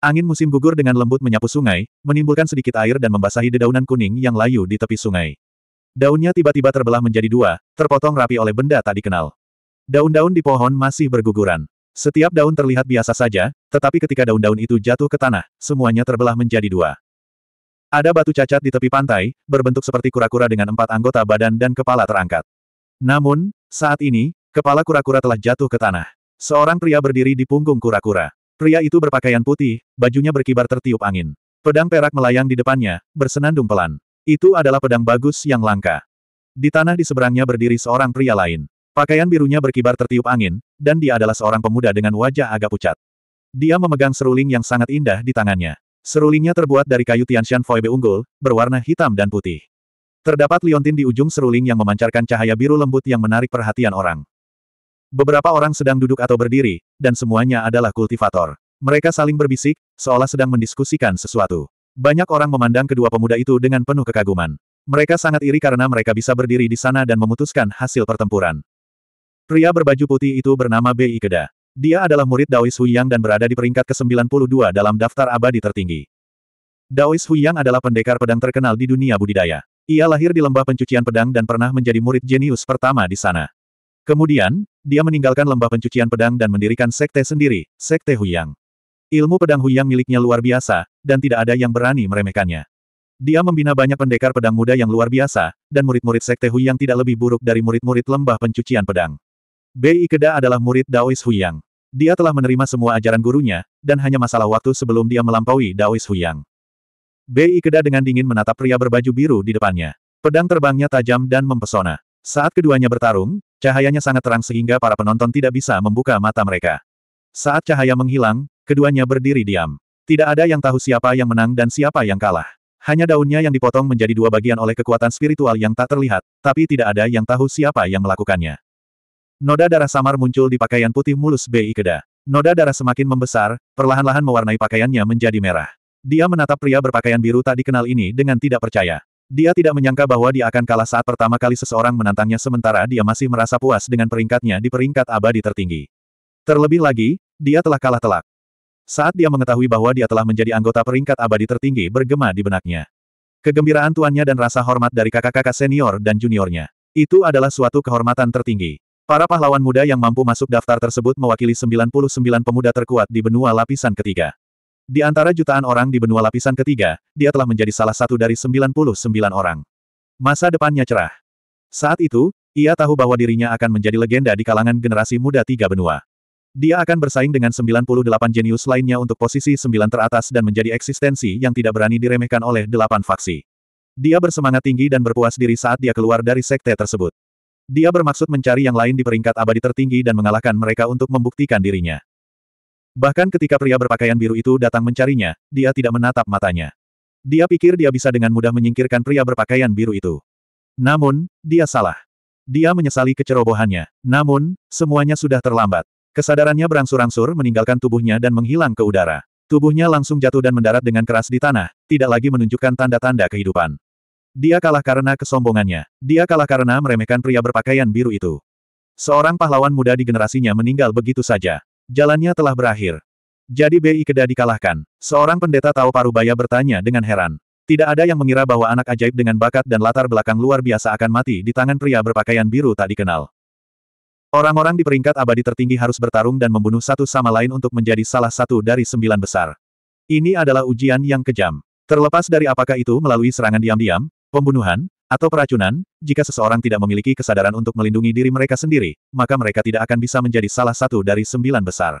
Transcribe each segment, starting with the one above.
Angin musim gugur dengan lembut menyapu sungai, menimbulkan sedikit air dan membasahi dedaunan kuning yang layu di tepi sungai. Daunnya tiba-tiba terbelah menjadi dua, terpotong rapi oleh benda tak dikenal. Daun-daun di pohon masih berguguran. Setiap daun terlihat biasa saja, tetapi ketika daun-daun itu jatuh ke tanah, semuanya terbelah menjadi dua. Ada batu cacat di tepi pantai, berbentuk seperti kura-kura dengan empat anggota badan dan kepala terangkat. Namun, saat ini, kepala kura-kura telah jatuh ke tanah. Seorang pria berdiri di punggung kura-kura. Pria itu berpakaian putih, bajunya berkibar tertiup angin. Pedang perak melayang di depannya, bersenandung pelan. Itu adalah pedang bagus yang langka. Di tanah di seberangnya berdiri seorang pria lain. Pakaian birunya berkibar tertiup angin, dan dia adalah seorang pemuda dengan wajah agak pucat. Dia memegang seruling yang sangat indah di tangannya. Serulingnya terbuat dari kayu Tianshan Foibe unggul, berwarna hitam dan putih. Terdapat liontin di ujung seruling yang memancarkan cahaya biru lembut yang menarik perhatian orang. Beberapa orang sedang duduk atau berdiri, dan semuanya adalah kultivator. Mereka saling berbisik, seolah sedang mendiskusikan sesuatu. Banyak orang memandang kedua pemuda itu dengan penuh kekaguman. Mereka sangat iri karena mereka bisa berdiri di sana dan memutuskan hasil pertempuran. Pria berbaju putih itu bernama Bei Keda. Dia adalah murid Daois Huyang dan berada di peringkat ke-92 dalam daftar abadi tertinggi. Daois Huyang adalah pendekar pedang terkenal di dunia budidaya. Ia lahir di lembah pencucian pedang dan pernah menjadi murid jenius pertama di sana. Kemudian, dia meninggalkan lembah pencucian pedang dan mendirikan sekte sendiri, Sekte Huyang. Ilmu pedang Huyang miliknya luar biasa, dan tidak ada yang berani meremehkannya. Dia membina banyak pendekar pedang muda yang luar biasa, dan murid-murid Sekte Huyang tidak lebih buruk dari murid-murid lembah pencucian pedang. Bei Keda adalah murid Daois Huyang. Dia telah menerima semua ajaran gurunya, dan hanya masalah waktu sebelum dia melampaui Daois Huyang. Bei Keda dengan dingin menatap pria berbaju biru di depannya. Pedang terbangnya tajam dan mempesona. Saat keduanya bertarung, Cahayanya sangat terang sehingga para penonton tidak bisa membuka mata mereka. Saat cahaya menghilang, keduanya berdiri diam. Tidak ada yang tahu siapa yang menang dan siapa yang kalah. Hanya daunnya yang dipotong menjadi dua bagian oleh kekuatan spiritual yang tak terlihat, tapi tidak ada yang tahu siapa yang melakukannya. Noda darah samar muncul di pakaian putih mulus Bi Keda. Noda darah semakin membesar, perlahan-lahan mewarnai pakaiannya menjadi merah. Dia menatap pria berpakaian biru tak dikenal ini dengan tidak percaya. Dia tidak menyangka bahwa dia akan kalah saat pertama kali seseorang menantangnya sementara dia masih merasa puas dengan peringkatnya di peringkat abadi tertinggi. Terlebih lagi, dia telah kalah telak. Saat dia mengetahui bahwa dia telah menjadi anggota peringkat abadi tertinggi bergema di benaknya. Kegembiraan tuannya dan rasa hormat dari kakak-kakak senior dan juniornya. Itu adalah suatu kehormatan tertinggi. Para pahlawan muda yang mampu masuk daftar tersebut mewakili 99 pemuda terkuat di benua lapisan ketiga. Di antara jutaan orang di benua lapisan ketiga, dia telah menjadi salah satu dari 99 orang. Masa depannya cerah. Saat itu, ia tahu bahwa dirinya akan menjadi legenda di kalangan generasi muda tiga benua. Dia akan bersaing dengan 98 jenius lainnya untuk posisi 9 teratas dan menjadi eksistensi yang tidak berani diremehkan oleh delapan faksi. Dia bersemangat tinggi dan berpuas diri saat dia keluar dari sekte tersebut. Dia bermaksud mencari yang lain di peringkat abadi tertinggi dan mengalahkan mereka untuk membuktikan dirinya. Bahkan ketika pria berpakaian biru itu datang mencarinya, dia tidak menatap matanya. Dia pikir dia bisa dengan mudah menyingkirkan pria berpakaian biru itu. Namun, dia salah. Dia menyesali kecerobohannya. Namun, semuanya sudah terlambat. Kesadarannya berangsur-angsur meninggalkan tubuhnya dan menghilang ke udara. Tubuhnya langsung jatuh dan mendarat dengan keras di tanah, tidak lagi menunjukkan tanda-tanda kehidupan. Dia kalah karena kesombongannya. Dia kalah karena meremehkan pria berpakaian biru itu. Seorang pahlawan muda di generasinya meninggal begitu saja. Jalannya telah berakhir. Jadi BI Kedah dikalahkan. Seorang pendeta tahu Parubaya bertanya dengan heran. Tidak ada yang mengira bahwa anak ajaib dengan bakat dan latar belakang luar biasa akan mati di tangan pria berpakaian biru tak dikenal. Orang-orang di peringkat abadi tertinggi harus bertarung dan membunuh satu sama lain untuk menjadi salah satu dari sembilan besar. Ini adalah ujian yang kejam. Terlepas dari apakah itu melalui serangan diam-diam, pembunuhan, atau peracunan, jika seseorang tidak memiliki kesadaran untuk melindungi diri mereka sendiri, maka mereka tidak akan bisa menjadi salah satu dari sembilan besar.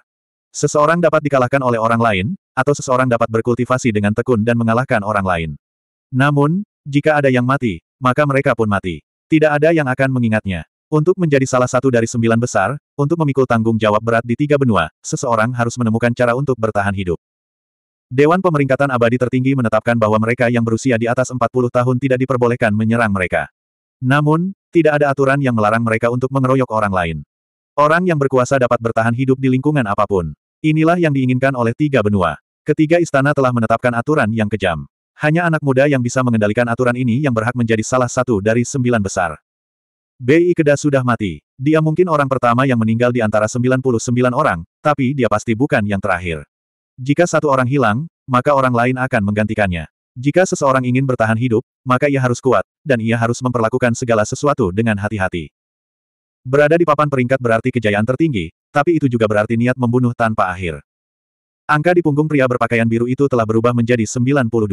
Seseorang dapat dikalahkan oleh orang lain, atau seseorang dapat berkultivasi dengan tekun dan mengalahkan orang lain. Namun, jika ada yang mati, maka mereka pun mati. Tidak ada yang akan mengingatnya. Untuk menjadi salah satu dari sembilan besar, untuk memikul tanggung jawab berat di tiga benua, seseorang harus menemukan cara untuk bertahan hidup. Dewan Pemeringkatan Abadi Tertinggi menetapkan bahwa mereka yang berusia di atas 40 tahun tidak diperbolehkan menyerang mereka. Namun, tidak ada aturan yang melarang mereka untuk mengeroyok orang lain. Orang yang berkuasa dapat bertahan hidup di lingkungan apapun. Inilah yang diinginkan oleh tiga benua. Ketiga istana telah menetapkan aturan yang kejam. Hanya anak muda yang bisa mengendalikan aturan ini yang berhak menjadi salah satu dari sembilan besar. B.I. Kedah sudah mati. Dia mungkin orang pertama yang meninggal di antara 99 orang, tapi dia pasti bukan yang terakhir. Jika satu orang hilang, maka orang lain akan menggantikannya. Jika seseorang ingin bertahan hidup, maka ia harus kuat, dan ia harus memperlakukan segala sesuatu dengan hati-hati. Berada di papan peringkat berarti kejayaan tertinggi, tapi itu juga berarti niat membunuh tanpa akhir. Angka di punggung pria berpakaian biru itu telah berubah menjadi 92.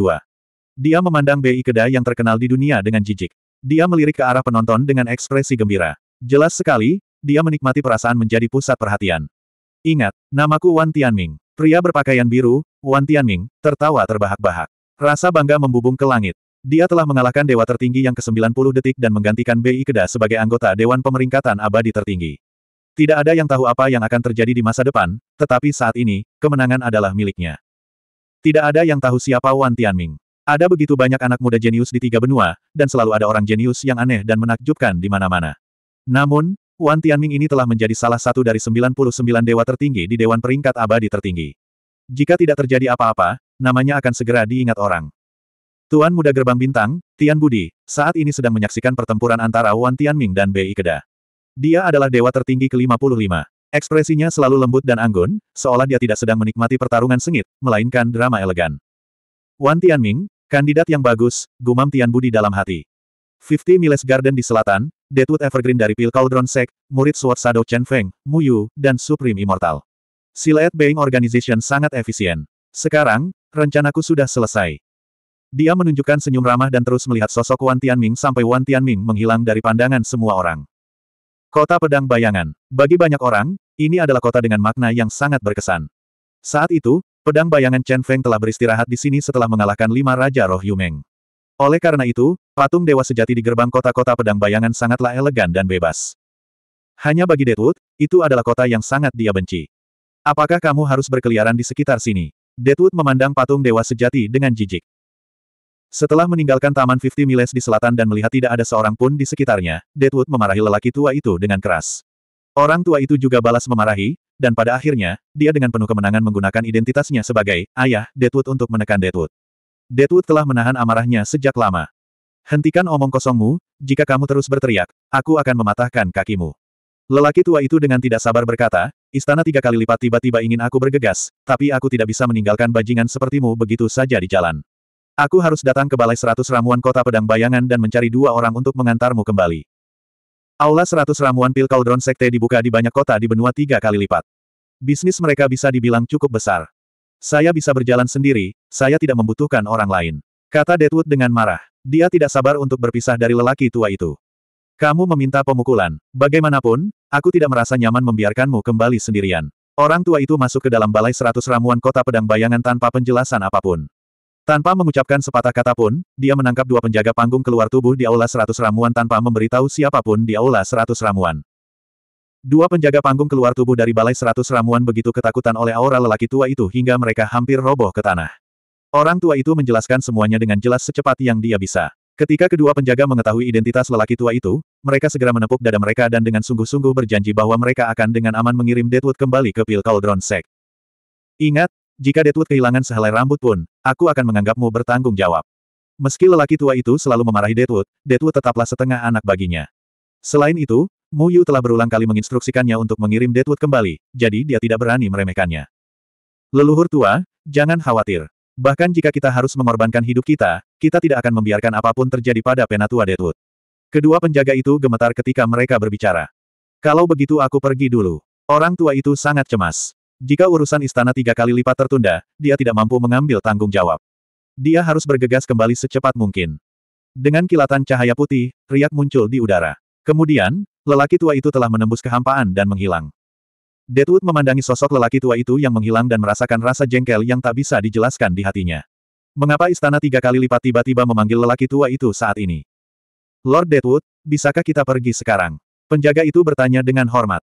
Dia memandang BI kedai yang terkenal di dunia dengan jijik. Dia melirik ke arah penonton dengan ekspresi gembira. Jelas sekali, dia menikmati perasaan menjadi pusat perhatian. Ingat, namaku Wan Tianming. Pria berpakaian biru, Wan Tianming, tertawa terbahak-bahak. Rasa bangga membubung ke langit. Dia telah mengalahkan dewa tertinggi yang ke-90 detik dan menggantikan BI Keda sebagai anggota Dewan Pemeringkatan Abadi Tertinggi. Tidak ada yang tahu apa yang akan terjadi di masa depan, tetapi saat ini, kemenangan adalah miliknya. Tidak ada yang tahu siapa Wan Tianming. Ada begitu banyak anak muda jenius di tiga benua, dan selalu ada orang jenius yang aneh dan menakjubkan di mana-mana. Namun, Wan Tianming ini telah menjadi salah satu dari 99 dewa tertinggi di Dewan Peringkat Abadi Tertinggi. Jika tidak terjadi apa-apa, namanya akan segera diingat orang. Tuan Muda Gerbang Bintang, Tian Budi, saat ini sedang menyaksikan pertempuran antara Wan Tianming dan Bei Keda. Dia adalah dewa tertinggi ke-55. Ekspresinya selalu lembut dan anggun, seolah dia tidak sedang menikmati pertarungan sengit, melainkan drama elegan. Wan Tianming, kandidat yang bagus, gumam Tian Budi dalam hati. 50 Miles Garden di selatan, Deadwood Evergreen dari Pil Cauldron Sect, murid Sword Shadow Chen Feng, Mu Yu, dan Supreme Immortal. Silat Baying Organization sangat efisien. Sekarang, rencanaku sudah selesai. Dia menunjukkan senyum ramah dan terus melihat sosok Wan Tianming sampai Wan Tianming menghilang dari pandangan semua orang. Kota Pedang Bayangan. Bagi banyak orang, ini adalah kota dengan makna yang sangat berkesan. Saat itu, pedang bayangan Chen Feng telah beristirahat di sini setelah mengalahkan lima Raja Roh Yumeng. Oleh karena itu, patung dewa sejati di gerbang kota-kota pedang bayangan sangatlah elegan dan bebas. Hanya bagi Deadwood, itu adalah kota yang sangat dia benci. Apakah kamu harus berkeliaran di sekitar sini? Deadwood memandang patung dewa sejati dengan jijik. Setelah meninggalkan Taman 50 Miles di selatan dan melihat tidak ada seorang pun di sekitarnya, Deadwood memarahi lelaki tua itu dengan keras. Orang tua itu juga balas memarahi, dan pada akhirnya, dia dengan penuh kemenangan menggunakan identitasnya sebagai ayah Deadwood untuk menekan Deadwood. Deadwood telah menahan amarahnya sejak lama. Hentikan omong kosongmu, jika kamu terus berteriak, aku akan mematahkan kakimu. Lelaki tua itu dengan tidak sabar berkata, istana tiga kali lipat tiba-tiba ingin aku bergegas, tapi aku tidak bisa meninggalkan bajingan sepertimu begitu saja di jalan. Aku harus datang ke Balai Seratus Ramuan Kota Pedang Bayangan dan mencari dua orang untuk mengantarmu kembali. Aula Seratus Ramuan Pil Cauldron Sekte dibuka di banyak kota di benua tiga kali lipat. Bisnis mereka bisa dibilang cukup besar. Saya bisa berjalan sendiri, saya tidak membutuhkan orang lain. Kata Deadwood dengan marah. Dia tidak sabar untuk berpisah dari lelaki tua itu. Kamu meminta pemukulan. Bagaimanapun, aku tidak merasa nyaman membiarkanmu kembali sendirian. Orang tua itu masuk ke dalam balai seratus ramuan kota pedang bayangan tanpa penjelasan apapun. Tanpa mengucapkan sepatah kata pun, dia menangkap dua penjaga panggung keluar tubuh di aula seratus ramuan tanpa memberitahu siapapun di aula seratus ramuan. Dua penjaga panggung keluar tubuh dari balai seratus ramuan begitu ketakutan oleh aura lelaki tua itu hingga mereka hampir roboh ke tanah. Orang tua itu menjelaskan semuanya dengan jelas secepat yang dia bisa. Ketika kedua penjaga mengetahui identitas lelaki tua itu, mereka segera menepuk dada mereka dan dengan sungguh-sungguh berjanji bahwa mereka akan dengan aman mengirim Deadwood kembali ke Pil Cauldron Sect. Ingat, jika Deadwood kehilangan sehelai rambut pun, aku akan menganggapmu bertanggung jawab. Meski lelaki tua itu selalu memarahi Deadwood, Deadwood tetaplah setengah anak baginya. Selain itu, Mu Yu telah berulang kali menginstruksikannya untuk mengirim Deadwood kembali, jadi dia tidak berani meremehkannya. Leluhur tua, jangan khawatir. Bahkan jika kita harus mengorbankan hidup kita, kita tidak akan membiarkan apapun terjadi pada penatua Deadwood. Kedua penjaga itu gemetar ketika mereka berbicara. Kalau begitu aku pergi dulu. Orang tua itu sangat cemas. Jika urusan istana tiga kali lipat tertunda, dia tidak mampu mengambil tanggung jawab. Dia harus bergegas kembali secepat mungkin. Dengan kilatan cahaya putih, riak muncul di udara. Kemudian, Lelaki tua itu telah menembus kehampaan dan menghilang. Deadwood memandangi sosok lelaki tua itu yang menghilang dan merasakan rasa jengkel yang tak bisa dijelaskan di hatinya. Mengapa istana tiga kali lipat tiba-tiba memanggil lelaki tua itu saat ini? Lord Deadwood, bisakah kita pergi sekarang? Penjaga itu bertanya dengan hormat.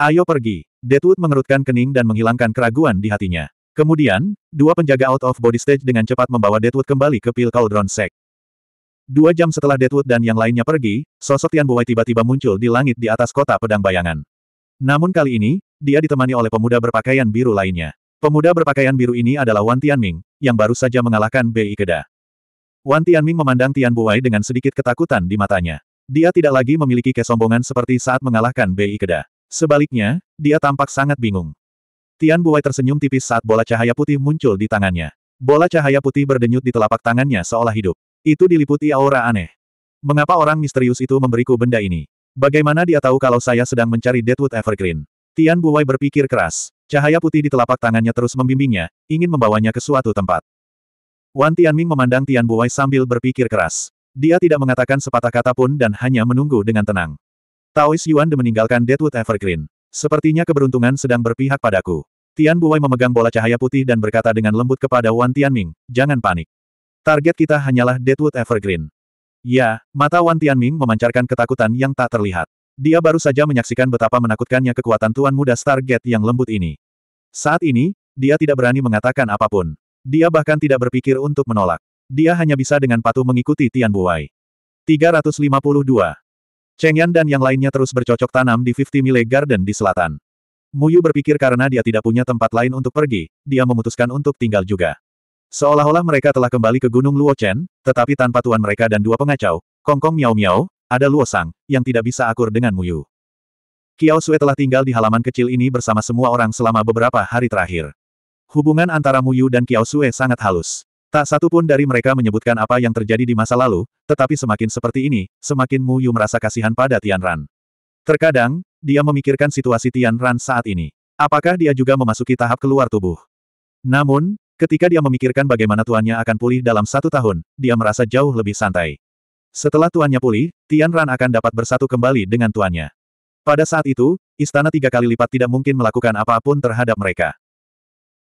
Ayo pergi. Deadwood mengerutkan kening dan menghilangkan keraguan di hatinya. Kemudian, dua penjaga out of body stage dengan cepat membawa Deadwood kembali ke Pil Cauldron Sect. Dua jam setelah Deadwood dan yang lainnya pergi, sosok Tian Buwei tiba-tiba muncul di langit di atas kota pedang bayangan. Namun kali ini, dia ditemani oleh pemuda berpakaian biru lainnya. Pemuda berpakaian biru ini adalah Wan Tianming, yang baru saja mengalahkan Bei Keda. Wan Tianming memandang Tian Buai dengan sedikit ketakutan di matanya. Dia tidak lagi memiliki kesombongan seperti saat mengalahkan Bei Keda. Sebaliknya, dia tampak sangat bingung. Tian Buai tersenyum tipis saat bola cahaya putih muncul di tangannya. Bola cahaya putih berdenyut di telapak tangannya seolah hidup. Itu diliputi aura aneh. Mengapa orang misterius itu memberiku benda ini? Bagaimana dia tahu kalau saya sedang mencari Deadwood Evergreen? Tian Buwai berpikir keras. Cahaya putih di telapak tangannya terus membimbingnya, ingin membawanya ke suatu tempat. Wan Tianming memandang Tian Buwai sambil berpikir keras. Dia tidak mengatakan sepatah kata pun dan hanya menunggu dengan tenang. Taois Yuan de meninggalkan Deadwood Evergreen. Sepertinya keberuntungan sedang berpihak padaku. Tian Buwai memegang bola cahaya putih dan berkata dengan lembut kepada Wan Tianming, jangan panik. Target kita hanyalah Deadwood Evergreen. Ya, mata Wan Tianming memancarkan ketakutan yang tak terlihat. Dia baru saja menyaksikan betapa menakutkannya kekuatan Tuan Muda Stargate yang lembut ini. Saat ini, dia tidak berani mengatakan apapun. Dia bahkan tidak berpikir untuk menolak. Dia hanya bisa dengan patuh mengikuti Tian Buwai. 352. Yan dan yang lainnya terus bercocok tanam di 50 Mile Garden di selatan. Muyu berpikir karena dia tidak punya tempat lain untuk pergi, dia memutuskan untuk tinggal juga. Seolah-olah mereka telah kembali ke Gunung Luochen, tetapi tanpa tuan mereka dan dua pengacau, Kongkong Miao Miao, ada Luosang, yang tidak bisa akur dengan Muyu. Kiao Sue telah tinggal di halaman kecil ini bersama semua orang selama beberapa hari terakhir. Hubungan antara Muyu dan Kiao Sue sangat halus. Tak satu pun dari mereka menyebutkan apa yang terjadi di masa lalu, tetapi semakin seperti ini, semakin Muyu merasa kasihan pada Tian Ran. Terkadang, dia memikirkan situasi Tian Ran saat ini. Apakah dia juga memasuki tahap keluar tubuh? Namun, Ketika dia memikirkan bagaimana tuannya akan pulih dalam satu tahun, dia merasa jauh lebih santai. Setelah tuannya pulih, Tian Ran akan dapat bersatu kembali dengan tuannya. Pada saat itu, istana tiga kali lipat tidak mungkin melakukan apapun terhadap mereka.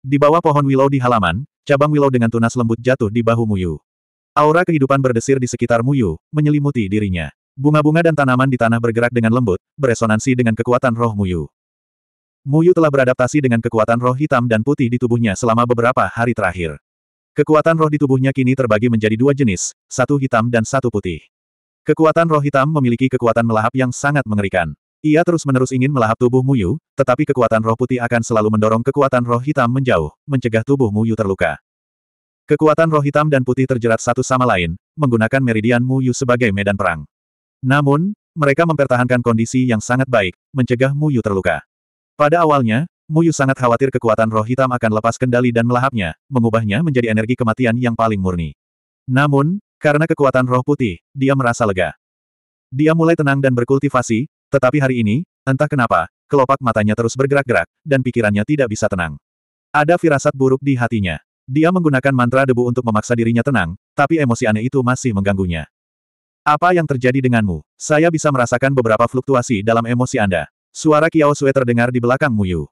Di bawah pohon willow di halaman, cabang willow dengan tunas lembut jatuh di bahu Muyu. Aura kehidupan berdesir di sekitar Muyu, menyelimuti dirinya. Bunga-bunga dan tanaman di tanah bergerak dengan lembut, beresonansi dengan kekuatan roh Muyu. Muyu telah beradaptasi dengan kekuatan roh hitam dan putih di tubuhnya selama beberapa hari terakhir. Kekuatan roh di tubuhnya kini terbagi menjadi dua jenis, satu hitam dan satu putih. Kekuatan roh hitam memiliki kekuatan melahap yang sangat mengerikan. Ia terus-menerus ingin melahap tubuh Muyu, tetapi kekuatan roh putih akan selalu mendorong kekuatan roh hitam menjauh, mencegah tubuh Muyu terluka. Kekuatan roh hitam dan putih terjerat satu sama lain, menggunakan meridian Muyu sebagai medan perang. Namun, mereka mempertahankan kondisi yang sangat baik, mencegah Muyu terluka. Pada awalnya, Muyu sangat khawatir kekuatan roh hitam akan lepas kendali dan melahapnya, mengubahnya menjadi energi kematian yang paling murni. Namun, karena kekuatan roh putih, dia merasa lega. Dia mulai tenang dan berkultivasi, tetapi hari ini, entah kenapa, kelopak matanya terus bergerak-gerak, dan pikirannya tidak bisa tenang. Ada firasat buruk di hatinya. Dia menggunakan mantra debu untuk memaksa dirinya tenang, tapi emosi aneh itu masih mengganggunya. Apa yang terjadi denganmu? Saya bisa merasakan beberapa fluktuasi dalam emosi Anda. Suara Kiao Sue terdengar di belakang Muyu.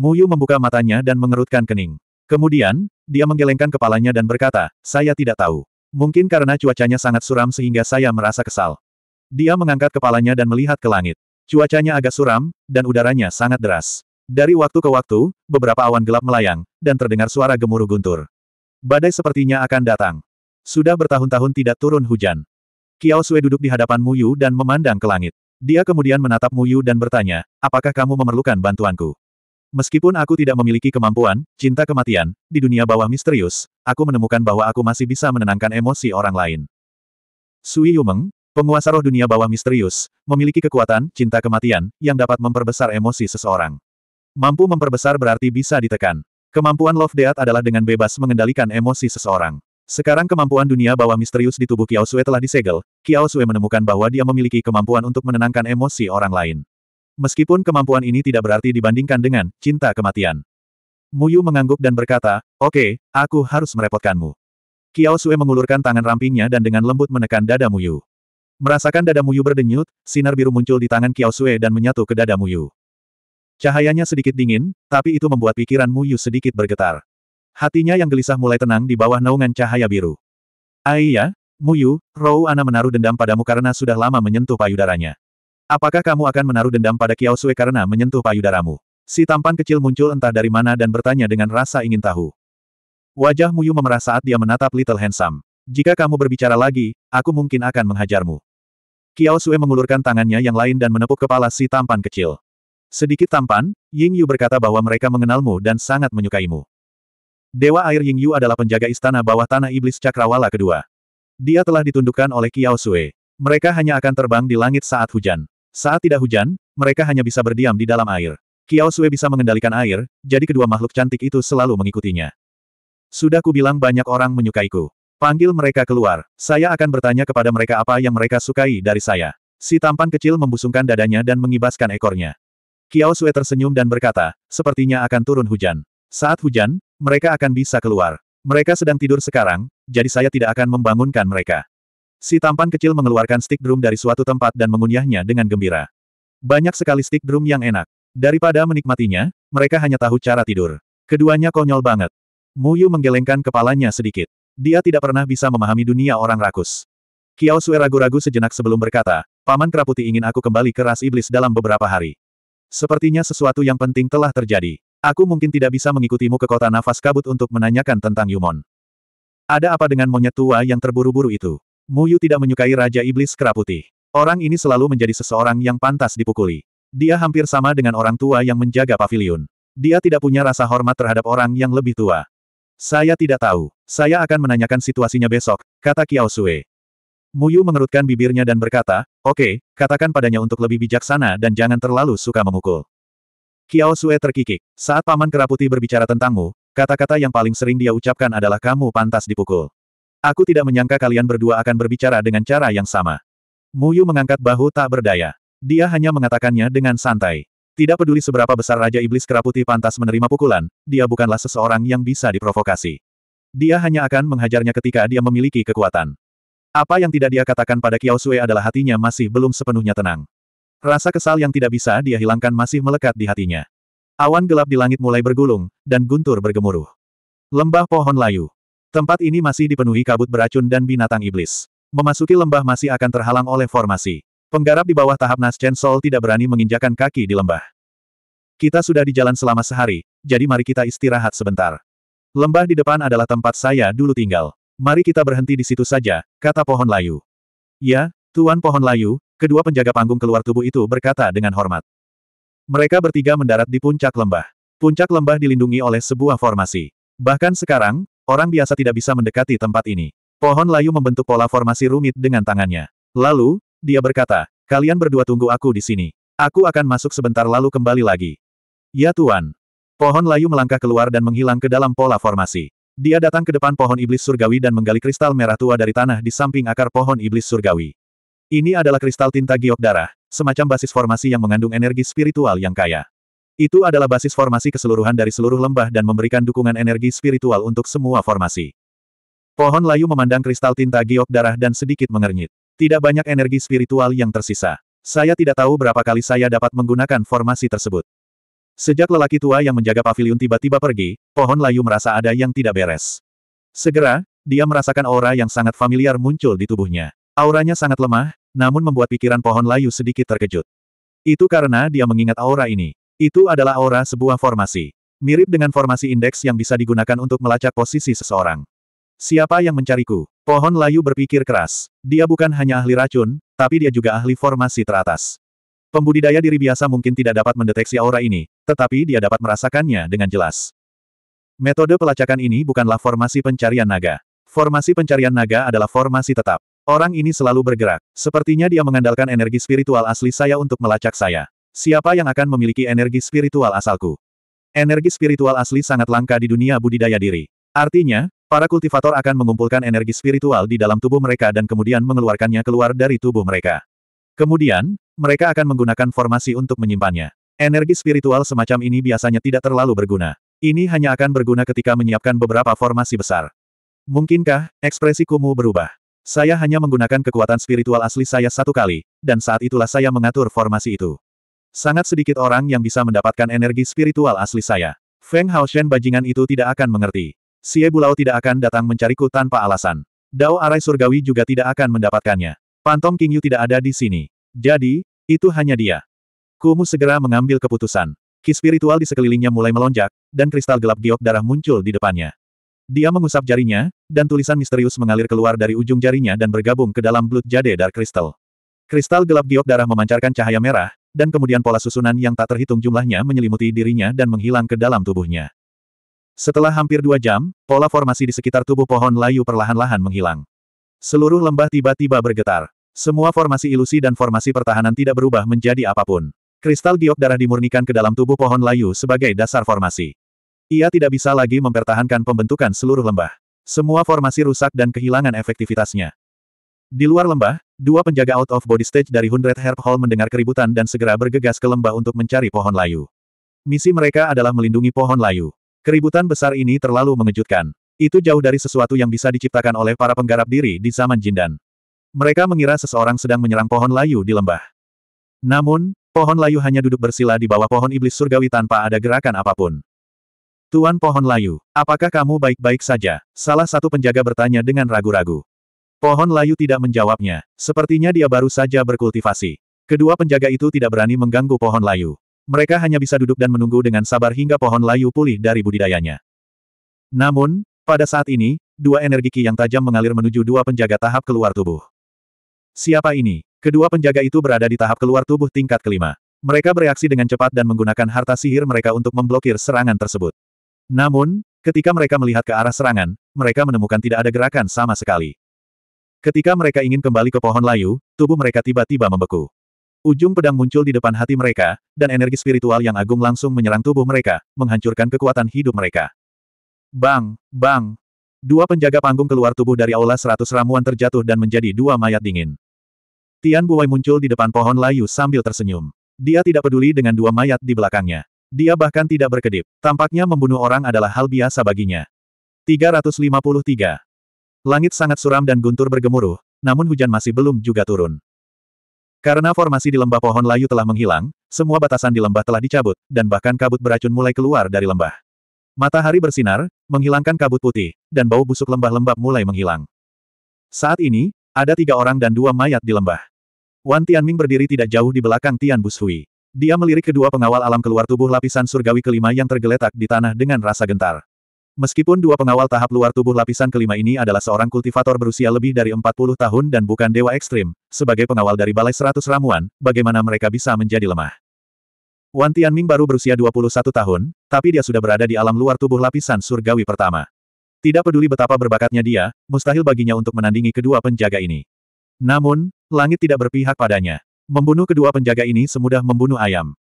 Muyu membuka matanya dan mengerutkan kening. Kemudian, dia menggelengkan kepalanya dan berkata, saya tidak tahu. Mungkin karena cuacanya sangat suram sehingga saya merasa kesal. Dia mengangkat kepalanya dan melihat ke langit. Cuacanya agak suram, dan udaranya sangat deras. Dari waktu ke waktu, beberapa awan gelap melayang, dan terdengar suara gemuruh guntur. Badai sepertinya akan datang. Sudah bertahun-tahun tidak turun hujan. Kiao Sue duduk di hadapan Muyu dan memandang ke langit. Dia kemudian menatap Mu Yu dan bertanya, apakah kamu memerlukan bantuanku? Meskipun aku tidak memiliki kemampuan, cinta kematian, di dunia bawah misterius, aku menemukan bahwa aku masih bisa menenangkan emosi orang lain. Sui Yumeng, penguasa roh dunia bawah misterius, memiliki kekuatan, cinta kematian, yang dapat memperbesar emosi seseorang. Mampu memperbesar berarti bisa ditekan. Kemampuan Love Death adalah dengan bebas mengendalikan emosi seseorang. Sekarang kemampuan dunia bawah misterius di tubuh Qiao Sui telah disegel, Qiao Sui menemukan bahwa dia memiliki kemampuan untuk menenangkan emosi orang lain. Meskipun kemampuan ini tidak berarti dibandingkan dengan cinta kematian. Muyu mengangguk dan berkata, oke, okay, aku harus merepotkanmu. Qiao Sui mengulurkan tangan rampingnya dan dengan lembut menekan dada Muyu. Merasakan dada Muyu berdenyut, sinar biru muncul di tangan Qiao Sui dan menyatu ke dada Muyu. Cahayanya sedikit dingin, tapi itu membuat pikiran Muyu sedikit bergetar. Hatinya yang gelisah mulai tenang di bawah naungan cahaya biru. Aiya, Muyu, Rou Ana menaruh dendam padamu karena sudah lama menyentuh payudaranya. Apakah kamu akan menaruh dendam pada Kiao Sui karena menyentuh payudaramu? Si tampan kecil muncul entah dari mana dan bertanya dengan rasa ingin tahu. Wajah Muyu memerah saat dia menatap Little Handsome. Jika kamu berbicara lagi, aku mungkin akan menghajarmu. Kiao Sui mengulurkan tangannya yang lain dan menepuk kepala si tampan kecil. Sedikit tampan, Ying Yu berkata bahwa mereka mengenalmu dan sangat menyukaimu. Dewa Air Ying Yu adalah penjaga istana bawah tanah iblis cakrawala kedua. Dia telah ditundukkan oleh Kiao Sui. Mereka hanya akan terbang di langit saat hujan. Saat tidak hujan, mereka hanya bisa berdiam di dalam air. Kiao Sui bisa mengendalikan air, jadi kedua makhluk cantik itu selalu mengikutinya. Sudah kubilang banyak orang menyukaiku. Panggil mereka keluar. Saya akan bertanya kepada mereka apa yang mereka sukai dari saya. Si tampan kecil membusungkan dadanya dan mengibaskan ekornya. Kiao Sui tersenyum dan berkata, sepertinya akan turun hujan. Saat hujan, mereka akan bisa keluar. Mereka sedang tidur sekarang, jadi saya tidak akan membangunkan mereka. Si tampan kecil mengeluarkan stick drum dari suatu tempat dan mengunyahnya dengan gembira. Banyak sekali stick drum yang enak. Daripada menikmatinya, mereka hanya tahu cara tidur. Keduanya konyol banget. Muyu menggelengkan kepalanya sedikit. Dia tidak pernah bisa memahami dunia orang rakus. Kiao Sue ragu-ragu sejenak sebelum berkata, Paman Keraputi ingin aku kembali ke ras iblis dalam beberapa hari. Sepertinya sesuatu yang penting telah terjadi. Aku mungkin tidak bisa mengikutimu ke kota nafas kabut untuk menanyakan tentang Yumon. Ada apa dengan monyet tua yang terburu-buru itu? Muyu tidak menyukai Raja Iblis Keraputih. Orang ini selalu menjadi seseorang yang pantas dipukuli. Dia hampir sama dengan orang tua yang menjaga pavilion. Dia tidak punya rasa hormat terhadap orang yang lebih tua. Saya tidak tahu. Saya akan menanyakan situasinya besok, kata Kiao Sue. Muyu mengerutkan bibirnya dan berkata, oke, okay, katakan padanya untuk lebih bijaksana dan jangan terlalu suka memukul. Kiao Sue terkikik. Saat Paman Keraputi berbicara tentangmu, kata-kata yang paling sering dia ucapkan adalah kamu pantas dipukul. Aku tidak menyangka kalian berdua akan berbicara dengan cara yang sama. Muyu mengangkat bahu tak berdaya. Dia hanya mengatakannya dengan santai. Tidak peduli seberapa besar Raja Iblis Keraputi pantas menerima pukulan, dia bukanlah seseorang yang bisa diprovokasi. Dia hanya akan menghajarnya ketika dia memiliki kekuatan. Apa yang tidak dia katakan pada Kiao Sue adalah hatinya masih belum sepenuhnya tenang. Rasa kesal yang tidak bisa dia hilangkan masih melekat di hatinya. Awan gelap di langit mulai bergulung, dan guntur bergemuruh. Lembah pohon layu. Tempat ini masih dipenuhi kabut beracun dan binatang iblis. Memasuki lembah masih akan terhalang oleh formasi. Penggarap di bawah tahap Naschen Sol tidak berani menginjakan kaki di lembah. Kita sudah di jalan selama sehari, jadi mari kita istirahat sebentar. Lembah di depan adalah tempat saya dulu tinggal. Mari kita berhenti di situ saja, kata pohon layu. Ya, Tuan Pohon Layu, Kedua penjaga panggung keluar tubuh itu berkata dengan hormat. Mereka bertiga mendarat di puncak lembah. Puncak lembah dilindungi oleh sebuah formasi. Bahkan sekarang, orang biasa tidak bisa mendekati tempat ini. Pohon layu membentuk pola formasi rumit dengan tangannya. Lalu, dia berkata, kalian berdua tunggu aku di sini. Aku akan masuk sebentar lalu kembali lagi. Ya Tuan. Pohon layu melangkah keluar dan menghilang ke dalam pola formasi. Dia datang ke depan pohon iblis surgawi dan menggali kristal merah tua dari tanah di samping akar pohon iblis surgawi. Ini adalah kristal tinta giok darah, semacam basis formasi yang mengandung energi spiritual yang kaya. Itu adalah basis formasi keseluruhan dari seluruh lembah dan memberikan dukungan energi spiritual untuk semua formasi. Pohon layu memandang kristal tinta giok darah dan sedikit mengernyit. Tidak banyak energi spiritual yang tersisa. Saya tidak tahu berapa kali saya dapat menggunakan formasi tersebut. Sejak lelaki tua yang menjaga pavilion tiba-tiba pergi, pohon layu merasa ada yang tidak beres. Segera, dia merasakan aura yang sangat familiar muncul di tubuhnya. Auranya sangat lemah, namun membuat pikiran pohon layu sedikit terkejut. Itu karena dia mengingat aura ini. Itu adalah aura sebuah formasi. Mirip dengan formasi indeks yang bisa digunakan untuk melacak posisi seseorang. Siapa yang mencariku? Pohon layu berpikir keras. Dia bukan hanya ahli racun, tapi dia juga ahli formasi teratas. Pembudidaya diri biasa mungkin tidak dapat mendeteksi aura ini, tetapi dia dapat merasakannya dengan jelas. Metode pelacakan ini bukanlah formasi pencarian naga. Formasi pencarian naga adalah formasi tetap. Orang ini selalu bergerak. Sepertinya dia mengandalkan energi spiritual asli saya untuk melacak saya. Siapa yang akan memiliki energi spiritual asalku? Energi spiritual asli sangat langka di dunia budidaya diri. Artinya, para kultivator akan mengumpulkan energi spiritual di dalam tubuh mereka dan kemudian mengeluarkannya keluar dari tubuh mereka. Kemudian, mereka akan menggunakan formasi untuk menyimpannya. Energi spiritual semacam ini biasanya tidak terlalu berguna. Ini hanya akan berguna ketika menyiapkan beberapa formasi besar. Mungkinkah ekspresi Kumu berubah? Saya hanya menggunakan kekuatan spiritual asli saya satu kali, dan saat itulah saya mengatur formasi itu. Sangat sedikit orang yang bisa mendapatkan energi spiritual asli saya. Feng Haoshen bajingan itu tidak akan mengerti. Xie Bulao tidak akan datang mencariku tanpa alasan. Dao Arai Surgawi juga tidak akan mendapatkannya. Pantom King Yu tidak ada di sini. Jadi, itu hanya dia. Kumu segera mengambil keputusan. Ki spiritual di sekelilingnya mulai melonjak, dan kristal gelap giok darah muncul di depannya. Dia mengusap jarinya, dan tulisan misterius mengalir keluar dari ujung jarinya dan bergabung ke dalam Blood Jade Dark Crystal. Kristal gelap giok darah memancarkan cahaya merah, dan kemudian pola susunan yang tak terhitung jumlahnya menyelimuti dirinya dan menghilang ke dalam tubuhnya. Setelah hampir dua jam, pola formasi di sekitar tubuh pohon layu perlahan-lahan menghilang. Seluruh lembah tiba-tiba bergetar. Semua formasi ilusi dan formasi pertahanan tidak berubah menjadi apapun. Kristal giok darah dimurnikan ke dalam tubuh pohon layu sebagai dasar formasi. Ia tidak bisa lagi mempertahankan pembentukan seluruh lembah. Semua formasi rusak dan kehilangan efektivitasnya. Di luar lembah, dua penjaga out of body stage dari Hundred Herb Hall mendengar keributan dan segera bergegas ke lembah untuk mencari pohon layu. Misi mereka adalah melindungi pohon layu. Keributan besar ini terlalu mengejutkan. Itu jauh dari sesuatu yang bisa diciptakan oleh para penggarap diri di zaman Jindan. Mereka mengira seseorang sedang menyerang pohon layu di lembah. Namun, pohon layu hanya duduk bersila di bawah pohon iblis surgawi tanpa ada gerakan apapun. Tuan Pohon Layu, apakah kamu baik-baik saja? Salah satu penjaga bertanya dengan ragu-ragu. Pohon Layu tidak menjawabnya, sepertinya dia baru saja berkultivasi. Kedua penjaga itu tidak berani mengganggu Pohon Layu. Mereka hanya bisa duduk dan menunggu dengan sabar hingga Pohon Layu pulih dari budidayanya. Namun, pada saat ini, dua energi ki yang tajam mengalir menuju dua penjaga tahap keluar tubuh. Siapa ini? Kedua penjaga itu berada di tahap keluar tubuh tingkat kelima. Mereka bereaksi dengan cepat dan menggunakan harta sihir mereka untuk memblokir serangan tersebut. Namun, ketika mereka melihat ke arah serangan, mereka menemukan tidak ada gerakan sama sekali. Ketika mereka ingin kembali ke pohon layu, tubuh mereka tiba-tiba membeku. Ujung pedang muncul di depan hati mereka, dan energi spiritual yang agung langsung menyerang tubuh mereka, menghancurkan kekuatan hidup mereka. Bang, bang. Dua penjaga panggung keluar tubuh dari aula seratus ramuan terjatuh dan menjadi dua mayat dingin. Tian Buwei muncul di depan pohon layu sambil tersenyum. Dia tidak peduli dengan dua mayat di belakangnya. Dia bahkan tidak berkedip. Tampaknya membunuh orang adalah hal biasa baginya. 353. Langit sangat suram dan guntur bergemuruh, namun hujan masih belum juga turun. Karena formasi di lembah pohon layu telah menghilang, semua batasan di lembah telah dicabut, dan bahkan kabut beracun mulai keluar dari lembah. Matahari bersinar, menghilangkan kabut putih, dan bau busuk lembah lembab mulai menghilang. Saat ini, ada tiga orang dan dua mayat di lembah. Wan Tianming berdiri tidak jauh di belakang Tian Bushui. Dia melirik kedua pengawal alam keluar tubuh lapisan surgawi kelima yang tergeletak di tanah dengan rasa gentar. Meskipun dua pengawal tahap luar tubuh lapisan kelima ini adalah seorang kultivator berusia lebih dari 40 tahun dan bukan dewa ekstrim, sebagai pengawal dari Balai Seratus Ramuan, bagaimana mereka bisa menjadi lemah? Wan Tianming baru berusia 21 tahun, tapi dia sudah berada di alam luar tubuh lapisan surgawi pertama. Tidak peduli betapa berbakatnya dia, mustahil baginya untuk menandingi kedua penjaga ini. Namun, langit tidak berpihak padanya. Membunuh kedua penjaga ini semudah membunuh ayam.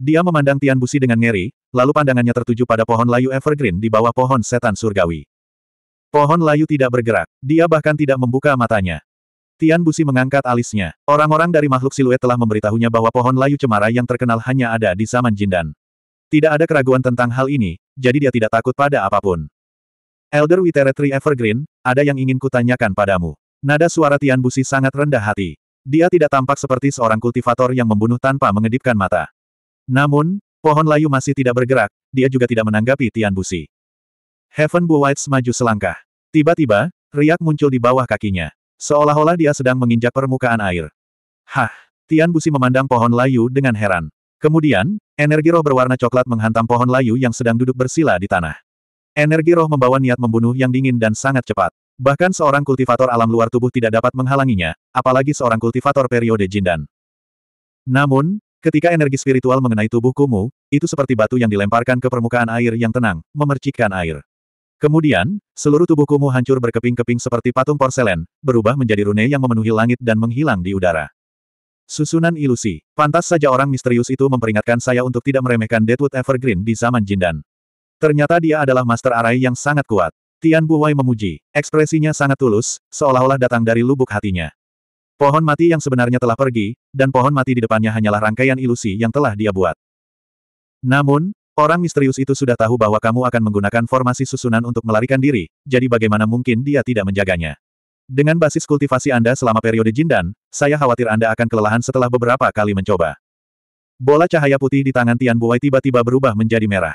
Dia memandang Tian Busi dengan ngeri, lalu pandangannya tertuju pada pohon layu evergreen di bawah pohon setan surgawi. Pohon layu tidak bergerak, dia bahkan tidak membuka matanya. Tian Busi mengangkat alisnya. Orang-orang dari makhluk siluet telah memberitahunya bahwa pohon layu cemara yang terkenal hanya ada di zaman Jindan. Tidak ada keraguan tentang hal ini, jadi dia tidak takut pada apapun. Elder Witeretri Evergreen, ada yang ingin kutanyakan padamu. Nada suara Tian Busi sangat rendah hati. Dia tidak tampak seperti seorang kultivator yang membunuh tanpa mengedipkan mata. Namun, pohon layu masih tidak bergerak, dia juga tidak menanggapi Tian Busi. Heaven Blue White maju selangkah. Tiba-tiba, riak muncul di bawah kakinya. Seolah-olah dia sedang menginjak permukaan air. Hah! Tian Busi memandang pohon layu dengan heran. Kemudian, energi roh berwarna coklat menghantam pohon layu yang sedang duduk bersila di tanah. Energi roh membawa niat membunuh yang dingin dan sangat cepat. Bahkan seorang kultivator alam luar tubuh tidak dapat menghalanginya, apalagi seorang kultivator periode Jindan. Namun, ketika energi spiritual mengenai tubuh Kumu, itu seperti batu yang dilemparkan ke permukaan air yang tenang, memercikkan air. Kemudian, seluruh tubuh Kumu hancur berkeping-keping seperti patung porselen, berubah menjadi rune yang memenuhi langit dan menghilang di udara. Susunan ilusi. Pantas saja orang misterius itu memperingatkan saya untuk tidak meremehkan Deadwood Evergreen di zaman Jindan. Ternyata dia adalah Master Arai yang sangat kuat. Tian Buwai memuji, ekspresinya sangat tulus, seolah-olah datang dari lubuk hatinya. Pohon mati yang sebenarnya telah pergi, dan pohon mati di depannya hanyalah rangkaian ilusi yang telah dia buat. Namun, orang misterius itu sudah tahu bahwa kamu akan menggunakan formasi susunan untuk melarikan diri, jadi bagaimana mungkin dia tidak menjaganya. Dengan basis kultivasi Anda selama periode Jindan, saya khawatir Anda akan kelelahan setelah beberapa kali mencoba. Bola cahaya putih di tangan Tian Buai tiba-tiba berubah menjadi merah.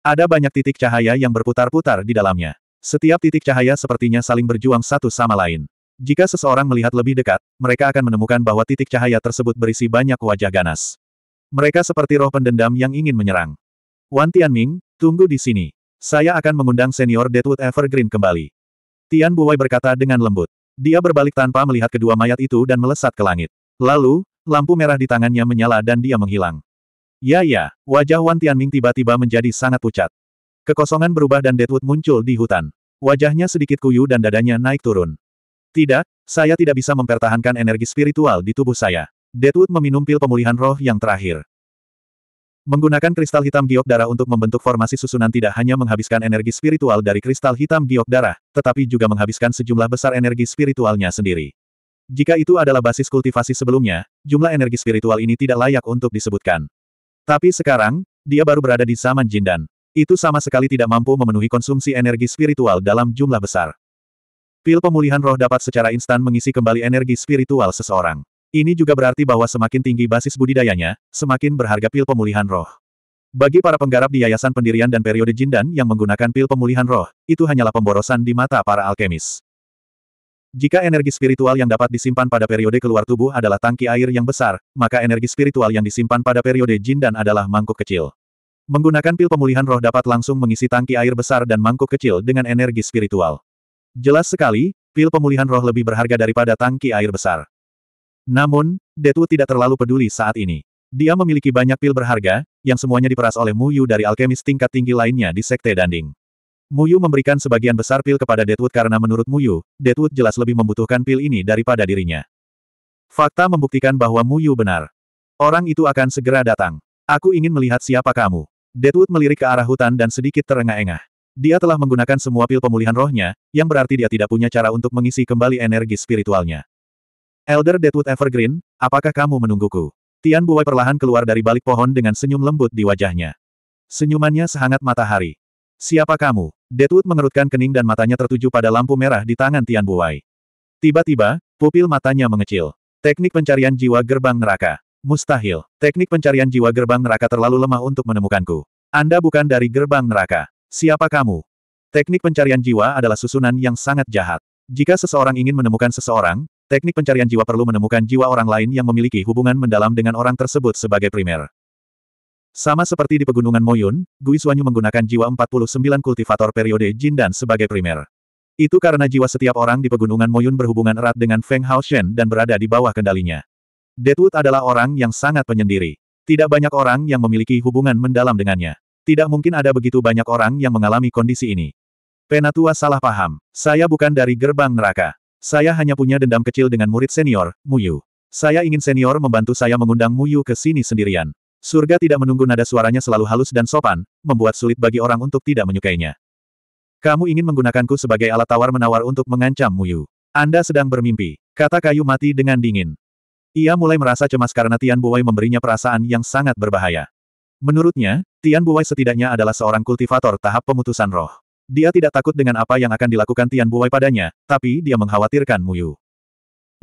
Ada banyak titik cahaya yang berputar-putar di dalamnya. Setiap titik cahaya sepertinya saling berjuang satu sama lain. Jika seseorang melihat lebih dekat, mereka akan menemukan bahwa titik cahaya tersebut berisi banyak wajah ganas. Mereka seperti roh pendendam yang ingin menyerang. Wan Tianming, tunggu di sini. Saya akan mengundang senior Deadwood Evergreen kembali. Tian Buwei berkata dengan lembut. Dia berbalik tanpa melihat kedua mayat itu dan melesat ke langit. Lalu, lampu merah di tangannya menyala dan dia menghilang. Ya ya, wajah Wan Tianming tiba-tiba menjadi sangat pucat. Kekosongan berubah dan Deadwood muncul di hutan. Wajahnya sedikit kuyu dan dadanya naik turun. Tidak, saya tidak bisa mempertahankan energi spiritual di tubuh saya. Deadwood meminum pil pemulihan roh yang terakhir. Menggunakan kristal hitam giok darah untuk membentuk formasi susunan tidak hanya menghabiskan energi spiritual dari kristal hitam giok darah, tetapi juga menghabiskan sejumlah besar energi spiritualnya sendiri. Jika itu adalah basis kultivasi sebelumnya, jumlah energi spiritual ini tidak layak untuk disebutkan. Tapi sekarang, dia baru berada di zaman Jindan. Itu sama sekali tidak mampu memenuhi konsumsi energi spiritual dalam jumlah besar. Pil pemulihan roh dapat secara instan mengisi kembali energi spiritual seseorang. Ini juga berarti bahwa semakin tinggi basis budidayanya, semakin berharga pil pemulihan roh. Bagi para penggarap di Yayasan Pendirian dan Periode Jindan yang menggunakan pil pemulihan roh, itu hanyalah pemborosan di mata para alkemis. Jika energi spiritual yang dapat disimpan pada periode keluar tubuh adalah tangki air yang besar, maka energi spiritual yang disimpan pada periode Jindan adalah mangkuk kecil. Menggunakan pil pemulihan roh dapat langsung mengisi tangki air besar dan mangkuk kecil dengan energi spiritual. Jelas sekali, pil pemulihan roh lebih berharga daripada tangki air besar. Namun, Detu tidak terlalu peduli saat ini. Dia memiliki banyak pil berharga, yang semuanya diperas oleh Muyu dari alkemis tingkat tinggi lainnya di Sekte Danding. Muyu memberikan sebagian besar pil kepada Deadwood karena menurut Muyu, Deadwood jelas lebih membutuhkan pil ini daripada dirinya. Fakta membuktikan bahwa Muyu benar. Orang itu akan segera datang. Aku ingin melihat siapa kamu. Deadwood melirik ke arah hutan dan sedikit terengah-engah. Dia telah menggunakan semua pil pemulihan rohnya, yang berarti dia tidak punya cara untuk mengisi kembali energi spiritualnya. Elder Deadwood Evergreen, apakah kamu menungguku? Tian Buwai perlahan keluar dari balik pohon dengan senyum lembut di wajahnya. Senyumannya sehangat matahari. Siapa kamu? Deadwood mengerutkan kening dan matanya tertuju pada lampu merah di tangan Tian Buwai. Tiba-tiba, pupil matanya mengecil. Teknik pencarian jiwa gerbang neraka. Mustahil. Teknik pencarian jiwa gerbang neraka terlalu lemah untuk menemukanku. Anda bukan dari gerbang neraka. Siapa kamu? Teknik pencarian jiwa adalah susunan yang sangat jahat. Jika seseorang ingin menemukan seseorang, teknik pencarian jiwa perlu menemukan jiwa orang lain yang memiliki hubungan mendalam dengan orang tersebut sebagai primer. Sama seperti di Pegunungan Moyun, Gui menggunakan jiwa 49 kultivator periode Jin dan sebagai primer. Itu karena jiwa setiap orang di Pegunungan Moyun berhubungan erat dengan Feng Haoshen dan berada di bawah kendalinya. Deadwood adalah orang yang sangat penyendiri. Tidak banyak orang yang memiliki hubungan mendalam dengannya. Tidak mungkin ada begitu banyak orang yang mengalami kondisi ini. Penatua salah paham. Saya bukan dari gerbang neraka. Saya hanya punya dendam kecil dengan murid senior, Muyu. Saya ingin senior membantu saya mengundang Muyu ke sini sendirian. Surga tidak menunggu nada suaranya selalu halus dan sopan, membuat sulit bagi orang untuk tidak menyukainya. Kamu ingin menggunakanku sebagai alat tawar-menawar untuk mengancam Muyu. Anda sedang bermimpi, kata kayu mati dengan dingin. Ia mulai merasa cemas karena Tian Buwei memberinya perasaan yang sangat berbahaya. Menurutnya, Tian Buwei setidaknya adalah seorang kultivator tahap pemutusan roh. Dia tidak takut dengan apa yang akan dilakukan Tian Buwei padanya, tapi dia mengkhawatirkan Mu Yu.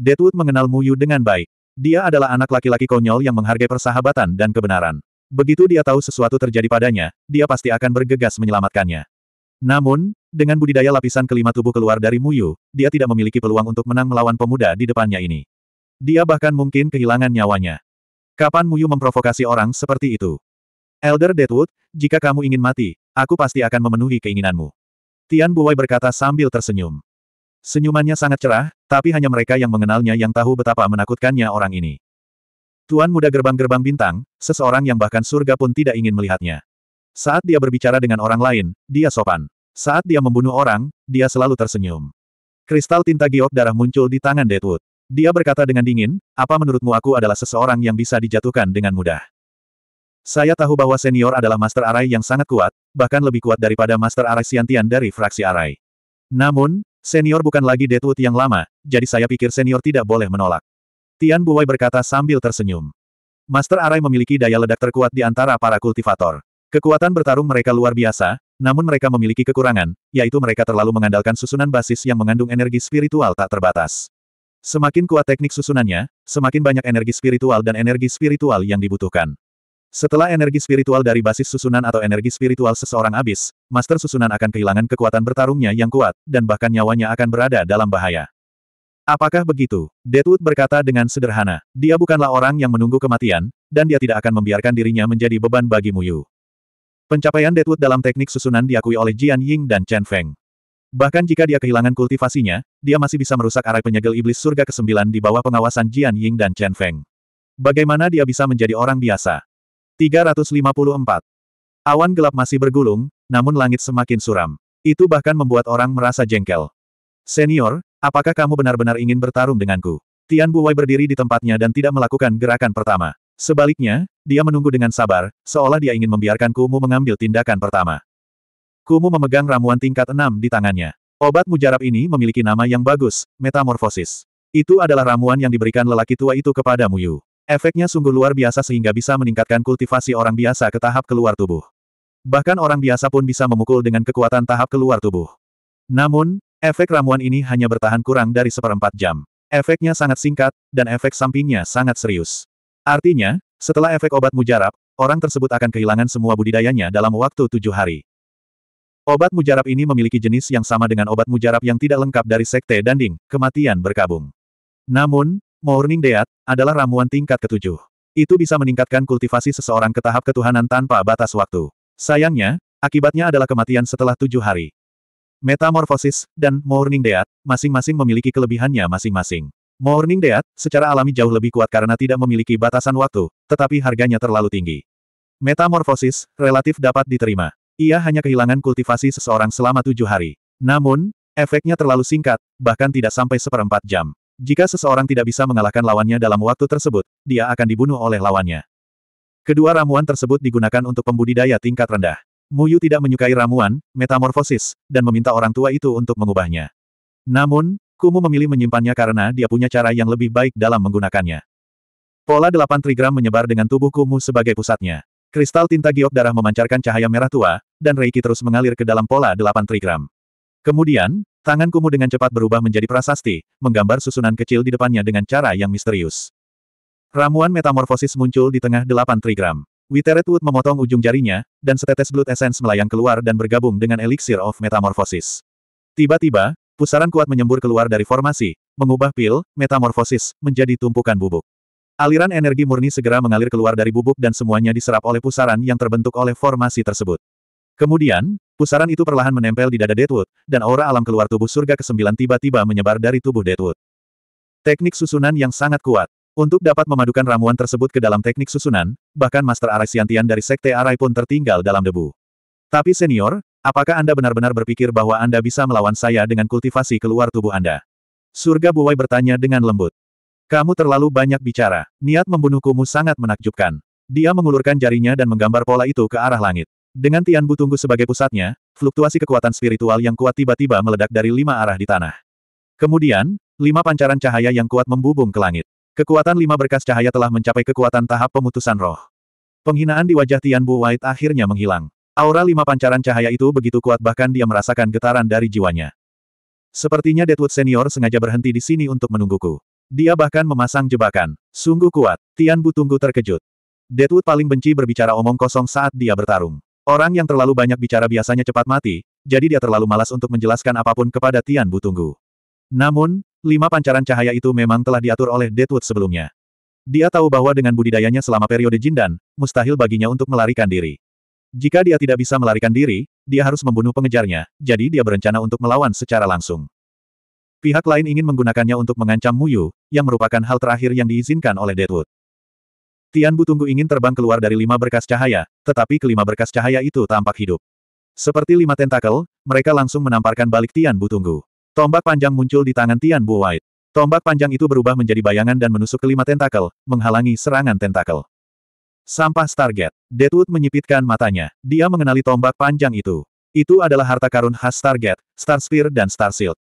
Deadwood mengenal Mu Yu dengan baik. Dia adalah anak laki-laki konyol yang menghargai persahabatan dan kebenaran. Begitu dia tahu sesuatu terjadi padanya, dia pasti akan bergegas menyelamatkannya. Namun, dengan budidaya lapisan kelima tubuh keluar dari Mu Yu, dia tidak memiliki peluang untuk menang melawan pemuda di depannya ini. Dia bahkan mungkin kehilangan nyawanya. Kapan Muyu memprovokasi orang seperti itu? Elder Deadwood, jika kamu ingin mati, aku pasti akan memenuhi keinginanmu. Tian Buwei berkata sambil tersenyum. Senyumannya sangat cerah, tapi hanya mereka yang mengenalnya yang tahu betapa menakutkannya orang ini. Tuan muda gerbang-gerbang bintang, seseorang yang bahkan surga pun tidak ingin melihatnya. Saat dia berbicara dengan orang lain, dia sopan. Saat dia membunuh orang, dia selalu tersenyum. Kristal tinta giok darah muncul di tangan Deadwood. Dia berkata dengan dingin, apa menurutmu aku adalah seseorang yang bisa dijatuhkan dengan mudah? Saya tahu bahwa senior adalah master arai yang sangat kuat, bahkan lebih kuat daripada master arai siantian dari fraksi arai. Namun, senior bukan lagi Deadwood yang lama, jadi saya pikir senior tidak boleh menolak. Tian Buwei berkata sambil tersenyum. Master arai memiliki daya ledak terkuat di antara para kultivator. Kekuatan bertarung mereka luar biasa, namun mereka memiliki kekurangan, yaitu mereka terlalu mengandalkan susunan basis yang mengandung energi spiritual tak terbatas. Semakin kuat teknik susunannya, semakin banyak energi spiritual dan energi spiritual yang dibutuhkan. Setelah energi spiritual dari basis susunan atau energi spiritual seseorang habis, master susunan akan kehilangan kekuatan bertarungnya yang kuat, dan bahkan nyawanya akan berada dalam bahaya. Apakah begitu? Deadwood berkata dengan sederhana, dia bukanlah orang yang menunggu kematian, dan dia tidak akan membiarkan dirinya menjadi beban bagi Muyu. Pencapaian Deadwood dalam teknik susunan diakui oleh Jian Ying dan Chen Feng. Bahkan jika dia kehilangan kultivasinya, dia masih bisa merusak arai penyegel iblis surga ke-9 di bawah pengawasan Jian Ying dan Chen Feng. Bagaimana dia bisa menjadi orang biasa? 354. Awan gelap masih bergulung, namun langit semakin suram. Itu bahkan membuat orang merasa jengkel. Senior, apakah kamu benar-benar ingin bertarung denganku? Tian Buwei berdiri di tempatnya dan tidak melakukan gerakan pertama. Sebaliknya, dia menunggu dengan sabar, seolah dia ingin membiarkan Kumu mengambil tindakan pertama. Kumu memegang ramuan tingkat 6 di tangannya. Obat mujarab ini memiliki nama yang bagus, metamorfosis. Itu adalah ramuan yang diberikan lelaki tua itu kepada Muyu. Efeknya sungguh luar biasa sehingga bisa meningkatkan kultivasi orang biasa ke tahap keluar tubuh. Bahkan orang biasa pun bisa memukul dengan kekuatan tahap keluar tubuh. Namun, efek ramuan ini hanya bertahan kurang dari seperempat jam. Efeknya sangat singkat, dan efek sampingnya sangat serius. Artinya, setelah efek obat mujarab, orang tersebut akan kehilangan semua budidayanya dalam waktu tujuh hari. Obat mujarab ini memiliki jenis yang sama dengan obat mujarab yang tidak lengkap dari Sekte Danding, kematian berkabung. Namun, Morning Death adalah ramuan tingkat ketujuh. Itu bisa meningkatkan kultivasi seseorang ke tahap ketuhanan tanpa batas waktu. Sayangnya, akibatnya adalah kematian setelah tujuh hari. Metamorfosis dan Morning Death masing-masing memiliki kelebihannya masing-masing. Morning Death secara alami jauh lebih kuat karena tidak memiliki batasan waktu, tetapi harganya terlalu tinggi. Metamorfosis relatif dapat diterima. Ia hanya kehilangan kultivasi seseorang selama tujuh hari. Namun, efeknya terlalu singkat, bahkan tidak sampai seperempat jam. Jika seseorang tidak bisa mengalahkan lawannya dalam waktu tersebut, dia akan dibunuh oleh lawannya. Kedua ramuan tersebut digunakan untuk pembudidaya tingkat rendah. Muyu tidak menyukai ramuan, metamorfosis, dan meminta orang tua itu untuk mengubahnya. Namun, Kumu memilih menyimpannya karena dia punya cara yang lebih baik dalam menggunakannya. Pola delapan trigram menyebar dengan tubuh Kumu sebagai pusatnya. Kristal tinta giok darah memancarkan cahaya merah tua, dan reiki terus mengalir ke dalam pola delapan trigram. Kemudian, tangan kumuh dengan cepat berubah menjadi prasasti, menggambar susunan kecil di depannya dengan cara yang misterius. Ramuan metamorfosis muncul di tengah delapan trigram. Witeret Wood memotong ujung jarinya, dan setetes blood essence melayang keluar dan bergabung dengan elixir of metamorfosis. Tiba-tiba, pusaran kuat menyembur keluar dari formasi, mengubah pil, metamorfosis, menjadi tumpukan bubuk. Aliran energi murni segera mengalir keluar dari bubuk dan semuanya diserap oleh pusaran yang terbentuk oleh formasi tersebut. Kemudian, pusaran itu perlahan menempel di dada Deadwood, dan aura alam keluar tubuh surga ke-9 tiba-tiba menyebar dari tubuh Deadwood. Teknik susunan yang sangat kuat. Untuk dapat memadukan ramuan tersebut ke dalam teknik susunan, bahkan Master Arai Siantian dari Sekte Arai pun tertinggal dalam debu. Tapi senior, apakah Anda benar-benar berpikir bahwa Anda bisa melawan saya dengan kultivasi keluar tubuh Anda? Surga Buwai bertanya dengan lembut. Kamu terlalu banyak bicara. Niat membunuhkumu sangat menakjubkan. Dia mengulurkan jarinya dan menggambar pola itu ke arah langit. Dengan Tian Bu Tunggu sebagai pusatnya, fluktuasi kekuatan spiritual yang kuat tiba-tiba meledak dari lima arah di tanah. Kemudian, lima pancaran cahaya yang kuat membubung ke langit. Kekuatan lima berkas cahaya telah mencapai kekuatan tahap pemutusan roh. Penghinaan di wajah Tian Bu White akhirnya menghilang. Aura lima pancaran cahaya itu begitu kuat bahkan dia merasakan getaran dari jiwanya. Sepertinya Deadwood Senior sengaja berhenti di sini untuk menungguku. Dia bahkan memasang jebakan. Sungguh kuat. Tian Butunggu terkejut. Deadwood paling benci berbicara omong kosong saat dia bertarung. Orang yang terlalu banyak bicara biasanya cepat mati, jadi dia terlalu malas untuk menjelaskan apapun kepada Tian Butunggu. Namun, lima pancaran cahaya itu memang telah diatur oleh Deadwood sebelumnya. Dia tahu bahwa dengan budidayanya selama periode Jindan, mustahil baginya untuk melarikan diri. Jika dia tidak bisa melarikan diri, dia harus membunuh pengejarnya, jadi dia berencana untuk melawan secara langsung. Pihak lain ingin menggunakannya untuk mengancam Muyu, yang merupakan hal terakhir yang diizinkan oleh Deadwood. Tian Bu Tunggu ingin terbang keluar dari lima berkas cahaya, tetapi kelima berkas cahaya itu tampak hidup. Seperti lima tentakel, mereka langsung menamparkan balik Tian Bu Tunggu. Tombak panjang muncul di tangan Tian Bu White. Tombak panjang itu berubah menjadi bayangan dan menusuk kelima tentakel, menghalangi serangan tentakel. Sampah Stargate. Deadwood menyipitkan matanya. Dia mengenali tombak panjang itu. Itu adalah harta karun khas Stargate, Star Spear dan Star Shield.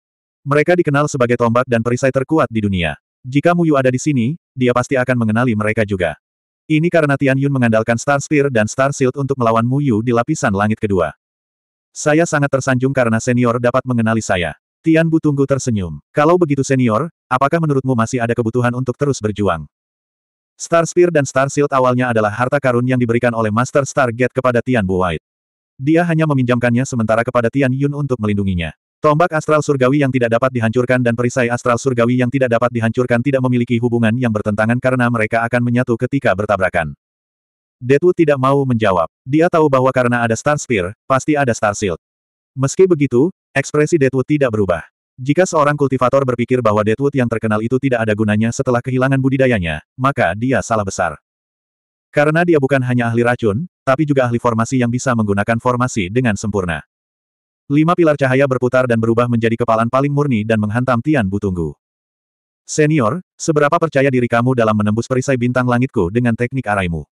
Mereka dikenal sebagai tombak dan perisai terkuat di dunia. Jika Muyu ada di sini, dia pasti akan mengenali mereka juga. Ini karena Tian Yun mengandalkan Star Spear dan Star Shield untuk melawan Muyu di lapisan langit kedua. Saya sangat tersanjung karena senior dapat mengenali saya. Tian Bu Tunggu tersenyum. Kalau begitu senior, apakah menurutmu masih ada kebutuhan untuk terus berjuang? Star Spear dan Star Shield awalnya adalah harta karun yang diberikan oleh Master Stargate kepada Tian Bu White. Dia hanya meminjamkannya sementara kepada Tian Yun untuk melindunginya. Tombak astral surgawi yang tidak dapat dihancurkan dan perisai astral surgawi yang tidak dapat dihancurkan tidak memiliki hubungan yang bertentangan karena mereka akan menyatu ketika bertabrakan. Deadwood tidak mau menjawab. Dia tahu bahwa karena ada Star Spear, pasti ada Star Shield. Meski begitu, ekspresi Deadwood tidak berubah. Jika seorang kultivator berpikir bahwa Deadwood yang terkenal itu tidak ada gunanya setelah kehilangan budidayanya, maka dia salah besar. Karena dia bukan hanya ahli racun, tapi juga ahli formasi yang bisa menggunakan formasi dengan sempurna. Lima pilar cahaya berputar dan berubah menjadi kepalan paling murni dan menghantam Tian Butunggu. Senior, seberapa percaya diri kamu dalam menembus perisai bintang langitku dengan teknik araimu?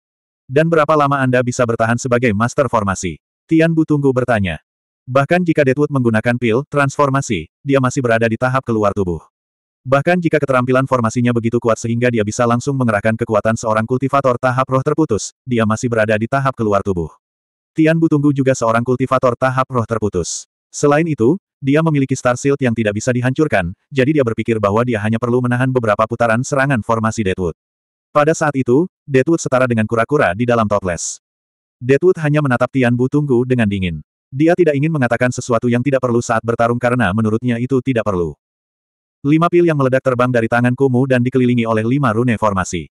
Dan berapa lama Anda bisa bertahan sebagai master formasi? Tian Butunggu bertanya. Bahkan jika Deadwood menggunakan pil, transformasi, dia masih berada di tahap keluar tubuh. Bahkan jika keterampilan formasinya begitu kuat sehingga dia bisa langsung mengerahkan kekuatan seorang kultivator tahap roh terputus, dia masih berada di tahap keluar tubuh. Tian Butunggu juga seorang kultivator tahap roh terputus. Selain itu, dia memiliki Star Shield yang tidak bisa dihancurkan, jadi dia berpikir bahwa dia hanya perlu menahan beberapa putaran serangan formasi Deadwood. Pada saat itu, Deadwood setara dengan kura-kura di dalam toples. Deadwood hanya menatap Tian Butunggu dengan dingin. Dia tidak ingin mengatakan sesuatu yang tidak perlu saat bertarung karena menurutnya itu tidak perlu. Lima pil yang meledak terbang dari tangan Kumu dan dikelilingi oleh lima rune formasi.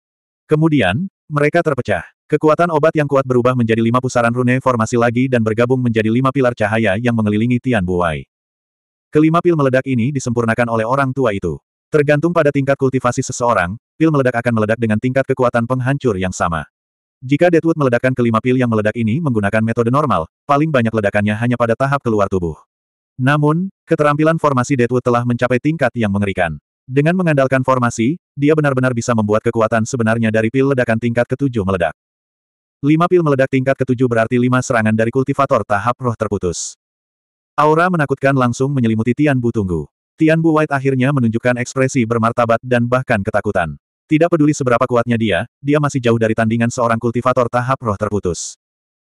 Kemudian, mereka terpecah. Kekuatan obat yang kuat berubah menjadi lima pusaran rune formasi lagi dan bergabung menjadi lima pilar cahaya yang mengelilingi Tian Buai. Kelima pil meledak ini disempurnakan oleh orang tua itu. Tergantung pada tingkat kultivasi seseorang, pil meledak akan meledak dengan tingkat kekuatan penghancur yang sama. Jika Deadwood meledakkan kelima pil yang meledak ini menggunakan metode normal, paling banyak ledakannya hanya pada tahap keluar tubuh. Namun, keterampilan formasi Deadwood telah mencapai tingkat yang mengerikan. Dengan mengandalkan formasi, dia benar-benar bisa membuat kekuatan sebenarnya dari pil ledakan tingkat ketujuh meledak. Lima pil meledak tingkat ketujuh berarti lima serangan dari kultivator tahap roh terputus. Aura menakutkan langsung menyelimuti Tian Bu Tunggu. Tian Bu White akhirnya menunjukkan ekspresi bermartabat dan bahkan ketakutan. Tidak peduli seberapa kuatnya dia, dia masih jauh dari tandingan seorang kultivator tahap roh terputus.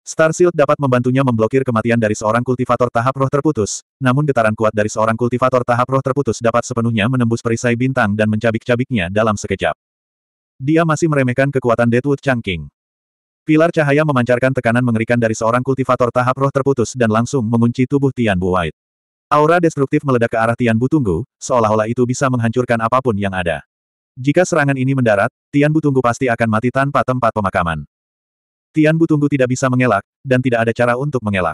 Star Shield dapat membantunya memblokir kematian dari seorang kultivator tahap roh terputus, namun getaran kuat dari seorang kultivator tahap roh terputus dapat sepenuhnya menembus perisai bintang dan mencabik-cabiknya dalam sekejap. Dia masih meremehkan kekuatan Deadwood Changking. Pilar cahaya memancarkan tekanan mengerikan dari seorang kultivator tahap roh terputus dan langsung mengunci tubuh Tian Bu White. Aura destruktif meledak ke arah Tian Butunggu, seolah-olah itu bisa menghancurkan apapun yang ada. Jika serangan ini mendarat, Tian Butunggu pasti akan mati tanpa tempat pemakaman. Tian Butunggu tidak bisa mengelak, dan tidak ada cara untuk mengelak.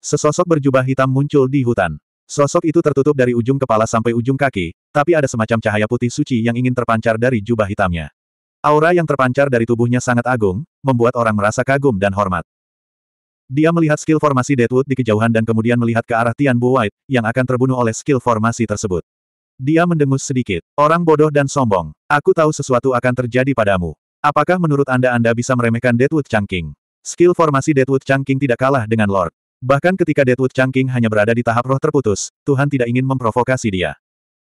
Sesosok berjubah hitam muncul di hutan. Sosok itu tertutup dari ujung kepala sampai ujung kaki, tapi ada semacam cahaya putih suci yang ingin terpancar dari jubah hitamnya. Aura yang terpancar dari tubuhnya sangat agung, membuat orang merasa kagum dan hormat. Dia melihat skill formasi Deadwood di kejauhan dan kemudian melihat ke arah Tian Bu White, yang akan terbunuh oleh skill formasi tersebut. Dia mendengus sedikit. Orang bodoh dan sombong. Aku tahu sesuatu akan terjadi padamu. Apakah menurut Anda Anda bisa meremehkan Deadwood Changking? Skill formasi Deadwood Changking tidak kalah dengan Lord. Bahkan ketika Deadwood Changking hanya berada di tahap roh terputus, Tuhan tidak ingin memprovokasi dia.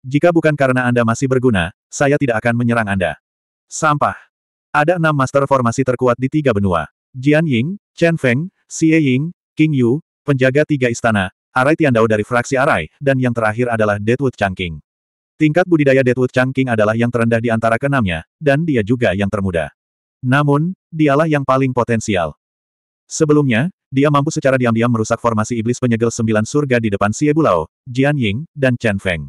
Jika bukan karena Anda masih berguna, saya tidak akan menyerang Anda. Sampah. Ada enam master formasi terkuat di tiga benua. Jian Ying, Chen Feng, Xie Ying, King Yu, penjaga tiga istana, Arai Tiandao dari fraksi Arai, dan yang terakhir adalah Deadwood Changking. Tingkat budidaya Deadwood Changking adalah yang terendah di antara keenamnya, dan dia juga yang termuda. Namun, dialah yang paling potensial. Sebelumnya, dia mampu secara diam-diam merusak formasi iblis penyegel sembilan surga di depan Xie Bulao, Jian Ying, dan Chen Feng.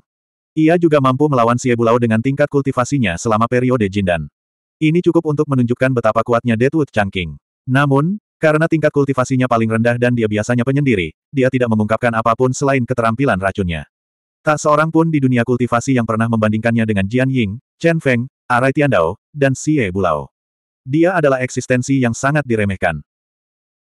Ia juga mampu melawan Bulao dengan tingkat kultivasinya selama periode Jindan. Ini cukup untuk menunjukkan betapa kuatnya Deadwood Changking. Namun, karena tingkat kultivasinya paling rendah dan dia biasanya penyendiri, dia tidak mengungkapkan apapun selain keterampilan racunnya. Tak seorang pun di dunia kultivasi yang pernah membandingkannya dengan Jian Ying, Chen Feng, Arai Dao, dan Xie Bulao. Dia adalah eksistensi yang sangat diremehkan.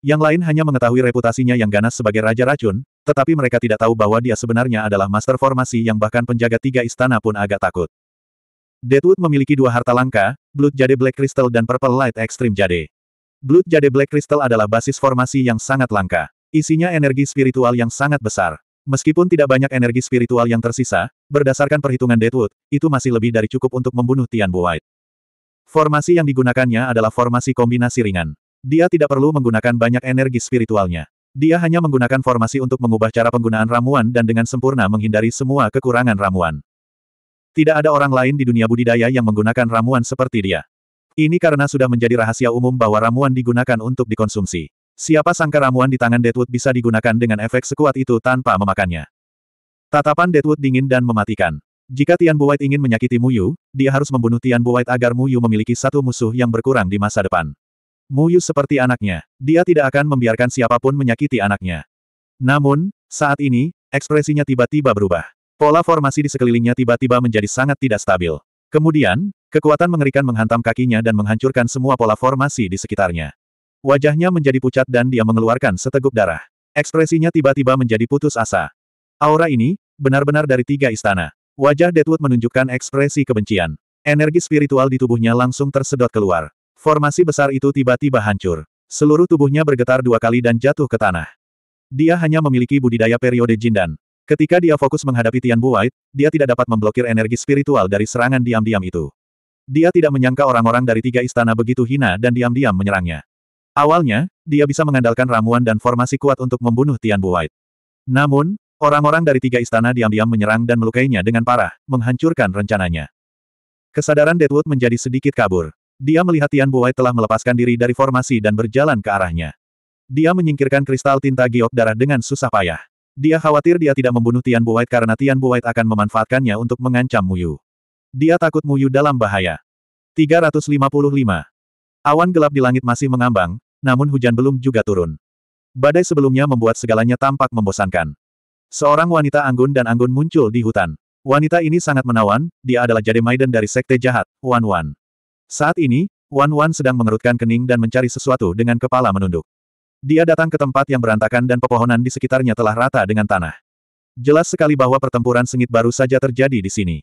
Yang lain hanya mengetahui reputasinya yang ganas sebagai Raja Racun, tetapi mereka tidak tahu bahwa dia sebenarnya adalah master formasi yang bahkan penjaga tiga istana pun agak takut. Deadwood memiliki dua harta langka, Blood Jade Black Crystal dan Purple Light Extreme Jade. Blood Jade Black Crystal adalah basis formasi yang sangat langka. Isinya energi spiritual yang sangat besar. Meskipun tidak banyak energi spiritual yang tersisa, berdasarkan perhitungan Deadwood, itu masih lebih dari cukup untuk membunuh Tian Bo White. Formasi yang digunakannya adalah formasi kombinasi ringan. Dia tidak perlu menggunakan banyak energi spiritualnya. Dia hanya menggunakan formasi untuk mengubah cara penggunaan ramuan dan dengan sempurna menghindari semua kekurangan ramuan. Tidak ada orang lain di dunia budidaya yang menggunakan ramuan seperti dia. Ini karena sudah menjadi rahasia umum bahwa ramuan digunakan untuk dikonsumsi. Siapa sangka ramuan di tangan Deadwood bisa digunakan dengan efek sekuat itu tanpa memakannya. Tatapan Deadwood dingin dan mematikan. Jika Tian Bu ingin menyakiti Muyu, dia harus membunuh Tian Bu White agar Muyu memiliki satu musuh yang berkurang di masa depan. Muyu seperti anaknya, dia tidak akan membiarkan siapapun menyakiti anaknya. Namun, saat ini, ekspresinya tiba-tiba berubah. Pola formasi di sekelilingnya tiba-tiba menjadi sangat tidak stabil. Kemudian, kekuatan mengerikan menghantam kakinya dan menghancurkan semua pola formasi di sekitarnya. Wajahnya menjadi pucat dan dia mengeluarkan seteguk darah. Ekspresinya tiba-tiba menjadi putus asa. Aura ini, benar-benar dari tiga istana. Wajah Deadwood menunjukkan ekspresi kebencian. Energi spiritual di tubuhnya langsung tersedot keluar. Formasi besar itu tiba-tiba hancur. Seluruh tubuhnya bergetar dua kali dan jatuh ke tanah. Dia hanya memiliki budidaya periode Jindan. Ketika dia fokus menghadapi Tian Bu dia tidak dapat memblokir energi spiritual dari serangan diam-diam itu. Dia tidak menyangka orang-orang dari tiga istana begitu hina dan diam-diam menyerangnya. Awalnya, dia bisa mengandalkan ramuan dan formasi kuat untuk membunuh Tian Bu Namun, orang-orang dari tiga istana diam-diam menyerang dan melukainya dengan parah, menghancurkan rencananya. Kesadaran Deadwood menjadi sedikit kabur. Dia melihat Tian Buai telah melepaskan diri dari formasi dan berjalan ke arahnya. Dia menyingkirkan kristal tinta giok darah dengan susah payah. Dia khawatir dia tidak membunuh Tian Buai karena Tian Buai akan memanfaatkannya untuk mengancam Muyu. Dia takut Muyu dalam bahaya. 355. Awan gelap di langit masih mengambang, namun hujan belum juga turun. Badai sebelumnya membuat segalanya tampak membosankan. Seorang wanita anggun dan anggun muncul di hutan. Wanita ini sangat menawan, dia adalah Jade Maiden dari Sekte Jahat, Wan Wan. Saat ini, Wan Wan sedang mengerutkan kening dan mencari sesuatu dengan kepala menunduk. Dia datang ke tempat yang berantakan dan pepohonan di sekitarnya telah rata dengan tanah. Jelas sekali bahwa pertempuran sengit baru saja terjadi di sini.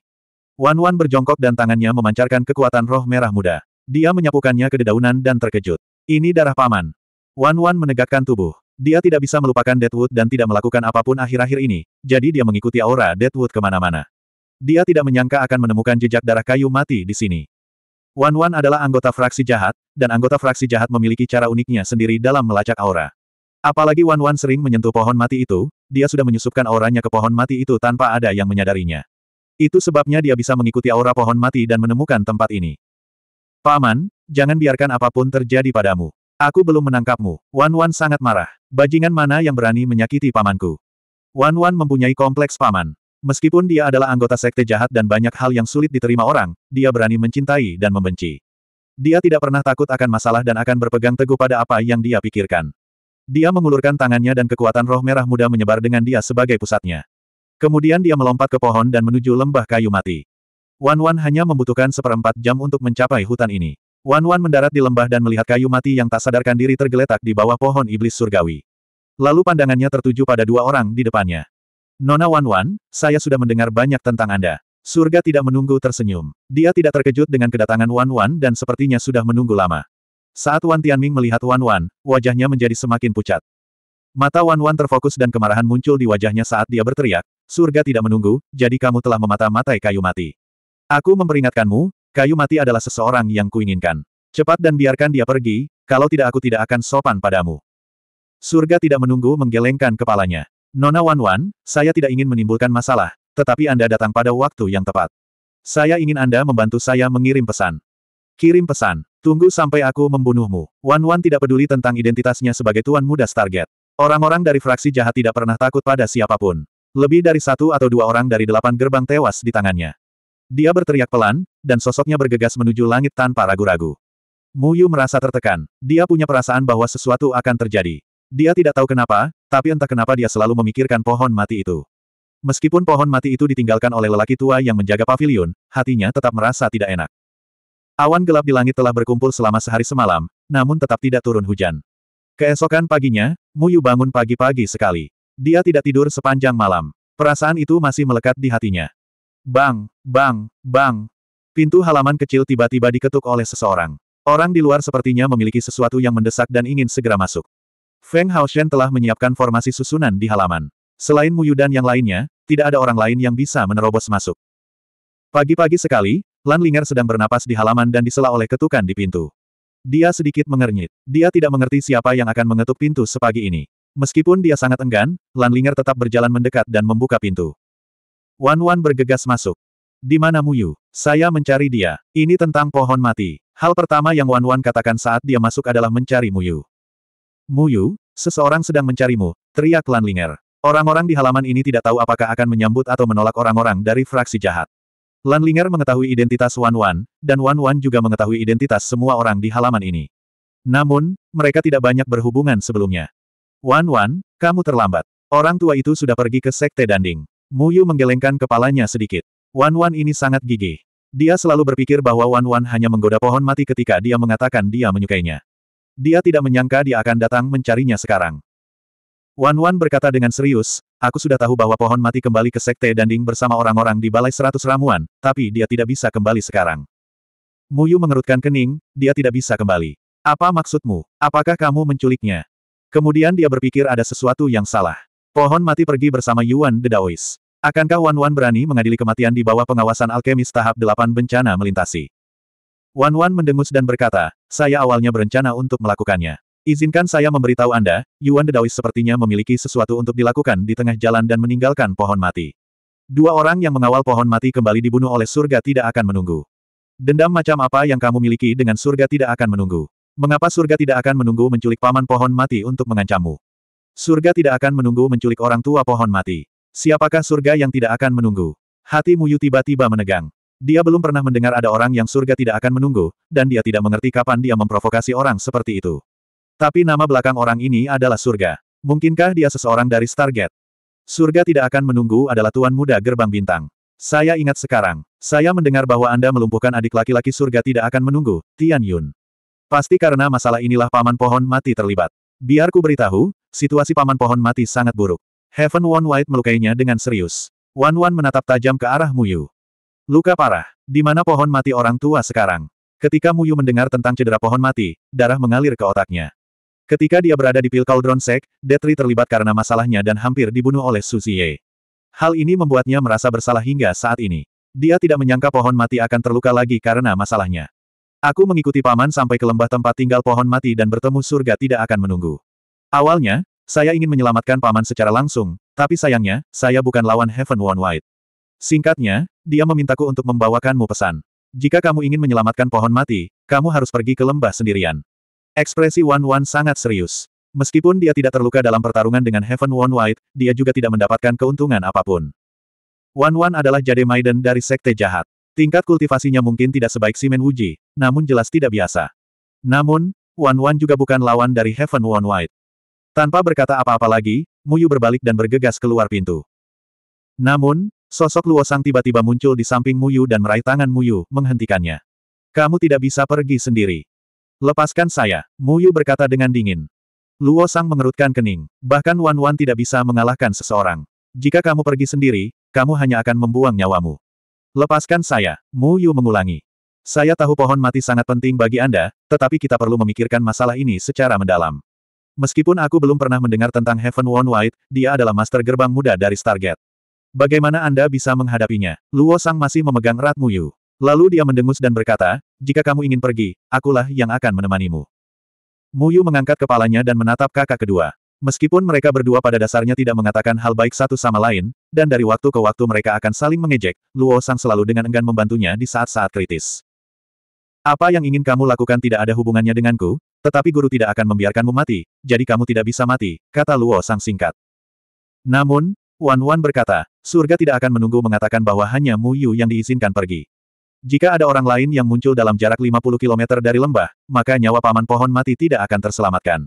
Wan Wan berjongkok dan tangannya memancarkan kekuatan roh merah muda. Dia menyapukannya ke dedaunan dan terkejut. Ini darah paman. Wan Wan menegakkan tubuh. Dia tidak bisa melupakan Deadwood dan tidak melakukan apapun akhir-akhir ini, jadi dia mengikuti aura Deadwood kemana-mana. Dia tidak menyangka akan menemukan jejak darah kayu mati di sini. Wan Wan adalah anggota fraksi jahat, dan anggota fraksi jahat memiliki cara uniknya sendiri dalam melacak aura. Apalagi Wan Wan sering menyentuh pohon mati itu, dia sudah menyusupkan auranya ke pohon mati itu tanpa ada yang menyadarinya. Itu sebabnya dia bisa mengikuti aura pohon mati dan menemukan tempat ini. Paman, jangan biarkan apapun terjadi padamu. Aku belum menangkapmu. Wan Wan sangat marah. Bajingan mana yang berani menyakiti pamanku? Wan Wan mempunyai kompleks paman. Meskipun dia adalah anggota sekte jahat dan banyak hal yang sulit diterima orang, dia berani mencintai dan membenci. Dia tidak pernah takut akan masalah dan akan berpegang teguh pada apa yang dia pikirkan. Dia mengulurkan tangannya dan kekuatan roh merah muda menyebar dengan dia sebagai pusatnya. Kemudian dia melompat ke pohon dan menuju lembah kayu mati. Wan Wan hanya membutuhkan seperempat jam untuk mencapai hutan ini. Wan Wan mendarat di lembah dan melihat kayu mati yang tak sadarkan diri tergeletak di bawah pohon iblis surgawi. Lalu pandangannya tertuju pada dua orang di depannya. Nona Wan Wan, saya sudah mendengar banyak tentang Anda. Surga tidak menunggu tersenyum. Dia tidak terkejut dengan kedatangan Wan Wan dan sepertinya sudah menunggu lama. Saat Wan Tianming melihat Wan Wan, wajahnya menjadi semakin pucat. Mata Wan Wan terfokus dan kemarahan muncul di wajahnya saat dia berteriak, surga tidak menunggu, jadi kamu telah memata-matai kayu mati. Aku memperingatkanmu, kayu mati adalah seseorang yang kuinginkan. Cepat dan biarkan dia pergi, kalau tidak aku tidak akan sopan padamu. Surga tidak menunggu menggelengkan kepalanya. Nona Wan Wan, saya tidak ingin menimbulkan masalah, tetapi Anda datang pada waktu yang tepat. Saya ingin Anda membantu saya mengirim pesan. Kirim pesan. Tunggu sampai aku membunuhmu. Wan Wan tidak peduli tentang identitasnya sebagai tuan muda target. Orang-orang dari fraksi jahat tidak pernah takut pada siapapun. Lebih dari satu atau dua orang dari delapan gerbang tewas di tangannya. Dia berteriak pelan, dan sosoknya bergegas menuju langit tanpa ragu-ragu. Muyu merasa tertekan. Dia punya perasaan bahwa sesuatu akan terjadi. Dia tidak tahu kenapa, tapi entah kenapa dia selalu memikirkan pohon mati itu. Meskipun pohon mati itu ditinggalkan oleh lelaki tua yang menjaga pavilion, hatinya tetap merasa tidak enak. Awan gelap di langit telah berkumpul selama sehari semalam, namun tetap tidak turun hujan. Keesokan paginya, Muyu bangun pagi-pagi sekali. Dia tidak tidur sepanjang malam. Perasaan itu masih melekat di hatinya. Bang, bang, bang. Pintu halaman kecil tiba-tiba diketuk oleh seseorang. Orang di luar sepertinya memiliki sesuatu yang mendesak dan ingin segera masuk. Feng Hao Shen telah menyiapkan formasi susunan di halaman. Selain Muyu dan yang lainnya, tidak ada orang lain yang bisa menerobos masuk. Pagi-pagi sekali, Lan Linger sedang bernapas di halaman dan disela oleh ketukan di pintu. Dia sedikit mengernyit. Dia tidak mengerti siapa yang akan mengetuk pintu sepagi ini. Meskipun dia sangat enggan, Lan Linger tetap berjalan mendekat dan membuka pintu. Wan Wan bergegas masuk. Di mana Muyu? Saya mencari dia. Ini tentang pohon mati. Hal pertama yang Wan Wan katakan saat dia masuk adalah mencari Muyu. Muyu, seseorang sedang mencarimu, teriak Lanlinger. Orang-orang di halaman ini tidak tahu apakah akan menyambut atau menolak orang-orang dari fraksi jahat. Lanlinger mengetahui identitas Wan Wan, dan Wan Wan juga mengetahui identitas semua orang di halaman ini. Namun, mereka tidak banyak berhubungan sebelumnya. Wan Wan, kamu terlambat. Orang tua itu sudah pergi ke Sekte Danding. Muyu menggelengkan kepalanya sedikit. Wan Wan ini sangat gigih. Dia selalu berpikir bahwa Wan Wan hanya menggoda pohon mati ketika dia mengatakan dia menyukainya. Dia tidak menyangka dia akan datang mencarinya sekarang. Wan Wan berkata dengan serius, aku sudah tahu bahwa pohon mati kembali ke Sekte Danding bersama orang-orang di Balai Seratus Ramuan, tapi dia tidak bisa kembali sekarang. Muyu mengerutkan kening, dia tidak bisa kembali. Apa maksudmu? Apakah kamu menculiknya? Kemudian dia berpikir ada sesuatu yang salah. Pohon mati pergi bersama Yuan the Daoist. Akankah Wan Wan berani mengadili kematian di bawah pengawasan alkemis tahap delapan bencana melintasi? Wan Wan mendengus dan berkata, saya awalnya berencana untuk melakukannya. Izinkan saya memberitahu Anda, Yuan Dedawis sepertinya memiliki sesuatu untuk dilakukan di tengah jalan dan meninggalkan pohon mati. Dua orang yang mengawal pohon mati kembali dibunuh oleh surga tidak akan menunggu. Dendam macam apa yang kamu miliki dengan surga tidak akan menunggu. Mengapa surga tidak akan menunggu menculik paman pohon mati untuk mengancammu? Surga tidak akan menunggu menculik orang tua pohon mati. Siapakah surga yang tidak akan menunggu? Hati Muyu tiba-tiba menegang. Dia belum pernah mendengar ada orang yang surga tidak akan menunggu, dan dia tidak mengerti kapan dia memprovokasi orang seperti itu. Tapi nama belakang orang ini adalah surga. Mungkinkah dia seseorang dari Stargate? Surga tidak akan menunggu adalah Tuan Muda Gerbang Bintang. Saya ingat sekarang. Saya mendengar bahwa Anda melumpuhkan adik laki-laki surga tidak akan menunggu, Tian Yun. Pasti karena masalah inilah Paman Pohon Mati terlibat. Biarku beritahu, situasi Paman Pohon Mati sangat buruk. Heaven One White melukainya dengan serius. Wan Wan menatap tajam ke arah Yu. Luka parah. Di mana pohon mati orang tua sekarang? Ketika Muyu mendengar tentang cedera pohon mati, darah mengalir ke otaknya. Ketika dia berada di pil Cauldron Sek, Detri terlibat karena masalahnya dan hampir dibunuh oleh Suzie. Hal ini membuatnya merasa bersalah hingga saat ini. Dia tidak menyangka pohon mati akan terluka lagi karena masalahnya. Aku mengikuti paman sampai ke lembah tempat tinggal pohon mati dan bertemu surga tidak akan menunggu. Awalnya, saya ingin menyelamatkan paman secara langsung, tapi sayangnya, saya bukan lawan Heaven One White. Singkatnya, dia memintaku untuk membawakanmu pesan. Jika kamu ingin menyelamatkan pohon mati, kamu harus pergi ke lembah sendirian. Ekspresi Wan Wan sangat serius. Meskipun dia tidak terluka dalam pertarungan dengan Heaven One White, dia juga tidak mendapatkan keuntungan apapun. Wan Wan adalah Jade Maiden dari Sekte Jahat. Tingkat kultivasinya mungkin tidak sebaik Simen Wuji, namun jelas tidak biasa. Namun, Wan Wan juga bukan lawan dari Heaven One White. Tanpa berkata apa-apa lagi, Muyu berbalik dan bergegas keluar pintu. Namun, Sosok Luosang tiba-tiba muncul di samping Muyu dan meraih tangan Muyu, menghentikannya. Kamu tidak bisa pergi sendiri. Lepaskan saya, Muyu berkata dengan dingin. Luosang mengerutkan kening. Bahkan Wan Wan tidak bisa mengalahkan seseorang. Jika kamu pergi sendiri, kamu hanya akan membuang nyawamu. Lepaskan saya, Muyu mengulangi. Saya tahu pohon mati sangat penting bagi Anda, tetapi kita perlu memikirkan masalah ini secara mendalam. Meskipun aku belum pernah mendengar tentang Heaven One White, dia adalah master gerbang muda dari Stargate. Bagaimana Anda bisa menghadapinya? Luo Sang masih memegang Rat Muyu. Lalu dia mendengus dan berkata, jika kamu ingin pergi, akulah yang akan menemanimu. Muyu mengangkat kepalanya dan menatap kakak kedua. Meskipun mereka berdua pada dasarnya tidak mengatakan hal baik satu sama lain, dan dari waktu ke waktu mereka akan saling mengejek, Luo Sang selalu dengan enggan membantunya di saat-saat kritis. Apa yang ingin kamu lakukan tidak ada hubungannya denganku, tetapi guru tidak akan membiarkanmu mati, jadi kamu tidak bisa mati, kata Luo Sang singkat. Namun, Wan Wan berkata, Surga tidak akan menunggu mengatakan bahwa hanya Mu Yu yang diizinkan pergi. Jika ada orang lain yang muncul dalam jarak 50 km dari lembah, maka nyawa paman pohon mati tidak akan terselamatkan.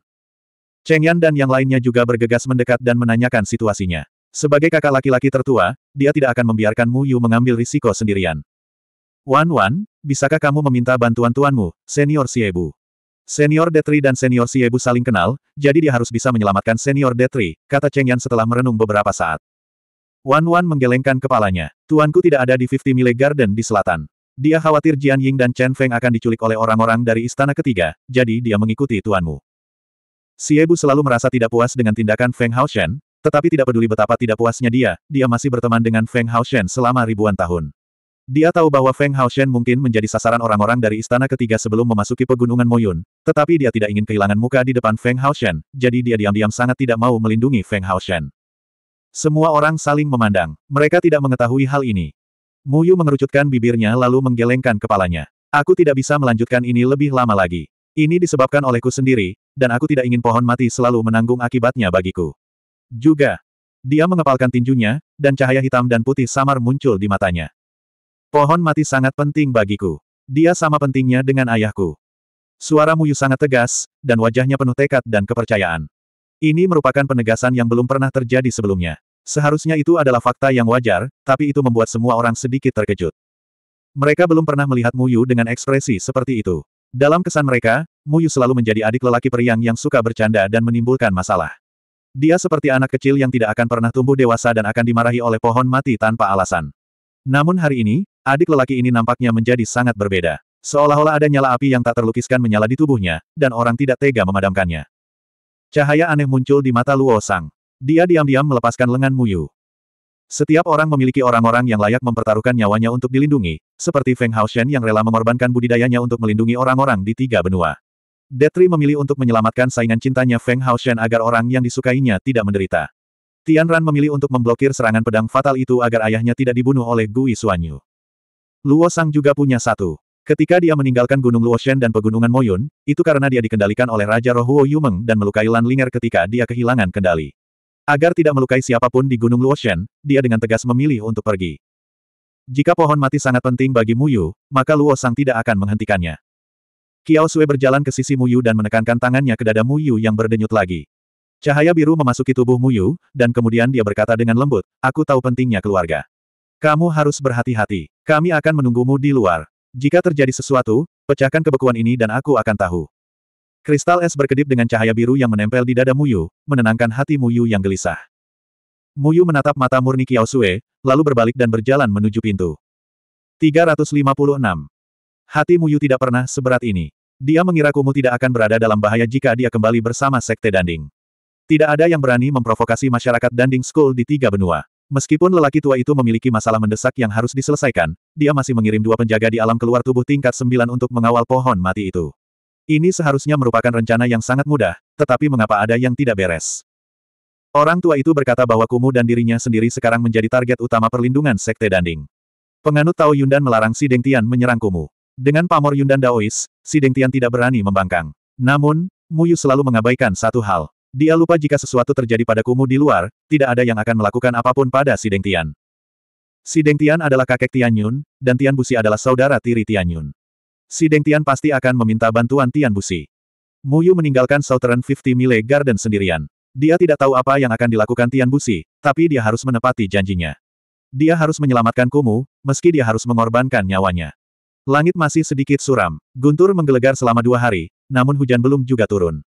Cheng Yan dan yang lainnya juga bergegas mendekat dan menanyakan situasinya. Sebagai kakak laki-laki tertua, dia tidak akan membiarkan Mu Yu mengambil risiko sendirian. Wan Wan, bisakah kamu meminta bantuan tuanmu, senior Siebu? Senior Detri dan senior Siebu saling kenal, jadi dia harus bisa menyelamatkan senior Detri, kata Cheng Yan setelah merenung beberapa saat. Wan Wan menggelengkan kepalanya. Tuanku tidak ada di Fifty Mile Garden di selatan. Dia khawatir Jian Ying dan Chen Feng akan diculik oleh orang-orang dari istana ketiga, jadi dia mengikuti tuanmu. Siebu selalu merasa tidak puas dengan tindakan Feng Hao Shen, tetapi tidak peduli betapa tidak puasnya dia, dia masih berteman dengan Feng Hao Shen selama ribuan tahun. Dia tahu bahwa Feng Hao Shen mungkin menjadi sasaran orang-orang dari istana ketiga sebelum memasuki pegunungan Moyun, tetapi dia tidak ingin kehilangan muka di depan Feng Hao Shen, jadi dia diam-diam sangat tidak mau melindungi Feng Hao Shen. Semua orang saling memandang, mereka tidak mengetahui hal ini. Muyu mengerucutkan bibirnya lalu menggelengkan kepalanya. Aku tidak bisa melanjutkan ini lebih lama lagi. Ini disebabkan olehku sendiri, dan aku tidak ingin pohon mati selalu menanggung akibatnya bagiku. Juga, dia mengepalkan tinjunya, dan cahaya hitam dan putih samar muncul di matanya. Pohon mati sangat penting bagiku. Dia sama pentingnya dengan ayahku. Suara Muyu sangat tegas, dan wajahnya penuh tekad dan kepercayaan. Ini merupakan penegasan yang belum pernah terjadi sebelumnya. Seharusnya itu adalah fakta yang wajar, tapi itu membuat semua orang sedikit terkejut. Mereka belum pernah melihat Muyu dengan ekspresi seperti itu. Dalam kesan mereka, Muyu selalu menjadi adik lelaki periang yang suka bercanda dan menimbulkan masalah. Dia seperti anak kecil yang tidak akan pernah tumbuh dewasa dan akan dimarahi oleh pohon mati tanpa alasan. Namun hari ini, adik lelaki ini nampaknya menjadi sangat berbeda. Seolah-olah ada nyala api yang tak terlukiskan menyala di tubuhnya, dan orang tidak tega memadamkannya. Cahaya aneh muncul di mata Luo Sang. Dia diam-diam melepaskan lengan Muyu. Setiap orang memiliki orang-orang yang layak mempertaruhkan nyawanya untuk dilindungi, seperti Feng Hao Shen yang rela mengorbankan budidayanya untuk melindungi orang-orang di tiga benua. Detri memilih untuk menyelamatkan saingan cintanya Feng Hao Shen agar orang yang disukainya tidak menderita. Tian Ran memilih untuk memblokir serangan pedang fatal itu agar ayahnya tidak dibunuh oleh Gui Xuanyu. Luo Sang juga punya satu. Ketika dia meninggalkan Gunung Luoshen dan Pegunungan Moyun, itu karena dia dikendalikan oleh Raja Rohuo Yumeng dan melukai Lan Linger ketika dia kehilangan kendali. Agar tidak melukai siapapun di Gunung Luoshen, dia dengan tegas memilih untuk pergi. Jika pohon mati sangat penting bagi Muyu, maka Luo Sang tidak akan menghentikannya. Kiao Sui berjalan ke sisi Muyu dan menekankan tangannya ke dada Muyu yang berdenyut lagi. Cahaya biru memasuki tubuh Muyu, dan kemudian dia berkata dengan lembut, aku tahu pentingnya keluarga. Kamu harus berhati-hati. Kami akan menunggumu di luar. Jika terjadi sesuatu, pecahkan kebekuan ini dan aku akan tahu. Kristal es berkedip dengan cahaya biru yang menempel di dada Muyu, menenangkan hati Muyu yang gelisah. Muyu menatap mata murni Kiao Sue, lalu berbalik dan berjalan menuju pintu. 356. Hati Muyu tidak pernah seberat ini. Dia mengira Kumu tidak akan berada dalam bahaya jika dia kembali bersama Sekte Danding. Tidak ada yang berani memprovokasi masyarakat Danding School di tiga benua. Meskipun lelaki tua itu memiliki masalah mendesak yang harus diselesaikan, dia masih mengirim dua penjaga di alam keluar tubuh tingkat sembilan untuk mengawal pohon mati itu. Ini seharusnya merupakan rencana yang sangat mudah, tetapi mengapa ada yang tidak beres? Orang tua itu berkata bahwa Kumu dan dirinya sendiri sekarang menjadi target utama perlindungan Sekte Danding. Penganut Tao Yundan melarang si Deng Tian menyerang Kumu. Dengan pamor Yundan Daois, si Deng Tian tidak berani membangkang. Namun, Muyu selalu mengabaikan satu hal. Dia lupa jika sesuatu terjadi pada Kumu di luar, tidak ada yang akan melakukan apapun pada si Deng Tian. Si Deng Tian adalah kakek Tian Yun, dan Tian Busi adalah saudara tiri Tian Yun. Si Deng Tian pasti akan meminta bantuan Tian Busi. Mu Yu meninggalkan Southern 50 Mile Garden sendirian. Dia tidak tahu apa yang akan dilakukan Tian Busi, tapi dia harus menepati janjinya. Dia harus menyelamatkan Kumu, meski dia harus mengorbankan nyawanya. Langit masih sedikit suram. Guntur menggelegar selama dua hari, namun hujan belum juga turun.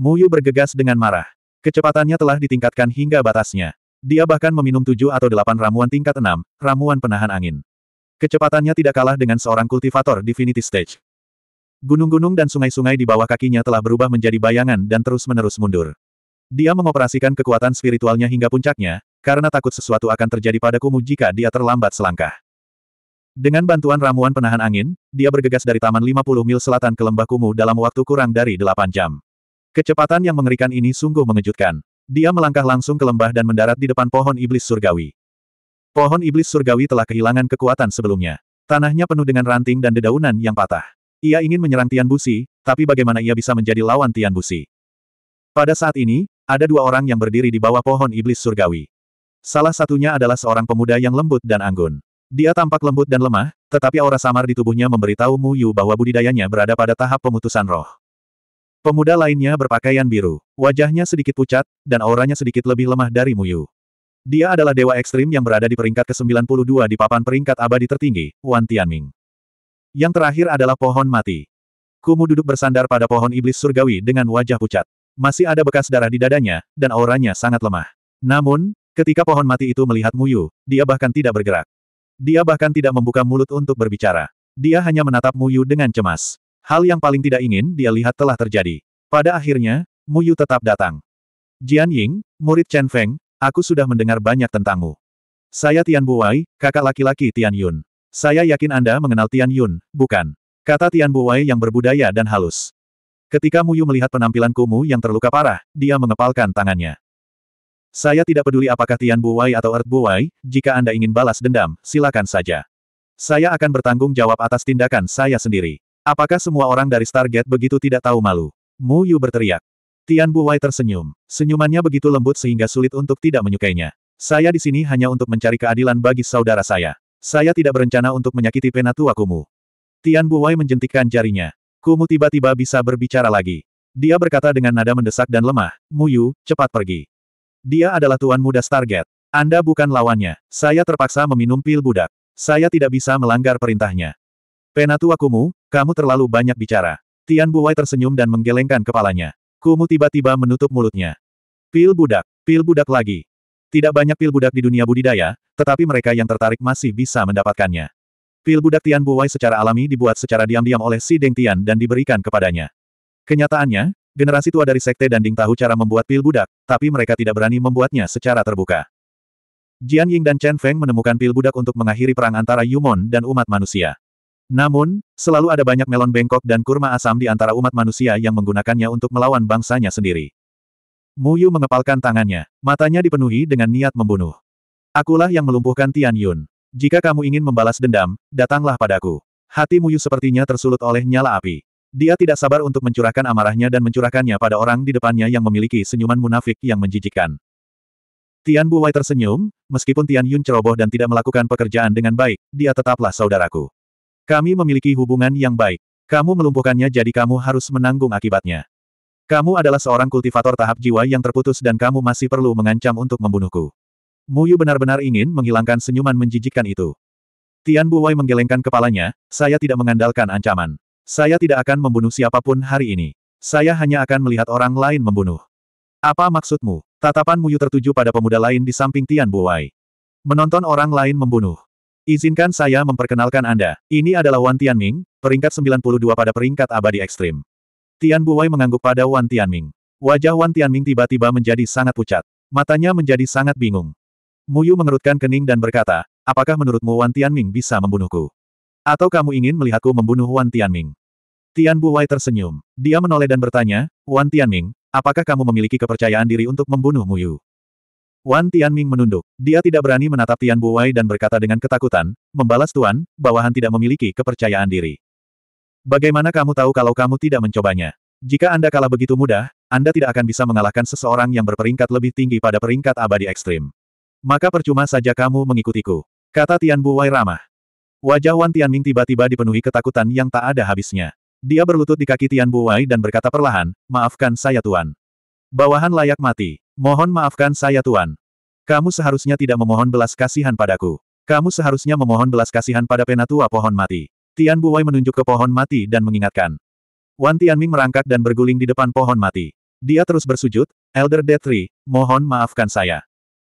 Muyu bergegas dengan marah. Kecepatannya telah ditingkatkan hingga batasnya. Dia bahkan meminum tujuh atau delapan ramuan tingkat enam, ramuan penahan angin. Kecepatannya tidak kalah dengan seorang kultivator Divinity Stage. Gunung-gunung dan sungai-sungai di bawah kakinya telah berubah menjadi bayangan dan terus-menerus mundur. Dia mengoperasikan kekuatan spiritualnya hingga puncaknya, karena takut sesuatu akan terjadi pada Kumu jika dia terlambat selangkah. Dengan bantuan ramuan penahan angin, dia bergegas dari taman 50 mil selatan ke lembah Kumu dalam waktu kurang dari 8 jam. Kecepatan yang mengerikan ini sungguh mengejutkan. Dia melangkah langsung ke lembah dan mendarat di depan pohon iblis surgawi. Pohon iblis surgawi telah kehilangan kekuatan sebelumnya. Tanahnya penuh dengan ranting dan dedaunan yang patah. Ia ingin menyerang Tian Busi, tapi bagaimana ia bisa menjadi lawan Tian Busi? Pada saat ini, ada dua orang yang berdiri di bawah pohon iblis surgawi. Salah satunya adalah seorang pemuda yang lembut dan anggun. Dia tampak lembut dan lemah, tetapi aura samar di tubuhnya memberitahu Mu Yu bahwa budidayanya berada pada tahap pemutusan roh. Pemuda lainnya berpakaian biru, wajahnya sedikit pucat, dan auranya sedikit lebih lemah dari Muyu. Dia adalah dewa ekstrim yang berada di peringkat ke-92 di papan peringkat abadi tertinggi, Wan Tianming. Yang terakhir adalah pohon mati. Kumu duduk bersandar pada pohon iblis surgawi dengan wajah pucat. Masih ada bekas darah di dadanya, dan auranya sangat lemah. Namun, ketika pohon mati itu melihat Muyu, dia bahkan tidak bergerak. Dia bahkan tidak membuka mulut untuk berbicara. Dia hanya menatap Muyu dengan cemas. Hal yang paling tidak ingin dia lihat telah terjadi. Pada akhirnya, Mu Yu tetap datang. Jian Ying, murid Chen Feng, aku sudah mendengar banyak tentangmu. Saya Tian Buwei, kakak laki-laki Tian Yun. Saya yakin Anda mengenal Tian Yun, bukan? Kata Tian Buwei yang berbudaya dan halus. Ketika Mu Yu melihat penampilan Kumu yang terluka parah, dia mengepalkan tangannya. Saya tidak peduli apakah Tian Buwei atau Earth Buwei, jika Anda ingin balas dendam, silakan saja. Saya akan bertanggung jawab atas tindakan saya sendiri. Apakah semua orang dari Stargate begitu tidak tahu malu? Mu Yu berteriak. Tian Buwai tersenyum. Senyumannya begitu lembut sehingga sulit untuk tidak menyukainya. Saya di sini hanya untuk mencari keadilan bagi saudara saya. Saya tidak berencana untuk menyakiti penatua Kumu. Tian Buwai menjentikkan jarinya. Kumu tiba-tiba bisa berbicara lagi. Dia berkata dengan nada mendesak dan lemah, Mu Yu, cepat pergi. Dia adalah tuan muda Stargate. Anda bukan lawannya. Saya terpaksa meminum pil budak. Saya tidak bisa melanggar perintahnya. Penatua Kumu, kamu terlalu banyak bicara. Tian Buwai tersenyum dan menggelengkan kepalanya. Kumu tiba-tiba menutup mulutnya. Pil budak, pil budak lagi. Tidak banyak pil budak di dunia budidaya, tetapi mereka yang tertarik masih bisa mendapatkannya. Pil budak Tian Buwai secara alami dibuat secara diam-diam oleh Si Deng Tian dan diberikan kepadanya. Kenyataannya, generasi tua dari Sekte Danding tahu cara membuat pil budak, tapi mereka tidak berani membuatnya secara terbuka. Jian Ying dan Chen Feng menemukan pil budak untuk mengakhiri perang antara Yumon dan umat manusia. Namun, selalu ada banyak melon bengkok dan kurma asam di antara umat manusia yang menggunakannya untuk melawan bangsanya sendiri. Muyu mengepalkan tangannya, matanya dipenuhi dengan niat membunuh. Akulah yang melumpuhkan Tian Yun. Jika kamu ingin membalas dendam, datanglah padaku. Hati Muyu sepertinya tersulut oleh nyala api. Dia tidak sabar untuk mencurahkan amarahnya dan mencurahkannya pada orang di depannya yang memiliki senyuman munafik yang menjijikkan. Tian Buwai tersenyum, meskipun Tian Yun ceroboh dan tidak melakukan pekerjaan dengan baik, dia tetaplah saudaraku. Kami memiliki hubungan yang baik. Kamu melumpuhkannya jadi kamu harus menanggung akibatnya. Kamu adalah seorang kultivator tahap jiwa yang terputus dan kamu masih perlu mengancam untuk membunuhku. Muyu benar-benar ingin menghilangkan senyuman menjijikkan itu. Tian Buwai menggelengkan kepalanya, saya tidak mengandalkan ancaman. Saya tidak akan membunuh siapapun hari ini. Saya hanya akan melihat orang lain membunuh. Apa maksudmu? Tatapan Muyu tertuju pada pemuda lain di samping Tian Buwai. Menonton orang lain membunuh. Izinkan saya memperkenalkan Anda. Ini adalah Wan Tianming, peringkat 92 pada peringkat abadi ekstrim. Tian Buwei mengangguk pada Wan Tianming. Wajah Wan Tianming tiba-tiba menjadi sangat pucat. Matanya menjadi sangat bingung. Muyu mengerutkan kening dan berkata, apakah menurutmu Wan Tianming bisa membunuhku? Atau kamu ingin melihatku membunuh Wan Tianming? Tian Buwei tersenyum. Dia menoleh dan bertanya, Wan Tianming, apakah kamu memiliki kepercayaan diri untuk membunuh Muyu? Wan Tianming menunduk. Dia tidak berani menatap Tian Buwei dan berkata dengan ketakutan, membalas Tuan, bawahan tidak memiliki kepercayaan diri. Bagaimana kamu tahu kalau kamu tidak mencobanya? Jika Anda kalah begitu mudah, Anda tidak akan bisa mengalahkan seseorang yang berperingkat lebih tinggi pada peringkat abadi ekstrim. Maka percuma saja kamu mengikutiku. Kata Tian Buwei ramah. Wajah Wan Tianming tiba-tiba dipenuhi ketakutan yang tak ada habisnya. Dia berlutut di kaki Tian Buwei dan berkata perlahan, maafkan saya Tuan. Bawahan layak mati. Mohon maafkan saya Tuan. Kamu seharusnya tidak memohon belas kasihan padaku. Kamu seharusnya memohon belas kasihan pada penatua pohon mati. Tian Buwai menunjuk ke pohon mati dan mengingatkan. Wan Tianming merangkak dan berguling di depan pohon mati. Dia terus bersujud, Elder Detri, mohon maafkan saya.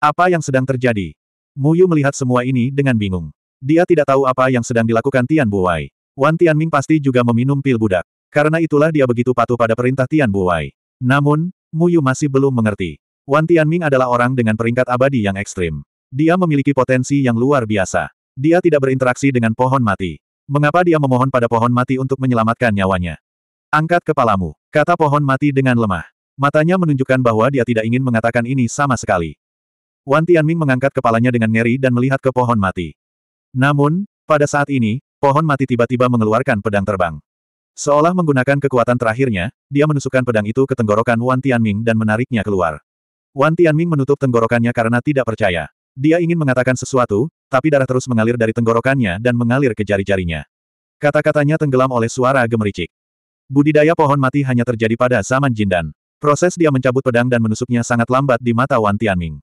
Apa yang sedang terjadi? Mu Yu melihat semua ini dengan bingung. Dia tidak tahu apa yang sedang dilakukan Tian Buwai. Wan Tianming pasti juga meminum pil budak. Karena itulah dia begitu patuh pada perintah Tian Buwai. Namun, Mu Yu masih belum mengerti. Wan Tianming adalah orang dengan peringkat abadi yang ekstrim. Dia memiliki potensi yang luar biasa. Dia tidak berinteraksi dengan pohon mati. Mengapa dia memohon pada pohon mati untuk menyelamatkan nyawanya? Angkat kepalamu, kata pohon mati dengan lemah. Matanya menunjukkan bahwa dia tidak ingin mengatakan ini sama sekali. Wan Tianming mengangkat kepalanya dengan ngeri dan melihat ke pohon mati. Namun, pada saat ini, pohon mati tiba-tiba mengeluarkan pedang terbang. Seolah menggunakan kekuatan terakhirnya, dia menusukkan pedang itu ke tenggorokan Wan Tianming dan menariknya keluar. Wan Tianming menutup tenggorokannya karena tidak percaya. Dia ingin mengatakan sesuatu, tapi darah terus mengalir dari tenggorokannya dan mengalir ke jari-jarinya. Kata-katanya tenggelam oleh suara gemericik. Budidaya pohon mati hanya terjadi pada zaman Jindan. Proses dia mencabut pedang dan menusuknya sangat lambat di mata Wan Tianming.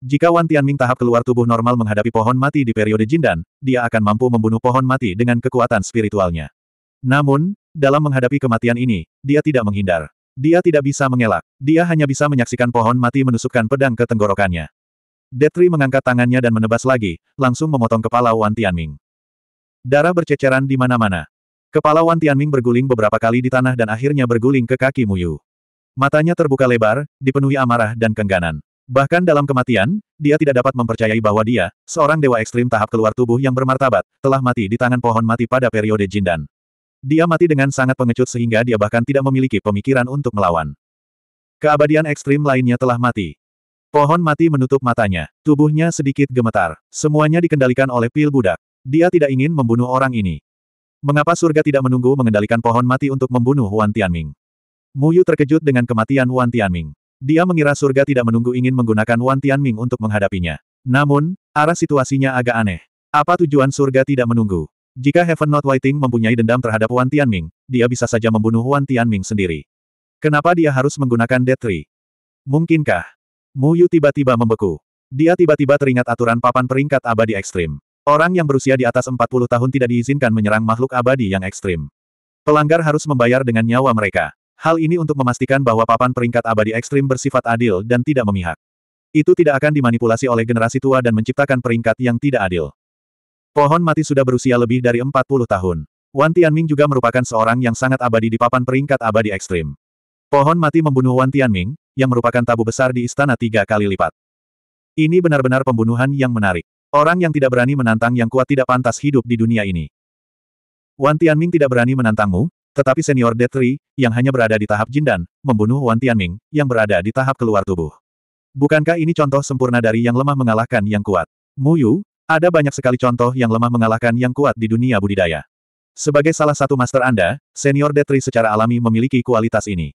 Jika Wan Tianming tahap keluar tubuh normal menghadapi pohon mati di periode Jindan, dia akan mampu membunuh pohon mati dengan kekuatan spiritualnya. Namun, dalam menghadapi kematian ini, dia tidak menghindar. Dia tidak bisa mengelak. Dia hanya bisa menyaksikan pohon mati menusukkan pedang ke tenggorokannya. Detri mengangkat tangannya dan menebas lagi, langsung memotong kepala Wan Tianming. Darah berceceran di mana-mana. Kepala Wan Tianming berguling beberapa kali di tanah dan akhirnya berguling ke kaki Muyu. Matanya terbuka lebar, dipenuhi amarah dan kengganan. Bahkan dalam kematian, dia tidak dapat mempercayai bahwa dia, seorang dewa ekstrim tahap keluar tubuh yang bermartabat, telah mati di tangan pohon mati pada periode Jindan. Dia mati dengan sangat pengecut sehingga dia bahkan tidak memiliki pemikiran untuk melawan. Keabadian ekstrim lainnya telah mati. Pohon mati menutup matanya. Tubuhnya sedikit gemetar. Semuanya dikendalikan oleh pil budak. Dia tidak ingin membunuh orang ini. Mengapa surga tidak menunggu mengendalikan pohon mati untuk membunuh Wan Tianming? Muyu terkejut dengan kematian Wan Tianming. Dia mengira surga tidak menunggu ingin menggunakan Wan Tianming untuk menghadapinya. Namun, arah situasinya agak aneh. Apa tujuan surga tidak menunggu? Jika Heaven Not Waiting mempunyai dendam terhadap Wan Tianming, dia bisa saja membunuh Wan Tianming sendiri. Kenapa dia harus menggunakan Death Tree? Mungkinkah? Mu Yu tiba-tiba membeku. Dia tiba-tiba teringat aturan papan peringkat abadi ekstrim. Orang yang berusia di atas 40 tahun tidak diizinkan menyerang makhluk abadi yang ekstrim. Pelanggar harus membayar dengan nyawa mereka. Hal ini untuk memastikan bahwa papan peringkat abadi ekstrim bersifat adil dan tidak memihak. Itu tidak akan dimanipulasi oleh generasi tua dan menciptakan peringkat yang tidak adil. Pohon mati sudah berusia lebih dari 40 tahun. Wan Tianming juga merupakan seorang yang sangat abadi di papan peringkat abadi ekstrim. Pohon mati membunuh Wan Tianming, yang merupakan tabu besar di istana tiga kali lipat. Ini benar-benar pembunuhan yang menarik. Orang yang tidak berani menantang yang kuat tidak pantas hidup di dunia ini. Wan Tianming tidak berani menantangmu, tetapi senior Detri, yang hanya berada di tahap jindan, membunuh Wan Tianming, yang berada di tahap keluar tubuh. Bukankah ini contoh sempurna dari yang lemah mengalahkan yang kuat? Mu Yu, ada banyak sekali contoh yang lemah mengalahkan yang kuat di dunia budidaya. Sebagai salah satu master Anda, senior Detri secara alami memiliki kualitas ini.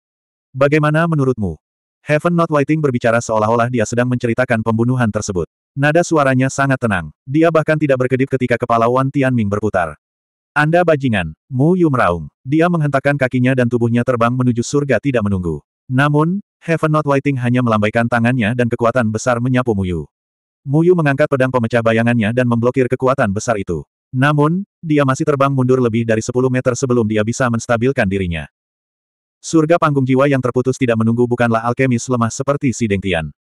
Bagaimana menurutmu? Heaven Not Waiting berbicara seolah-olah dia sedang menceritakan pembunuhan tersebut. Nada suaranya sangat tenang. Dia bahkan tidak berkedip ketika kepala Wan Tianming berputar. Anda bajingan, Mu Yu meraung. Dia menghentakkan kakinya dan tubuhnya terbang menuju surga tidak menunggu. Namun, Heaven Not Waiting hanya melambaikan tangannya dan kekuatan besar menyapu Mu Yu. Muyu mengangkat pedang pemecah bayangannya dan memblokir kekuatan besar itu. Namun, dia masih terbang mundur lebih dari 10 meter sebelum dia bisa menstabilkan dirinya. Surga panggung jiwa yang terputus tidak menunggu bukanlah alkemis lemah seperti si Dengtian.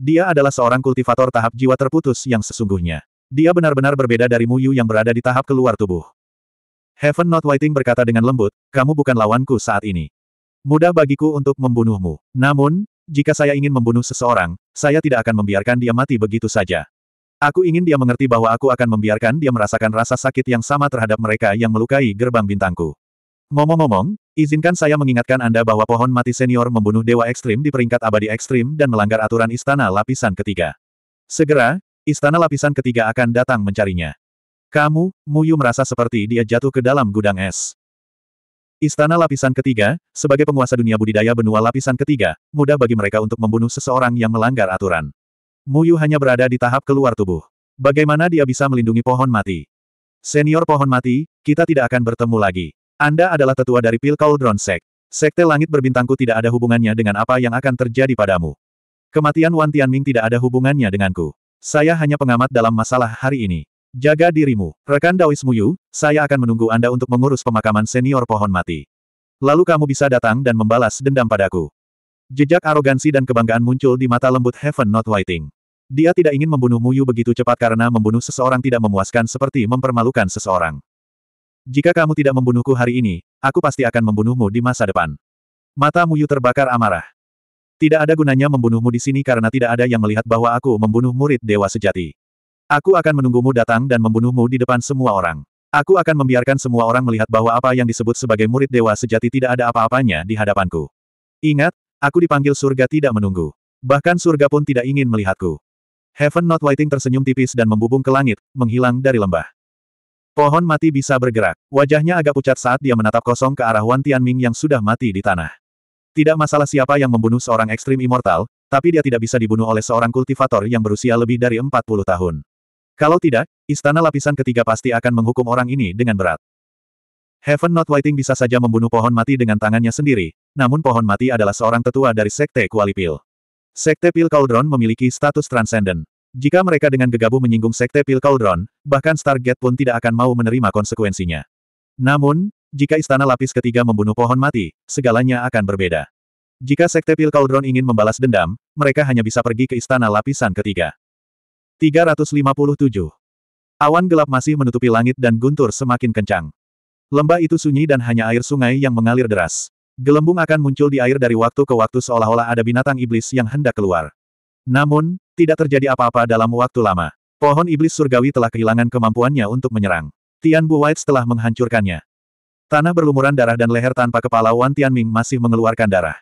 Dia adalah seorang kultivator tahap jiwa terputus yang sesungguhnya. Dia benar-benar berbeda dari Muyu yang berada di tahap keluar tubuh. Heaven Not Waiting berkata dengan lembut, kamu bukan lawanku saat ini. Mudah bagiku untuk membunuhmu. Namun, jika saya ingin membunuh seseorang, saya tidak akan membiarkan dia mati begitu saja. Aku ingin dia mengerti bahwa aku akan membiarkan dia merasakan rasa sakit yang sama terhadap mereka yang melukai gerbang bintangku. Ngomong-ngomong, izinkan saya mengingatkan Anda bahwa pohon mati senior membunuh dewa ekstrim di peringkat abadi ekstrim dan melanggar aturan istana lapisan ketiga. Segera, istana lapisan ketiga akan datang mencarinya. Kamu, Muyu merasa seperti dia jatuh ke dalam gudang es. Istana lapisan ketiga, sebagai penguasa dunia budidaya benua lapisan ketiga, mudah bagi mereka untuk membunuh seseorang yang melanggar aturan. Muyu hanya berada di tahap keluar tubuh. Bagaimana dia bisa melindungi pohon mati? Senior pohon mati, kita tidak akan bertemu lagi. Anda adalah tetua dari Pil Cauldron Sek Sekte langit berbintangku tidak ada hubungannya dengan apa yang akan terjadi padamu. Kematian Wan Tianming tidak ada hubungannya denganku. Saya hanya pengamat dalam masalah hari ini. Jaga dirimu, rekan Daois Muyu, saya akan menunggu Anda untuk mengurus pemakaman senior pohon mati. Lalu kamu bisa datang dan membalas dendam padaku. Jejak arogansi dan kebanggaan muncul di mata lembut Heaven Not Waiting. Dia tidak ingin membunuh Muyu begitu cepat karena membunuh seseorang tidak memuaskan seperti mempermalukan seseorang. Jika kamu tidak membunuhku hari ini, aku pasti akan membunuhmu di masa depan. Mata Muyu terbakar amarah. Tidak ada gunanya membunuhmu di sini karena tidak ada yang melihat bahwa aku membunuh murid dewa sejati. Aku akan menunggumu datang dan membunuhmu di depan semua orang. Aku akan membiarkan semua orang melihat bahwa apa yang disebut sebagai murid dewa sejati tidak ada apa-apanya di hadapanku. Ingat, aku dipanggil surga tidak menunggu. Bahkan surga pun tidak ingin melihatku. Heaven Not Waiting tersenyum tipis dan membubung ke langit, menghilang dari lembah. Pohon mati bisa bergerak. Wajahnya agak pucat saat dia menatap kosong ke arah Wan Tianming yang sudah mati di tanah. Tidak masalah siapa yang membunuh seorang ekstrim immortal, tapi dia tidak bisa dibunuh oleh seorang kultivator yang berusia lebih dari 40 tahun. Kalau tidak, istana lapisan ketiga pasti akan menghukum orang ini dengan berat. Heaven Not Waiting bisa saja membunuh pohon mati dengan tangannya sendiri, namun pohon mati adalah seorang tetua dari Sekte Kualipil. Sekte Pil Cauldron memiliki status transcendent. Jika mereka dengan gegabah menyinggung Sekte Pil Cauldron, bahkan Stargate pun tidak akan mau menerima konsekuensinya. Namun, jika istana lapis ketiga membunuh pohon mati, segalanya akan berbeda. Jika Sekte Pil Cauldron ingin membalas dendam, mereka hanya bisa pergi ke istana lapisan ketiga. 357. Awan gelap masih menutupi langit dan guntur semakin kencang. Lembah itu sunyi dan hanya air sungai yang mengalir deras. Gelembung akan muncul di air dari waktu ke waktu seolah-olah ada binatang iblis yang hendak keluar. Namun, tidak terjadi apa-apa dalam waktu lama. Pohon iblis surgawi telah kehilangan kemampuannya untuk menyerang. Tian Bu White telah menghancurkannya. Tanah berlumuran darah dan leher tanpa kepala Wan Tian Ming masih mengeluarkan darah.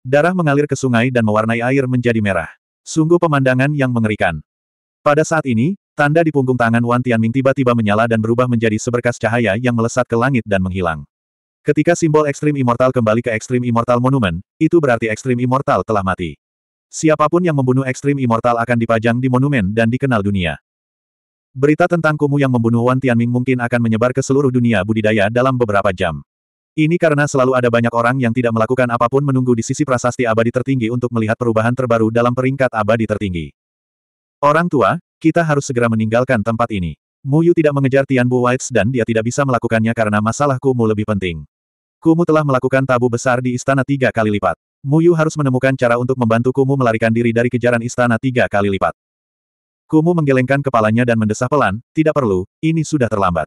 Darah mengalir ke sungai dan mewarnai air menjadi merah. Sungguh pemandangan yang mengerikan. Pada saat ini, tanda di punggung tangan Wan Tianming tiba-tiba menyala dan berubah menjadi seberkas cahaya yang melesat ke langit dan menghilang. Ketika simbol ekstrim immortal kembali ke ekstrim immortal monumen, itu berarti ekstrim immortal telah mati. Siapapun yang membunuh ekstrim immortal akan dipajang di monumen dan dikenal dunia. Berita tentang Kumu yang membunuh Wan Tianming mungkin akan menyebar ke seluruh dunia budidaya dalam beberapa jam. Ini karena selalu ada banyak orang yang tidak melakukan apapun menunggu di sisi prasasti abadi tertinggi untuk melihat perubahan terbaru dalam peringkat abadi tertinggi. Orang tua, kita harus segera meninggalkan tempat ini. Muyu tidak mengejar Tian Bu Whites dan dia tidak bisa melakukannya karena masalah Kumu lebih penting. Kumu telah melakukan tabu besar di istana tiga kali lipat. Muyu harus menemukan cara untuk membantu Kumu melarikan diri dari kejaran istana tiga kali lipat. Kumu menggelengkan kepalanya dan mendesah pelan, tidak perlu, ini sudah terlambat.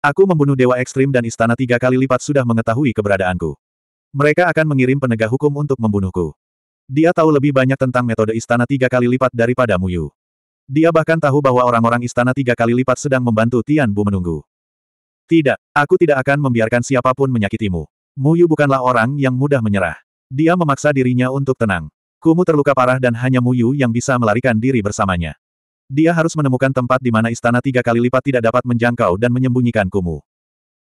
Aku membunuh Dewa Ekstrim dan istana tiga kali lipat sudah mengetahui keberadaanku. Mereka akan mengirim penegak hukum untuk membunuhku. Dia tahu lebih banyak tentang metode istana tiga kali lipat daripada Muyu. Dia bahkan tahu bahwa orang-orang istana tiga kali lipat sedang membantu Tian Bu menunggu. Tidak, aku tidak akan membiarkan siapapun menyakitimu. Mu Yu bukanlah orang yang mudah menyerah. Dia memaksa dirinya untuk tenang. Kumu terluka parah dan hanya Mu Yu yang bisa melarikan diri bersamanya. Dia harus menemukan tempat di mana istana tiga kali lipat tidak dapat menjangkau dan menyembunyikan Kumu.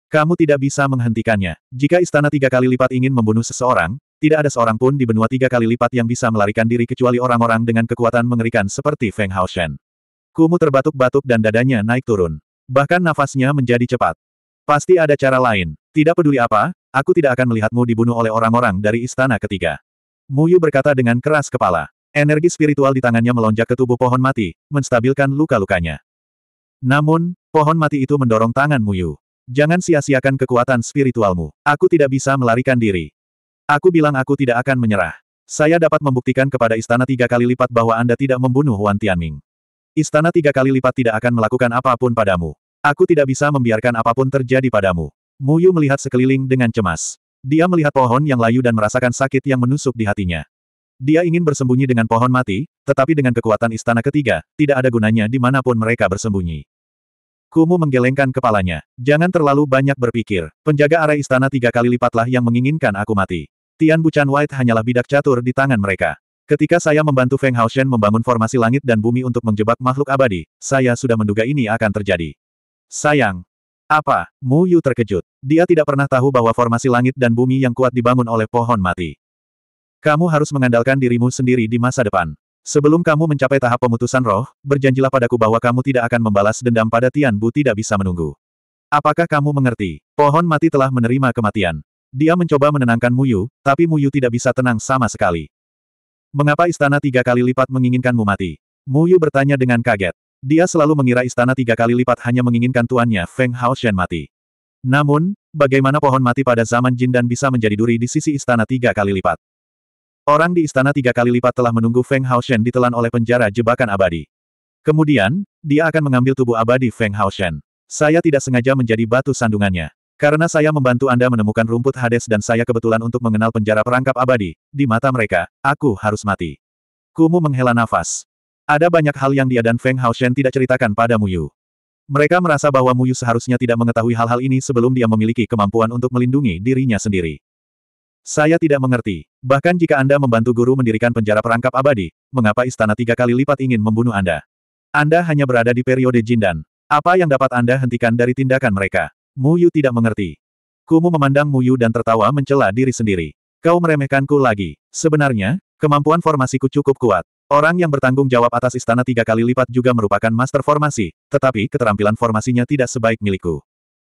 Kamu tidak bisa menghentikannya. Jika istana tiga kali lipat ingin membunuh seseorang, tidak ada seorang pun di benua tiga kali lipat yang bisa melarikan diri kecuali orang-orang dengan kekuatan mengerikan seperti Feng Haoshen. Kumu terbatuk-batuk dan dadanya naik turun. Bahkan nafasnya menjadi cepat. Pasti ada cara lain. Tidak peduli apa, aku tidak akan melihatmu dibunuh oleh orang-orang dari istana ketiga. Mu Yu berkata dengan keras kepala. Energi spiritual di tangannya melonjak ke tubuh pohon mati, menstabilkan luka-lukanya. Namun, pohon mati itu mendorong tangan Mu Yu. Jangan sia-siakan kekuatan spiritualmu. Aku tidak bisa melarikan diri. Aku bilang aku tidak akan menyerah. Saya dapat membuktikan kepada istana tiga kali lipat bahwa Anda tidak membunuh Wan Tianming. Istana tiga kali lipat tidak akan melakukan apapun padamu. Aku tidak bisa membiarkan apapun terjadi padamu. Mu Yu melihat sekeliling dengan cemas. Dia melihat pohon yang layu dan merasakan sakit yang menusuk di hatinya. Dia ingin bersembunyi dengan pohon mati, tetapi dengan kekuatan istana ketiga, tidak ada gunanya di dimanapun mereka bersembunyi. Kumu menggelengkan kepalanya. Jangan terlalu banyak berpikir. Penjaga arah istana tiga kali lipatlah yang menginginkan aku mati. Tian Buchan White hanyalah bidak catur di tangan mereka. Ketika saya membantu Feng Haoshen membangun formasi langit dan bumi untuk menjebak makhluk abadi, saya sudah menduga ini akan terjadi. Sayang. Apa? Mu Yu terkejut. Dia tidak pernah tahu bahwa formasi langit dan bumi yang kuat dibangun oleh pohon mati. Kamu harus mengandalkan dirimu sendiri di masa depan. Sebelum kamu mencapai tahap pemutusan roh, berjanjilah padaku bahwa kamu tidak akan membalas dendam pada Tian Bu tidak bisa menunggu. Apakah kamu mengerti? Pohon mati telah menerima kematian. Dia mencoba menenangkan Muyu, tapi Muyu tidak bisa tenang sama sekali. Mengapa istana tiga kali lipat menginginkanmu mati? Muyu bertanya dengan kaget. Dia selalu mengira istana tiga kali lipat hanya menginginkan tuannya Feng Hao Shen mati. Namun, bagaimana pohon mati pada zaman Jin dan bisa menjadi duri di sisi istana tiga kali lipat? Orang di istana tiga kali lipat telah menunggu Feng Hao Shen ditelan oleh penjara jebakan abadi. Kemudian, dia akan mengambil tubuh abadi Feng Hao Shen. Saya tidak sengaja menjadi batu sandungannya. Karena saya membantu Anda menemukan rumput Hades dan saya kebetulan untuk mengenal penjara perangkap abadi, di mata mereka, aku harus mati. Kumu menghela nafas. Ada banyak hal yang dia dan Feng Hao Shen tidak ceritakan pada Mu Yu. Mereka merasa bahwa Mu Yu seharusnya tidak mengetahui hal-hal ini sebelum dia memiliki kemampuan untuk melindungi dirinya sendiri. Saya tidak mengerti. Bahkan jika Anda membantu guru mendirikan penjara perangkap abadi, mengapa istana tiga kali lipat ingin membunuh Anda? Anda hanya berada di periode Jindan. Apa yang dapat Anda hentikan dari tindakan mereka? Muyu tidak mengerti. Kumu memandang Muyu dan tertawa mencela diri sendiri. Kau meremehkanku lagi. Sebenarnya, kemampuan formasiku cukup kuat. Orang yang bertanggung jawab atas istana tiga kali lipat juga merupakan master formasi, tetapi keterampilan formasinya tidak sebaik milikku.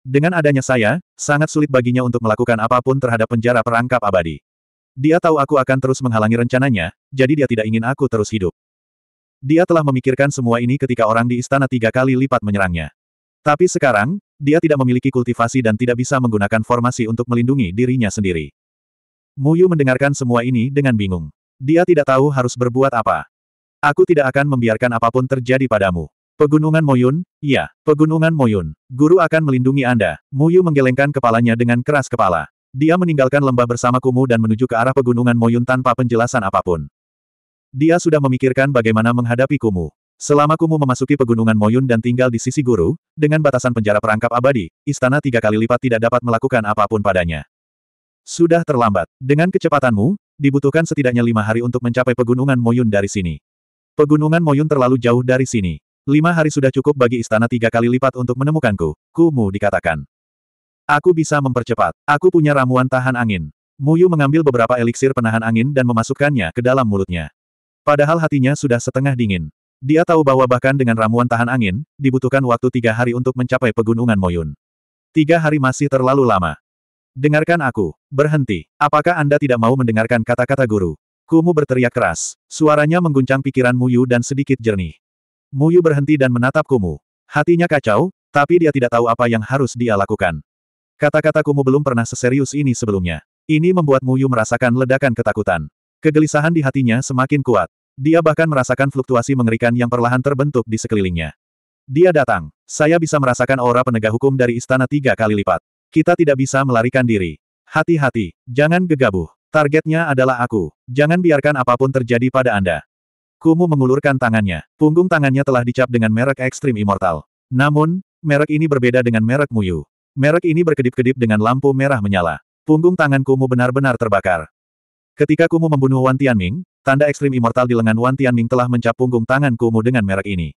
Dengan adanya saya, sangat sulit baginya untuk melakukan apapun terhadap penjara perangkap abadi. Dia tahu aku akan terus menghalangi rencananya, jadi dia tidak ingin aku terus hidup. Dia telah memikirkan semua ini ketika orang di istana tiga kali lipat menyerangnya. Tapi sekarang, dia tidak memiliki kultivasi dan tidak bisa menggunakan formasi untuk melindungi dirinya sendiri. Muyu mendengarkan semua ini dengan bingung. Dia tidak tahu harus berbuat apa. Aku tidak akan membiarkan apapun terjadi padamu. Pegunungan Moyun? Iya, Pegunungan Moyun. Guru akan melindungi Anda. Muyu menggelengkan kepalanya dengan keras kepala. Dia meninggalkan lembah bersama Kumu dan menuju ke arah Pegunungan Moyun tanpa penjelasan apapun. Dia sudah memikirkan bagaimana menghadapi Kumu. Selama Kumu memasuki pegunungan Moyun dan tinggal di sisi guru, dengan batasan penjara perangkap abadi, istana tiga kali lipat tidak dapat melakukan apapun padanya. Sudah terlambat. Dengan kecepatanmu, dibutuhkan setidaknya lima hari untuk mencapai pegunungan Moyun dari sini. Pegunungan Moyun terlalu jauh dari sini. Lima hari sudah cukup bagi istana tiga kali lipat untuk menemukanku, Kumu dikatakan. Aku bisa mempercepat. Aku punya ramuan tahan angin. Muyu mengambil beberapa eliksir penahan angin dan memasukkannya ke dalam mulutnya. Padahal hatinya sudah setengah dingin. Dia tahu bahwa bahkan dengan ramuan tahan angin, dibutuhkan waktu tiga hari untuk mencapai pegunungan Moyun. Tiga hari masih terlalu lama. Dengarkan aku. Berhenti. Apakah Anda tidak mau mendengarkan kata-kata guru? Kumu berteriak keras. Suaranya mengguncang pikiran Muyu dan sedikit jernih. Muyu berhenti dan menatap Kumu. Hatinya kacau, tapi dia tidak tahu apa yang harus dia lakukan. Kata-kata Kumu belum pernah seserius ini sebelumnya. Ini membuat Muyu merasakan ledakan ketakutan. Kegelisahan di hatinya semakin kuat. Dia bahkan merasakan fluktuasi mengerikan yang perlahan terbentuk di sekelilingnya. Dia datang. Saya bisa merasakan aura penegak hukum dari istana tiga kali lipat. Kita tidak bisa melarikan diri. Hati-hati, jangan gegabah. Targetnya adalah aku. Jangan biarkan apapun terjadi pada Anda. Kumu mengulurkan tangannya. Punggung tangannya telah dicap dengan merek ekstrim Immortal. Namun, merek ini berbeda dengan merek Muyu. Merek ini berkedip-kedip dengan lampu merah menyala. Punggung tangan Kumu benar-benar terbakar. Ketika Kumu membunuh Wan Tianming, Tanda ekstrim immortal di lengan Wan Tianming telah mencap punggung tangan Kumu dengan merek ini.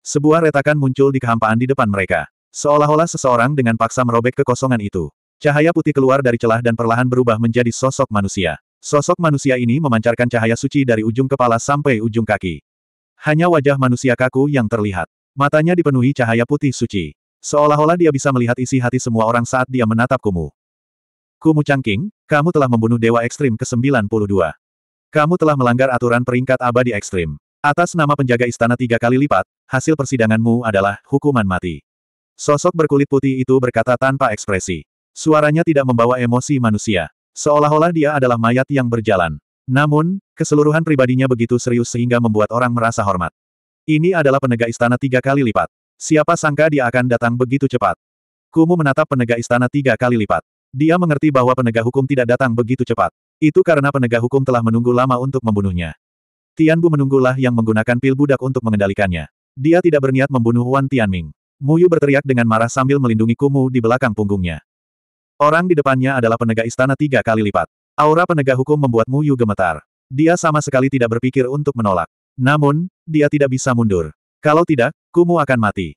Sebuah retakan muncul di kehampaan di depan mereka. Seolah-olah seseorang dengan paksa merobek kekosongan itu. Cahaya putih keluar dari celah dan perlahan berubah menjadi sosok manusia. Sosok manusia ini memancarkan cahaya suci dari ujung kepala sampai ujung kaki. Hanya wajah manusia kaku yang terlihat. Matanya dipenuhi cahaya putih suci. Seolah-olah dia bisa melihat isi hati semua orang saat dia menatap Kumu. Kumu Cangking, kamu telah membunuh Dewa Ekstrim ke-92. Kamu telah melanggar aturan peringkat abadi ekstrim. Atas nama penjaga istana tiga kali lipat, hasil persidanganmu adalah hukuman mati. Sosok berkulit putih itu berkata tanpa ekspresi. Suaranya tidak membawa emosi manusia. Seolah-olah dia adalah mayat yang berjalan. Namun, keseluruhan pribadinya begitu serius sehingga membuat orang merasa hormat. Ini adalah penegak istana tiga kali lipat. Siapa sangka dia akan datang begitu cepat. Kumu menatap penegak istana tiga kali lipat. Dia mengerti bahwa penegak hukum tidak datang begitu cepat. Itu karena penegak hukum telah menunggu lama untuk membunuhnya. Tianbu menunggulah yang menggunakan pil budak untuk mengendalikannya. Dia tidak berniat membunuh Wan Tianming. Muyu berteriak dengan marah sambil melindungi Kumu di belakang punggungnya. Orang di depannya adalah penegak istana tiga kali lipat. Aura penegak hukum membuat Muyu gemetar. Dia sama sekali tidak berpikir untuk menolak. Namun, dia tidak bisa mundur. Kalau tidak, Kumu akan mati.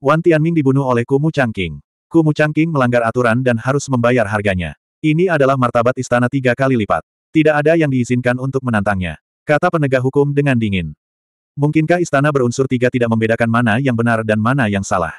Wan Tianming dibunuh oleh Kumu Changqing. Mu Changqing melanggar aturan dan harus membayar harganya. Ini adalah martabat istana tiga kali lipat. Tidak ada yang diizinkan untuk menantangnya. Kata penegak hukum dengan dingin. Mungkinkah istana berunsur tiga tidak membedakan mana yang benar dan mana yang salah?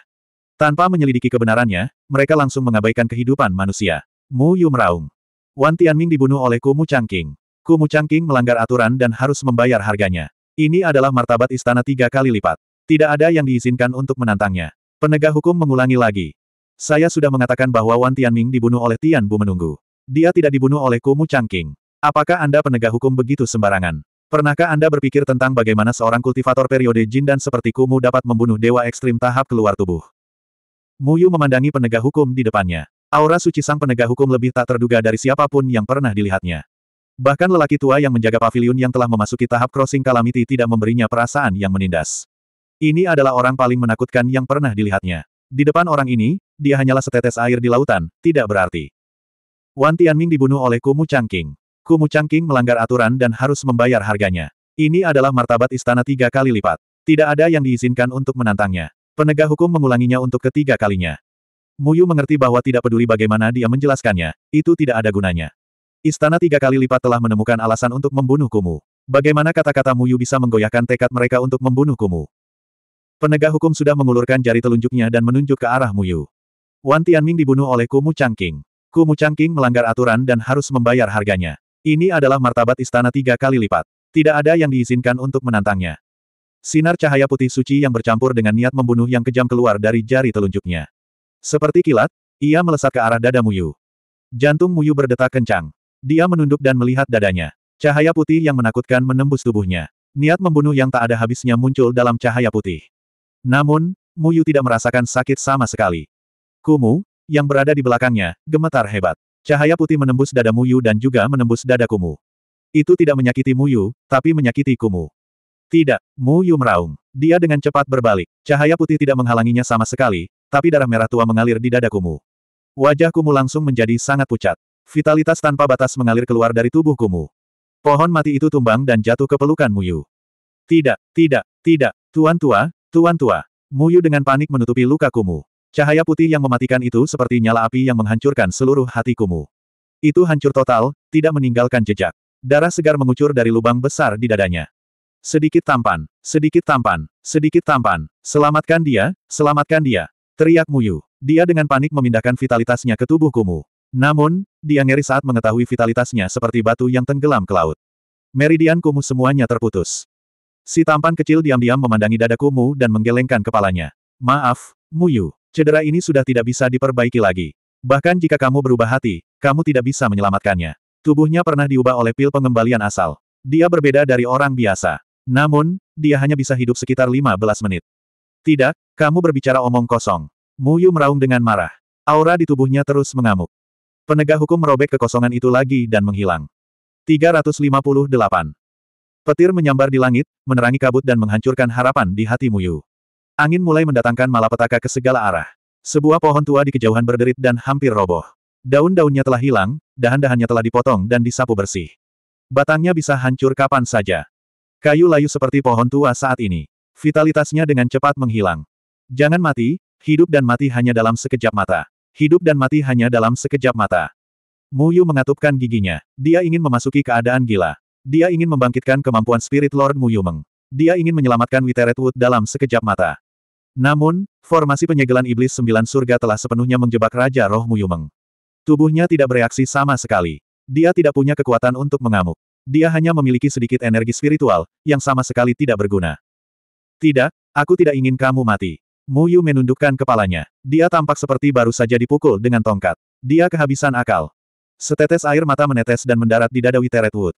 Tanpa menyelidiki kebenarannya, mereka langsung mengabaikan kehidupan manusia. Mu Yu meraung. Wan Tianming dibunuh oleh Mu Changqing. Mu Changqing melanggar aturan dan harus membayar harganya. Ini adalah martabat istana tiga kali lipat. Tidak ada yang diizinkan untuk menantangnya. Penegak hukum mengulangi lagi. Saya sudah mengatakan bahwa Wan Tianming dibunuh oleh Tian Bu menunggu. Dia tidak dibunuh oleh Kumu Changqing. Apakah Anda penegak hukum begitu sembarangan? Pernahkah Anda berpikir tentang bagaimana seorang kultivator periode jin dan seperti Kumu dapat membunuh dewa ekstrim tahap keluar tubuh? Muyu memandangi penegak hukum di depannya. Aura suci sang penegak hukum lebih tak terduga dari siapapun yang pernah dilihatnya. Bahkan lelaki tua yang menjaga pavilion yang telah memasuki tahap crossing calamity tidak memberinya perasaan yang menindas. Ini adalah orang paling menakutkan yang pernah dilihatnya. Di depan orang ini, dia hanyalah setetes air di lautan, tidak berarti. Wan Tianming dibunuh oleh Kumu Changqing. Kumu Changqing melanggar aturan dan harus membayar harganya. Ini adalah martabat istana tiga kali lipat. Tidak ada yang diizinkan untuk menantangnya. Penegak hukum mengulanginya untuk ketiga kalinya. Muyu mengerti bahwa tidak peduli bagaimana dia menjelaskannya, itu tidak ada gunanya. Istana tiga kali lipat telah menemukan alasan untuk membunuh Kumu. Bagaimana kata-kata Muyu bisa menggoyahkan tekad mereka untuk membunuh Kumu? Penegak hukum sudah mengulurkan jari telunjuknya dan menunjuk ke arah Muyu. Wan Tianming dibunuh oleh Kumu Changqing. Kumu Changqing melanggar aturan dan harus membayar harganya. Ini adalah martabat istana tiga kali lipat. Tidak ada yang diizinkan untuk menantangnya. Sinar cahaya putih suci yang bercampur dengan niat membunuh yang kejam keluar dari jari telunjuknya. Seperti kilat, ia melesat ke arah dada Muyu. Jantung Muyu berdetak kencang. Dia menunduk dan melihat dadanya. Cahaya putih yang menakutkan menembus tubuhnya. Niat membunuh yang tak ada habisnya muncul dalam cahaya putih. Namun, Muyu tidak merasakan sakit sama sekali. Kumu, yang berada di belakangnya, gemetar hebat. Cahaya putih menembus dada Muyu dan juga menembus dada Kumu. Itu tidak menyakiti Muyu, tapi menyakiti Kumu. Tidak, Muyu meraung. Dia dengan cepat berbalik. Cahaya putih tidak menghalanginya sama sekali, tapi darah merah tua mengalir di dada Kumu. Wajah Kumu langsung menjadi sangat pucat. Vitalitas tanpa batas mengalir keluar dari tubuh Kumu. Pohon mati itu tumbang dan jatuh ke pelukan Muyu. Tidak, tidak, tidak, Tuan Tua, Tuan Tua. Muyu dengan panik menutupi luka Kumu. Cahaya putih yang mematikan itu seperti nyala api yang menghancurkan seluruh hati Kumu. Itu hancur total, tidak meninggalkan jejak. Darah segar mengucur dari lubang besar di dadanya. Sedikit tampan, sedikit tampan, sedikit tampan. Selamatkan dia, selamatkan dia. Teriak Muyu. Dia dengan panik memindahkan vitalitasnya ke tubuh Kumu. Namun, dia ngeri saat mengetahui vitalitasnya seperti batu yang tenggelam ke laut. Meridian Kumu semuanya terputus. Si tampan kecil diam-diam memandangi dada Kumu dan menggelengkan kepalanya. Maaf, Muyu. Cedera ini sudah tidak bisa diperbaiki lagi. Bahkan jika kamu berubah hati, kamu tidak bisa menyelamatkannya. Tubuhnya pernah diubah oleh pil pengembalian asal. Dia berbeda dari orang biasa. Namun, dia hanya bisa hidup sekitar 15 menit. Tidak, kamu berbicara omong kosong. Muyu meraung dengan marah. Aura di tubuhnya terus mengamuk. Penegak hukum merobek kekosongan itu lagi dan menghilang. 358. Petir menyambar di langit, menerangi kabut dan menghancurkan harapan di hati Muyu. Angin mulai mendatangkan malapetaka ke segala arah. Sebuah pohon tua di kejauhan berderit dan hampir roboh. Daun-daunnya telah hilang, dahan-dahannya telah dipotong dan disapu bersih. Batangnya bisa hancur kapan saja. Kayu layu seperti pohon tua saat ini. Vitalitasnya dengan cepat menghilang. Jangan mati, hidup dan mati hanya dalam sekejap mata. Hidup dan mati hanya dalam sekejap mata. Muyu mengatupkan giginya. Dia ingin memasuki keadaan gila. Dia ingin membangkitkan kemampuan spirit Lord Muyu Meng. Dia ingin menyelamatkan Witeret Wood dalam sekejap mata. Namun, formasi penyegelan iblis sembilan surga telah sepenuhnya menjebak Raja Roh Muyumeng. Tubuhnya tidak bereaksi sama sekali. Dia tidak punya kekuatan untuk mengamuk. Dia hanya memiliki sedikit energi spiritual, yang sama sekali tidak berguna. Tidak, aku tidak ingin kamu mati. Muyu menundukkan kepalanya. Dia tampak seperti baru saja dipukul dengan tongkat. Dia kehabisan akal. Setetes air mata menetes dan mendarat di dada Witeret Wood.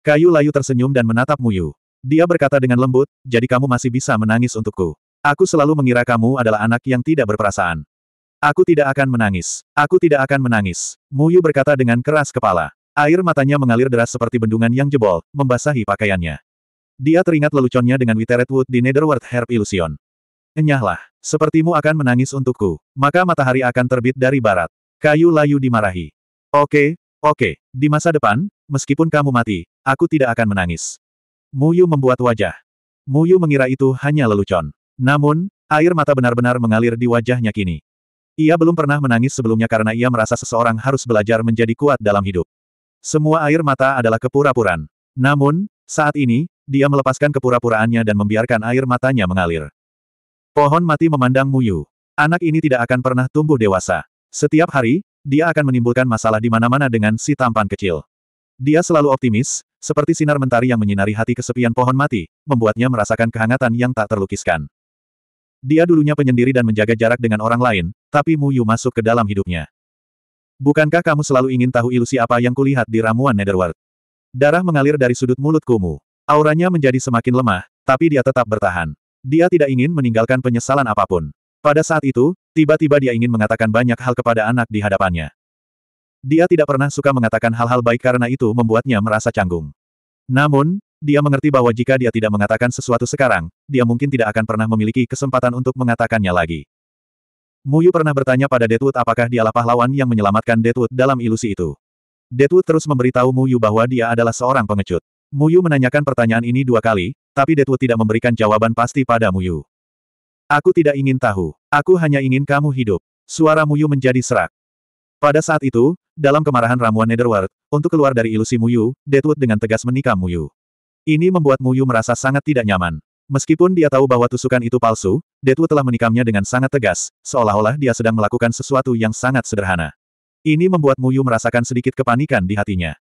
Kayu layu tersenyum dan menatap Muyu. Dia berkata dengan lembut, jadi kamu masih bisa menangis untukku. Aku selalu mengira kamu adalah anak yang tidak berperasaan. Aku tidak akan menangis. Aku tidak akan menangis. Mu Yu berkata dengan keras kepala. Air matanya mengalir deras seperti bendungan yang jebol, membasahi pakaiannya. Dia teringat leluconnya dengan Witeret Wood di Netherworld Herb Illusion. Enyahlah, sepertimu akan menangis untukku, maka matahari akan terbit dari barat. Kayu layu dimarahi. Oke, oke, di masa depan, meskipun kamu mati, aku tidak akan menangis. Mu Yu membuat wajah. Mu Yu mengira itu hanya lelucon. Namun, air mata benar-benar mengalir di wajahnya kini. Ia belum pernah menangis sebelumnya karena ia merasa seseorang harus belajar menjadi kuat dalam hidup. Semua air mata adalah kepura puraan Namun, saat ini, dia melepaskan kepura-puraannya dan membiarkan air matanya mengalir. Pohon mati memandang Muyu. Anak ini tidak akan pernah tumbuh dewasa. Setiap hari, dia akan menimbulkan masalah di mana-mana dengan si tampan kecil. Dia selalu optimis, seperti sinar mentari yang menyinari hati kesepian pohon mati, membuatnya merasakan kehangatan yang tak terlukiskan. Dia dulunya penyendiri dan menjaga jarak dengan orang lain, tapi Mu Yu masuk ke dalam hidupnya. Bukankah kamu selalu ingin tahu ilusi apa yang kulihat di ramuan Netherworld? Darah mengalir dari sudut mulut Kumu. Auranya menjadi semakin lemah, tapi dia tetap bertahan. Dia tidak ingin meninggalkan penyesalan apapun. Pada saat itu, tiba-tiba dia ingin mengatakan banyak hal kepada anak di hadapannya. Dia tidak pernah suka mengatakan hal-hal baik karena itu membuatnya merasa canggung. Namun, dia mengerti bahwa jika dia tidak mengatakan sesuatu sekarang, dia mungkin tidak akan pernah memiliki kesempatan untuk mengatakannya lagi. Muyu pernah bertanya pada Deadwood apakah dialah pahlawan yang menyelamatkan Deadwood dalam ilusi itu. Deadwood terus memberitahu Muyu bahwa dia adalah seorang pengecut. Muyu menanyakan pertanyaan ini dua kali, tapi Deadwood tidak memberikan jawaban pasti pada Muyu. Aku tidak ingin tahu. Aku hanya ingin kamu hidup. Suara Muyu menjadi serak. Pada saat itu, dalam kemarahan ramuan Netherworld, untuk keluar dari ilusi Muyu, Deadwood dengan tegas menikam Muyu. Ini membuat Muyu merasa sangat tidak nyaman. Meskipun dia tahu bahwa tusukan itu palsu, Detu telah menikamnya dengan sangat tegas, seolah-olah dia sedang melakukan sesuatu yang sangat sederhana. Ini membuat Muyu merasakan sedikit kepanikan di hatinya.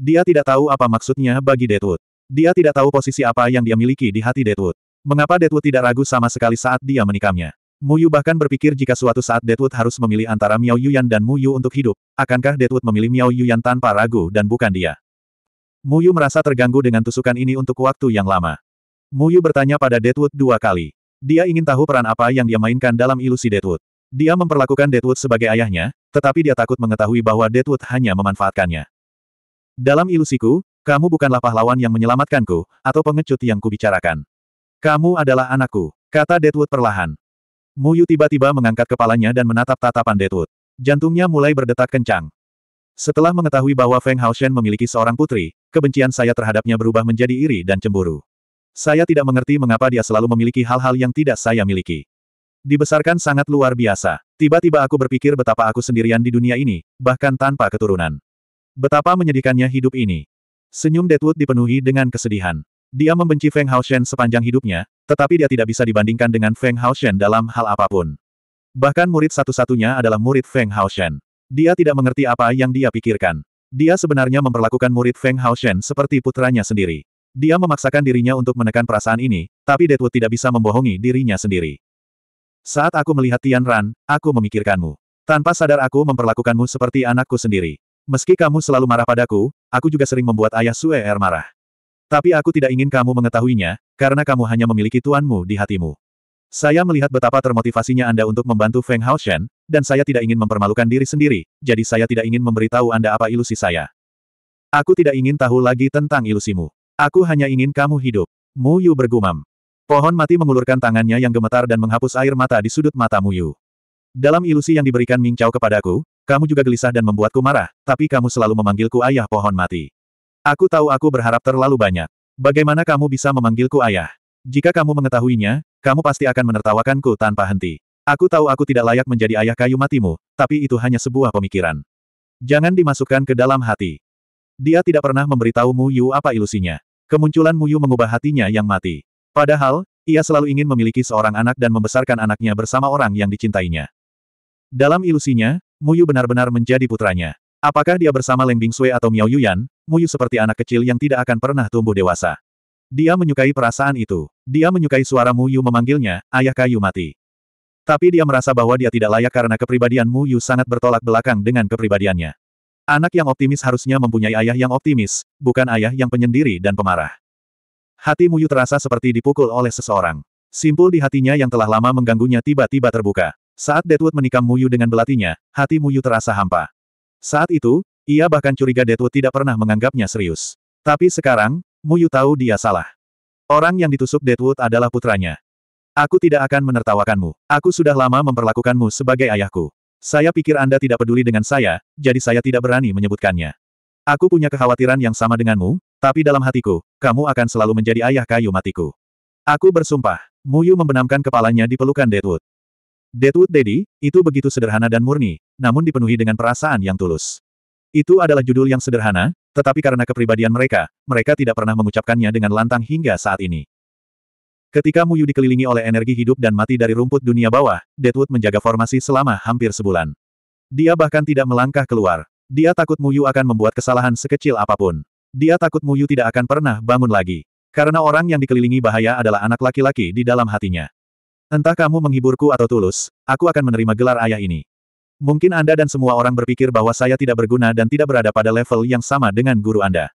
Dia tidak tahu apa maksudnya bagi Detu. Dia tidak tahu posisi apa yang dia miliki di hati Detu. Mengapa Detu tidak ragu sama sekali saat dia menikamnya? Muyu bahkan berpikir jika suatu saat Detu harus memilih antara Miao Yuyan dan Muyu untuk hidup, akankah Detu memilih Miao Yuyan tanpa ragu dan bukan dia? Muyu merasa terganggu dengan tusukan ini untuk waktu yang lama. Muyu bertanya pada Deadwood dua kali. Dia ingin tahu peran apa yang dia mainkan dalam ilusi Deadwood. Dia memperlakukan Deadwood sebagai ayahnya, tetapi dia takut mengetahui bahwa Deadwood hanya memanfaatkannya. Dalam ilusiku, kamu bukanlah pahlawan yang menyelamatkanku, atau pengecut yang kubicarakan. Kamu adalah anakku, kata Deadwood perlahan. Muyu tiba-tiba mengangkat kepalanya dan menatap tatapan Deadwood. Jantungnya mulai berdetak kencang. Setelah mengetahui bahwa Feng Haoshen memiliki seorang putri, Kebencian saya terhadapnya berubah menjadi iri dan cemburu. Saya tidak mengerti mengapa dia selalu memiliki hal-hal yang tidak saya miliki. Dibesarkan sangat luar biasa. Tiba-tiba aku berpikir betapa aku sendirian di dunia ini, bahkan tanpa keturunan. Betapa menyedihkannya hidup ini. Senyum Deadwood dipenuhi dengan kesedihan. Dia membenci Feng Haoshen sepanjang hidupnya, tetapi dia tidak bisa dibandingkan dengan Feng Haoshen dalam hal apapun. Bahkan murid satu-satunya adalah murid Feng Haoshen. Dia tidak mengerti apa yang dia pikirkan. Dia sebenarnya memperlakukan murid Feng Hao Shen seperti putranya sendiri. Dia memaksakan dirinya untuk menekan perasaan ini, tapi Deadwood tidak bisa membohongi dirinya sendiri. Saat aku melihat Tian Ran, aku memikirkanmu. Tanpa sadar aku memperlakukanmu seperti anakku sendiri. Meski kamu selalu marah padaku, aku juga sering membuat ayah Sue Er marah. Tapi aku tidak ingin kamu mengetahuinya, karena kamu hanya memiliki tuanmu di hatimu. Saya melihat betapa termotivasinya Anda untuk membantu Feng Hao Shen dan saya tidak ingin mempermalukan diri sendiri, jadi saya tidak ingin memberitahu Anda apa ilusi saya. Aku tidak ingin tahu lagi tentang ilusimu. Aku hanya ingin kamu hidup. Mu Yu bergumam. Pohon mati mengulurkan tangannya yang gemetar dan menghapus air mata di sudut mata Mu Yu. Dalam ilusi yang diberikan Ming Chao kepadaku, kamu juga gelisah dan membuatku marah, tapi kamu selalu memanggilku ayah pohon mati. Aku tahu aku berharap terlalu banyak. Bagaimana kamu bisa memanggilku ayah? Jika kamu mengetahuinya, kamu pasti akan menertawakanku tanpa henti. Aku tahu aku tidak layak menjadi ayah kayu matimu, tapi itu hanya sebuah pemikiran. Jangan dimasukkan ke dalam hati. Dia tidak pernah memberitahu Mu Yu apa ilusinya. Kemunculan Mu Yu mengubah hatinya yang mati. Padahal, ia selalu ingin memiliki seorang anak dan membesarkan anaknya bersama orang yang dicintainya. Dalam ilusinya, Mu Yu benar-benar menjadi putranya. Apakah dia bersama Leng Bingsui atau Miao Yuyan, Mu Yu seperti anak kecil yang tidak akan pernah tumbuh dewasa. Dia menyukai perasaan itu. Dia menyukai suara Mu Yu memanggilnya, ayah kayu mati. Tapi dia merasa bahwa dia tidak layak karena kepribadian Mu Yu sangat bertolak belakang dengan kepribadiannya. Anak yang optimis harusnya mempunyai ayah yang optimis, bukan ayah yang penyendiri dan pemarah. Hati Muyu terasa seperti dipukul oleh seseorang. Simpul di hatinya yang telah lama mengganggunya tiba-tiba terbuka. Saat Deadwood menikam Mu Yu dengan belatinya, hati Mu Yu terasa hampa. Saat itu, ia bahkan curiga Deadwood tidak pernah menganggapnya serius. Tapi sekarang, Mu Yu tahu dia salah. Orang yang ditusuk Deadwood adalah putranya. Aku tidak akan menertawakanmu. Aku sudah lama memperlakukanmu sebagai ayahku. Saya pikir Anda tidak peduli dengan saya, jadi saya tidak berani menyebutkannya. Aku punya kekhawatiran yang sama denganmu, tapi dalam hatiku, kamu akan selalu menjadi ayah kayu matiku. Aku bersumpah. Muyu membenamkan kepalanya di pelukan Deadwood. Deadwood Daddy, itu begitu sederhana dan murni, namun dipenuhi dengan perasaan yang tulus. Itu adalah judul yang sederhana, tetapi karena kepribadian mereka, mereka tidak pernah mengucapkannya dengan lantang hingga saat ini. Ketika Muyu dikelilingi oleh energi hidup dan mati dari rumput dunia bawah, Deadwood menjaga formasi selama hampir sebulan. Dia bahkan tidak melangkah keluar. Dia takut Muyu akan membuat kesalahan sekecil apapun. Dia takut Muyu tidak akan pernah bangun lagi. Karena orang yang dikelilingi bahaya adalah anak laki-laki di dalam hatinya. Entah kamu menghiburku atau tulus, aku akan menerima gelar ayah ini. Mungkin Anda dan semua orang berpikir bahwa saya tidak berguna dan tidak berada pada level yang sama dengan guru Anda.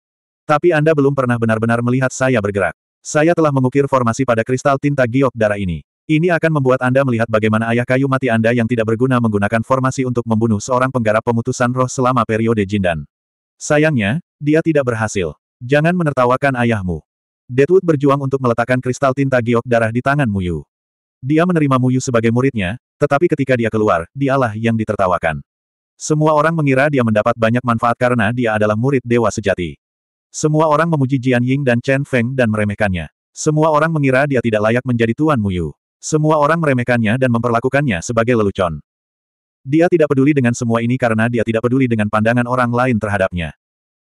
Tapi Anda belum pernah benar-benar melihat saya bergerak. Saya telah mengukir formasi pada kristal tinta giok darah ini. Ini akan membuat Anda melihat bagaimana ayah kayu mati Anda yang tidak berguna menggunakan formasi untuk membunuh seorang penggarap pemutusan roh selama periode Jindan. Sayangnya, dia tidak berhasil. Jangan menertawakan ayahmu. Deadwood berjuang untuk meletakkan kristal tinta giok darah di tangan Muyu. Dia menerima Muyu sebagai muridnya, tetapi ketika dia keluar, dialah yang ditertawakan. Semua orang mengira dia mendapat banyak manfaat karena dia adalah murid dewa sejati. Semua orang memuji Jian Ying dan Chen Feng dan meremehkannya. Semua orang mengira dia tidak layak menjadi Tuan Muyu. Semua orang meremehkannya dan memperlakukannya sebagai lelucon. Dia tidak peduli dengan semua ini karena dia tidak peduli dengan pandangan orang lain terhadapnya.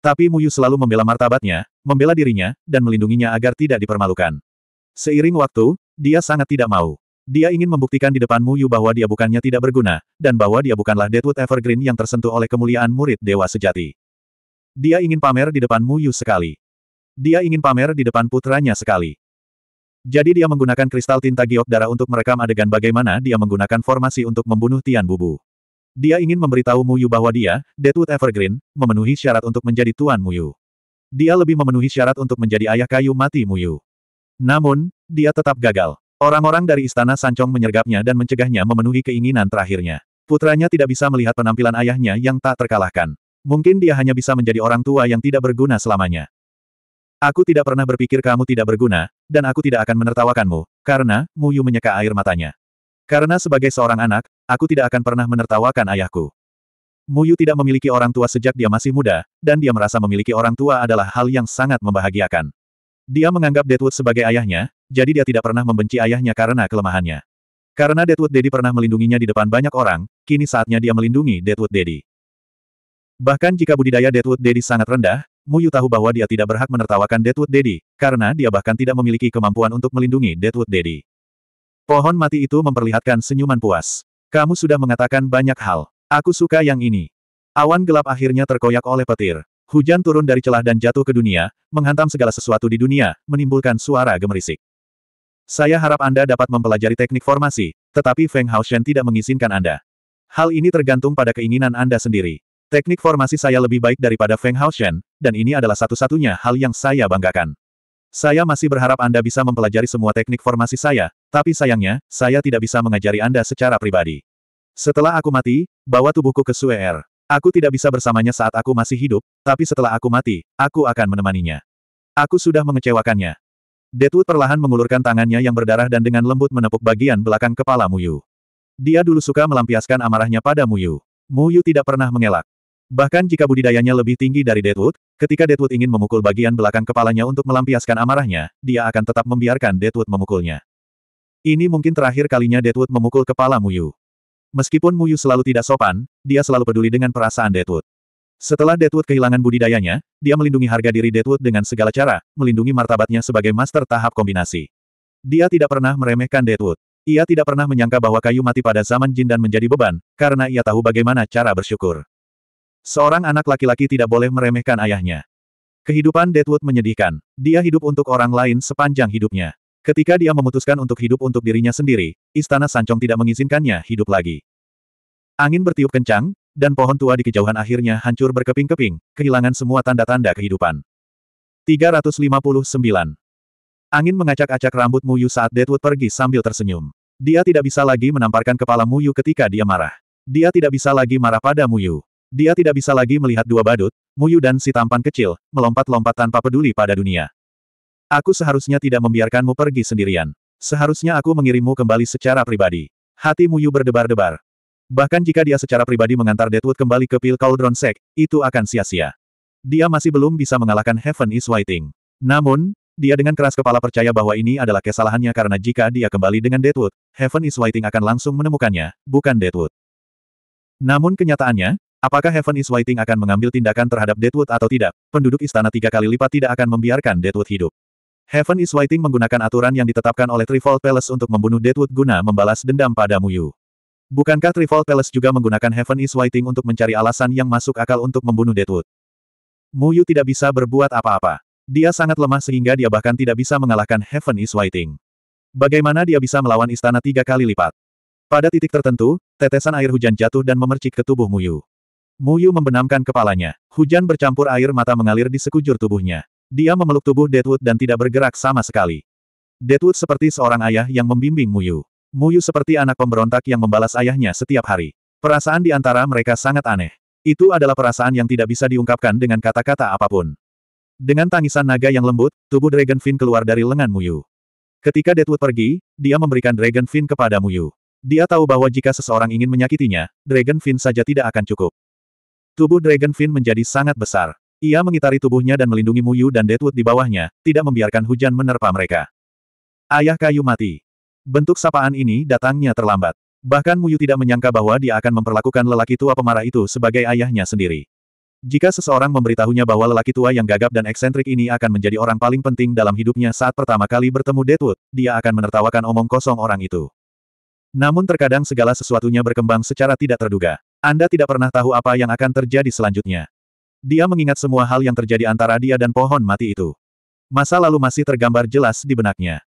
Tapi Muyu selalu membela martabatnya, membela dirinya, dan melindunginya agar tidak dipermalukan. Seiring waktu, dia sangat tidak mau. Dia ingin membuktikan di depan Muyu bahwa dia bukannya tidak berguna, dan bahwa dia bukanlah Deadwood Evergreen yang tersentuh oleh kemuliaan murid dewa sejati. Dia ingin pamer di depan Mu Yu sekali. Dia ingin pamer di depan putranya sekali. Jadi dia menggunakan kristal tinta giok darah untuk merekam adegan bagaimana dia menggunakan formasi untuk membunuh Tian Bubu. Dia ingin memberitahu Mu Yu bahwa dia, Deadwood Evergreen, memenuhi syarat untuk menjadi Tuan Mu Yu. Dia lebih memenuhi syarat untuk menjadi ayah kayu mati Mu Yu. Namun, dia tetap gagal. Orang-orang dari istana Sancong menyergapnya dan mencegahnya memenuhi keinginan terakhirnya. Putranya tidak bisa melihat penampilan ayahnya yang tak terkalahkan. Mungkin dia hanya bisa menjadi orang tua yang tidak berguna selamanya. Aku tidak pernah berpikir kamu tidak berguna, dan aku tidak akan menertawakanmu, karena, Muyu menyeka air matanya. Karena sebagai seorang anak, aku tidak akan pernah menertawakan ayahku. Muyu tidak memiliki orang tua sejak dia masih muda, dan dia merasa memiliki orang tua adalah hal yang sangat membahagiakan. Dia menganggap Deadwood sebagai ayahnya, jadi dia tidak pernah membenci ayahnya karena kelemahannya. Karena Deadwood Daddy pernah melindunginya di depan banyak orang, kini saatnya dia melindungi Deadwood Daddy. Bahkan jika budidaya Deadwood Daddy sangat rendah, Muyu tahu bahwa dia tidak berhak menertawakan Deadwood Daddy, karena dia bahkan tidak memiliki kemampuan untuk melindungi Deadwood Daddy. Pohon mati itu memperlihatkan senyuman puas. Kamu sudah mengatakan banyak hal. Aku suka yang ini. Awan gelap akhirnya terkoyak oleh petir. Hujan turun dari celah dan jatuh ke dunia, menghantam segala sesuatu di dunia, menimbulkan suara gemerisik. Saya harap Anda dapat mempelajari teknik formasi, tetapi Feng Haoshen tidak mengizinkan Anda. Hal ini tergantung pada keinginan Anda sendiri. Teknik formasi saya lebih baik daripada Feng Hao Shen, dan ini adalah satu-satunya hal yang saya banggakan. Saya masih berharap Anda bisa mempelajari semua teknik formasi saya, tapi sayangnya, saya tidak bisa mengajari Anda secara pribadi. Setelah aku mati, bawa tubuhku ke Suer. Er. Aku tidak bisa bersamanya saat aku masih hidup, tapi setelah aku mati, aku akan menemaninya. Aku sudah mengecewakannya. Deadwood perlahan mengulurkan tangannya yang berdarah dan dengan lembut menepuk bagian belakang kepala Muyu. Dia dulu suka melampiaskan amarahnya pada Muyu. Muyu tidak pernah mengelak. Bahkan jika budidayanya lebih tinggi dari Deadwood, ketika Deadwood ingin memukul bagian belakang kepalanya untuk melampiaskan amarahnya, dia akan tetap membiarkan Deadwood memukulnya. Ini mungkin terakhir kalinya Deadwood memukul kepala Muyu. Meskipun Muyu selalu tidak sopan, dia selalu peduli dengan perasaan Deadwood. Setelah Deadwood kehilangan budidayanya, dia melindungi harga diri Deadwood dengan segala cara, melindungi martabatnya sebagai master tahap kombinasi. Dia tidak pernah meremehkan Deadwood. Ia tidak pernah menyangka bahwa kayu mati pada zaman jin dan menjadi beban, karena ia tahu bagaimana cara bersyukur. Seorang anak laki-laki tidak boleh meremehkan ayahnya. Kehidupan Deadwood menyedihkan. Dia hidup untuk orang lain sepanjang hidupnya. Ketika dia memutuskan untuk hidup untuk dirinya sendiri, istana Sancong tidak mengizinkannya hidup lagi. Angin bertiup kencang, dan pohon tua di kejauhan akhirnya hancur berkeping-keping, kehilangan semua tanda-tanda kehidupan. 359. Angin mengacak-acak rambut Muyu saat Deadwood pergi sambil tersenyum. Dia tidak bisa lagi menamparkan kepala Muyu ketika dia marah. Dia tidak bisa lagi marah pada Muyu. Dia tidak bisa lagi melihat dua badut, Muyu dan si tampan kecil, melompat-lompat tanpa peduli pada dunia. Aku seharusnya tidak membiarkanmu pergi sendirian. Seharusnya aku mengirimmu kembali secara pribadi. Hati Muyu berdebar-debar. Bahkan jika dia secara pribadi mengantar Deadwood kembali ke Pil Cauldron Sek, itu akan sia-sia. Dia masih belum bisa mengalahkan Heaven is Waiting. Namun, dia dengan keras kepala percaya bahwa ini adalah kesalahannya karena jika dia kembali dengan Deadwood, Heaven is Waiting akan langsung menemukannya, bukan Deadwood. Namun kenyataannya, Apakah Heaven is Waiting akan mengambil tindakan terhadap Deadwood atau tidak? Penduduk istana tiga kali lipat tidak akan membiarkan Deadwood hidup. Heaven is Waiting menggunakan aturan yang ditetapkan oleh Trifold Palace untuk membunuh Deadwood guna membalas dendam pada Muyu. Bukankah Trifold Palace juga menggunakan Heaven is Waiting untuk mencari alasan yang masuk akal untuk membunuh Deadwood? Muyu tidak bisa berbuat apa-apa. Dia sangat lemah sehingga dia bahkan tidak bisa mengalahkan Heaven is Waiting. Bagaimana dia bisa melawan istana tiga kali lipat? Pada titik tertentu, tetesan air hujan jatuh dan memercik ke tubuh Muyu. Muyu membenamkan kepalanya. Hujan bercampur air mata mengalir di sekujur tubuhnya. Dia memeluk tubuh Deadwood dan tidak bergerak sama sekali. Deadwood seperti seorang ayah yang membimbing Muyu. Muyu seperti anak pemberontak yang membalas ayahnya setiap hari. Perasaan di antara mereka sangat aneh. Itu adalah perasaan yang tidak bisa diungkapkan dengan kata-kata apapun. Dengan tangisan naga yang lembut, tubuh Dragon Fin keluar dari lengan Muyu. Ketika Deadwood pergi, dia memberikan Dragon Fin kepada Muyu. Dia tahu bahwa jika seseorang ingin menyakitinya, Dragon Fin saja tidak akan cukup. Tubuh Dragonfin menjadi sangat besar. Ia mengitari tubuhnya dan melindungi Muyu dan Deadwood di bawahnya, tidak membiarkan hujan menerpa mereka. Ayah kayu mati. Bentuk sapaan ini datangnya terlambat. Bahkan Muyu tidak menyangka bahwa dia akan memperlakukan lelaki tua pemarah itu sebagai ayahnya sendiri. Jika seseorang memberitahunya bahwa lelaki tua yang gagap dan eksentrik ini akan menjadi orang paling penting dalam hidupnya saat pertama kali bertemu Deadwood, dia akan menertawakan omong kosong orang itu. Namun terkadang segala sesuatunya berkembang secara tidak terduga. Anda tidak pernah tahu apa yang akan terjadi selanjutnya. Dia mengingat semua hal yang terjadi antara dia dan pohon mati itu. Masa lalu masih tergambar jelas di benaknya.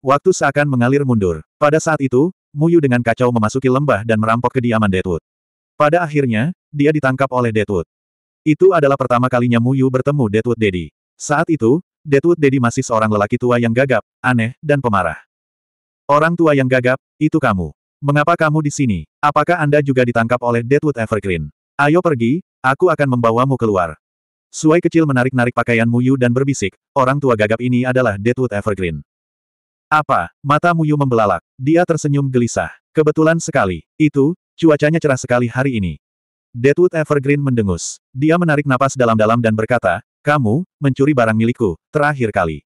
Waktu seakan mengalir mundur. Pada saat itu, Muyu dengan kacau memasuki lembah dan merampok kediaman Deadwood. Pada akhirnya, dia ditangkap oleh Deadwood. Itu adalah pertama kalinya Muyu bertemu Deadwood Dedi. Saat itu, Deadwood Dedi masih seorang lelaki tua yang gagap, aneh, dan pemarah. Orang tua yang gagap, itu kamu. Mengapa kamu di sini? Apakah Anda juga ditangkap oleh Deadwood Evergreen? Ayo pergi, aku akan membawamu keluar. Suai kecil menarik-narik pakaian Muyu dan berbisik, orang tua gagap ini adalah Deadwood Evergreen. Apa? Mata Muyu membelalak. Dia tersenyum gelisah. Kebetulan sekali. Itu, cuacanya cerah sekali hari ini. Deadwood Evergreen mendengus. Dia menarik napas dalam-dalam dan berkata, kamu, mencuri barang milikku, terakhir kali.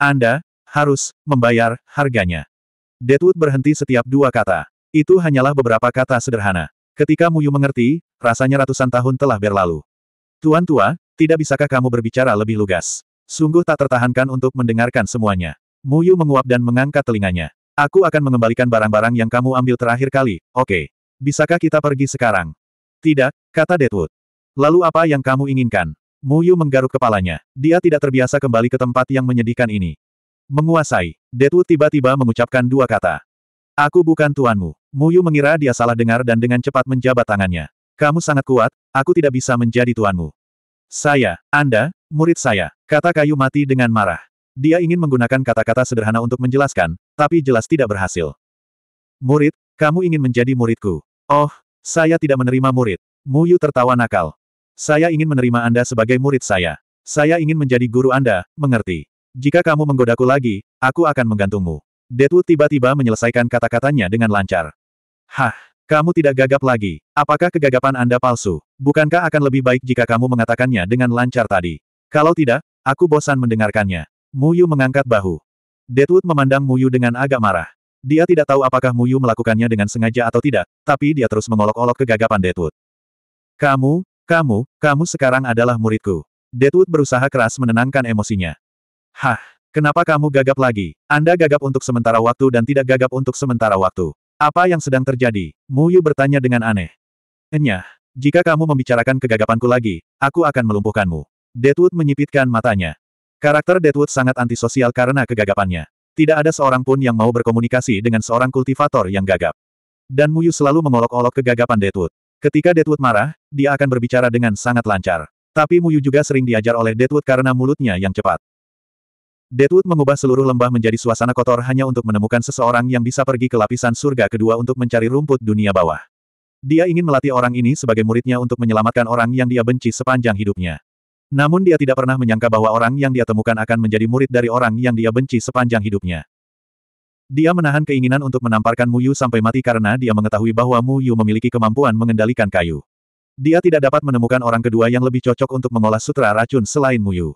Anda, harus, membayar, harganya. Deadwood berhenti setiap dua kata. Itu hanyalah beberapa kata sederhana. Ketika Muyu mengerti, rasanya ratusan tahun telah berlalu. Tuan tua, tidak bisakah kamu berbicara lebih lugas? Sungguh tak tertahankan untuk mendengarkan semuanya. Muyu menguap dan mengangkat telinganya. Aku akan mengembalikan barang-barang yang kamu ambil terakhir kali, oke. Okay. Bisakah kita pergi sekarang? Tidak, kata Deadwood. Lalu apa yang kamu inginkan? Muyu menggaruk kepalanya. Dia tidak terbiasa kembali ke tempat yang menyedihkan ini. Menguasai. Detu tiba-tiba mengucapkan dua kata. Aku bukan tuanmu. Muyu mengira dia salah dengar dan dengan cepat menjabat tangannya. Kamu sangat kuat, aku tidak bisa menjadi tuanmu. Saya, Anda, murid saya, kata kayu mati dengan marah. Dia ingin menggunakan kata-kata sederhana untuk menjelaskan, tapi jelas tidak berhasil. Murid, kamu ingin menjadi muridku. Oh, saya tidak menerima murid. Muyu tertawa nakal. Saya ingin menerima Anda sebagai murid saya. Saya ingin menjadi guru Anda, mengerti. Jika kamu menggodaku lagi, aku akan menggantungmu. Deadwood tiba-tiba menyelesaikan kata-katanya dengan lancar. Hah, kamu tidak gagap lagi. Apakah kegagapan Anda palsu? Bukankah akan lebih baik jika kamu mengatakannya dengan lancar tadi? Kalau tidak, aku bosan mendengarkannya. Muyu mengangkat bahu. Detwood memandang Muyu dengan agak marah. Dia tidak tahu apakah Muyu melakukannya dengan sengaja atau tidak, tapi dia terus mengolok-olok kegagapan Detwood. Kamu, kamu, kamu sekarang adalah muridku. Detwood berusaha keras menenangkan emosinya. Hah, kenapa kamu gagap lagi? Anda gagap untuk sementara waktu dan tidak gagap untuk sementara waktu. Apa yang sedang terjadi? Mu Yu bertanya dengan aneh. Enyah, jika kamu membicarakan kegagapanku lagi, aku akan melumpuhkanmu. Deadwood menyipitkan matanya. Karakter Deadwood sangat antisosial karena kegagapannya. Tidak ada seorang pun yang mau berkomunikasi dengan seorang kultivator yang gagap. Dan Mu Yu selalu mengolok-olok kegagapan Deadwood. Ketika Deadwood marah, dia akan berbicara dengan sangat lancar. Tapi Mu Yu juga sering diajar oleh Deadwood karena mulutnya yang cepat. Deadwood mengubah seluruh lembah menjadi suasana kotor hanya untuk menemukan seseorang yang bisa pergi ke lapisan surga kedua untuk mencari rumput dunia bawah. Dia ingin melatih orang ini sebagai muridnya untuk menyelamatkan orang yang dia benci sepanjang hidupnya. Namun dia tidak pernah menyangka bahwa orang yang dia temukan akan menjadi murid dari orang yang dia benci sepanjang hidupnya. Dia menahan keinginan untuk menamparkan Mu Yu sampai mati karena dia mengetahui bahwa Mu Yu memiliki kemampuan mengendalikan kayu. Dia tidak dapat menemukan orang kedua yang lebih cocok untuk mengolah sutra racun selain Mu Yu.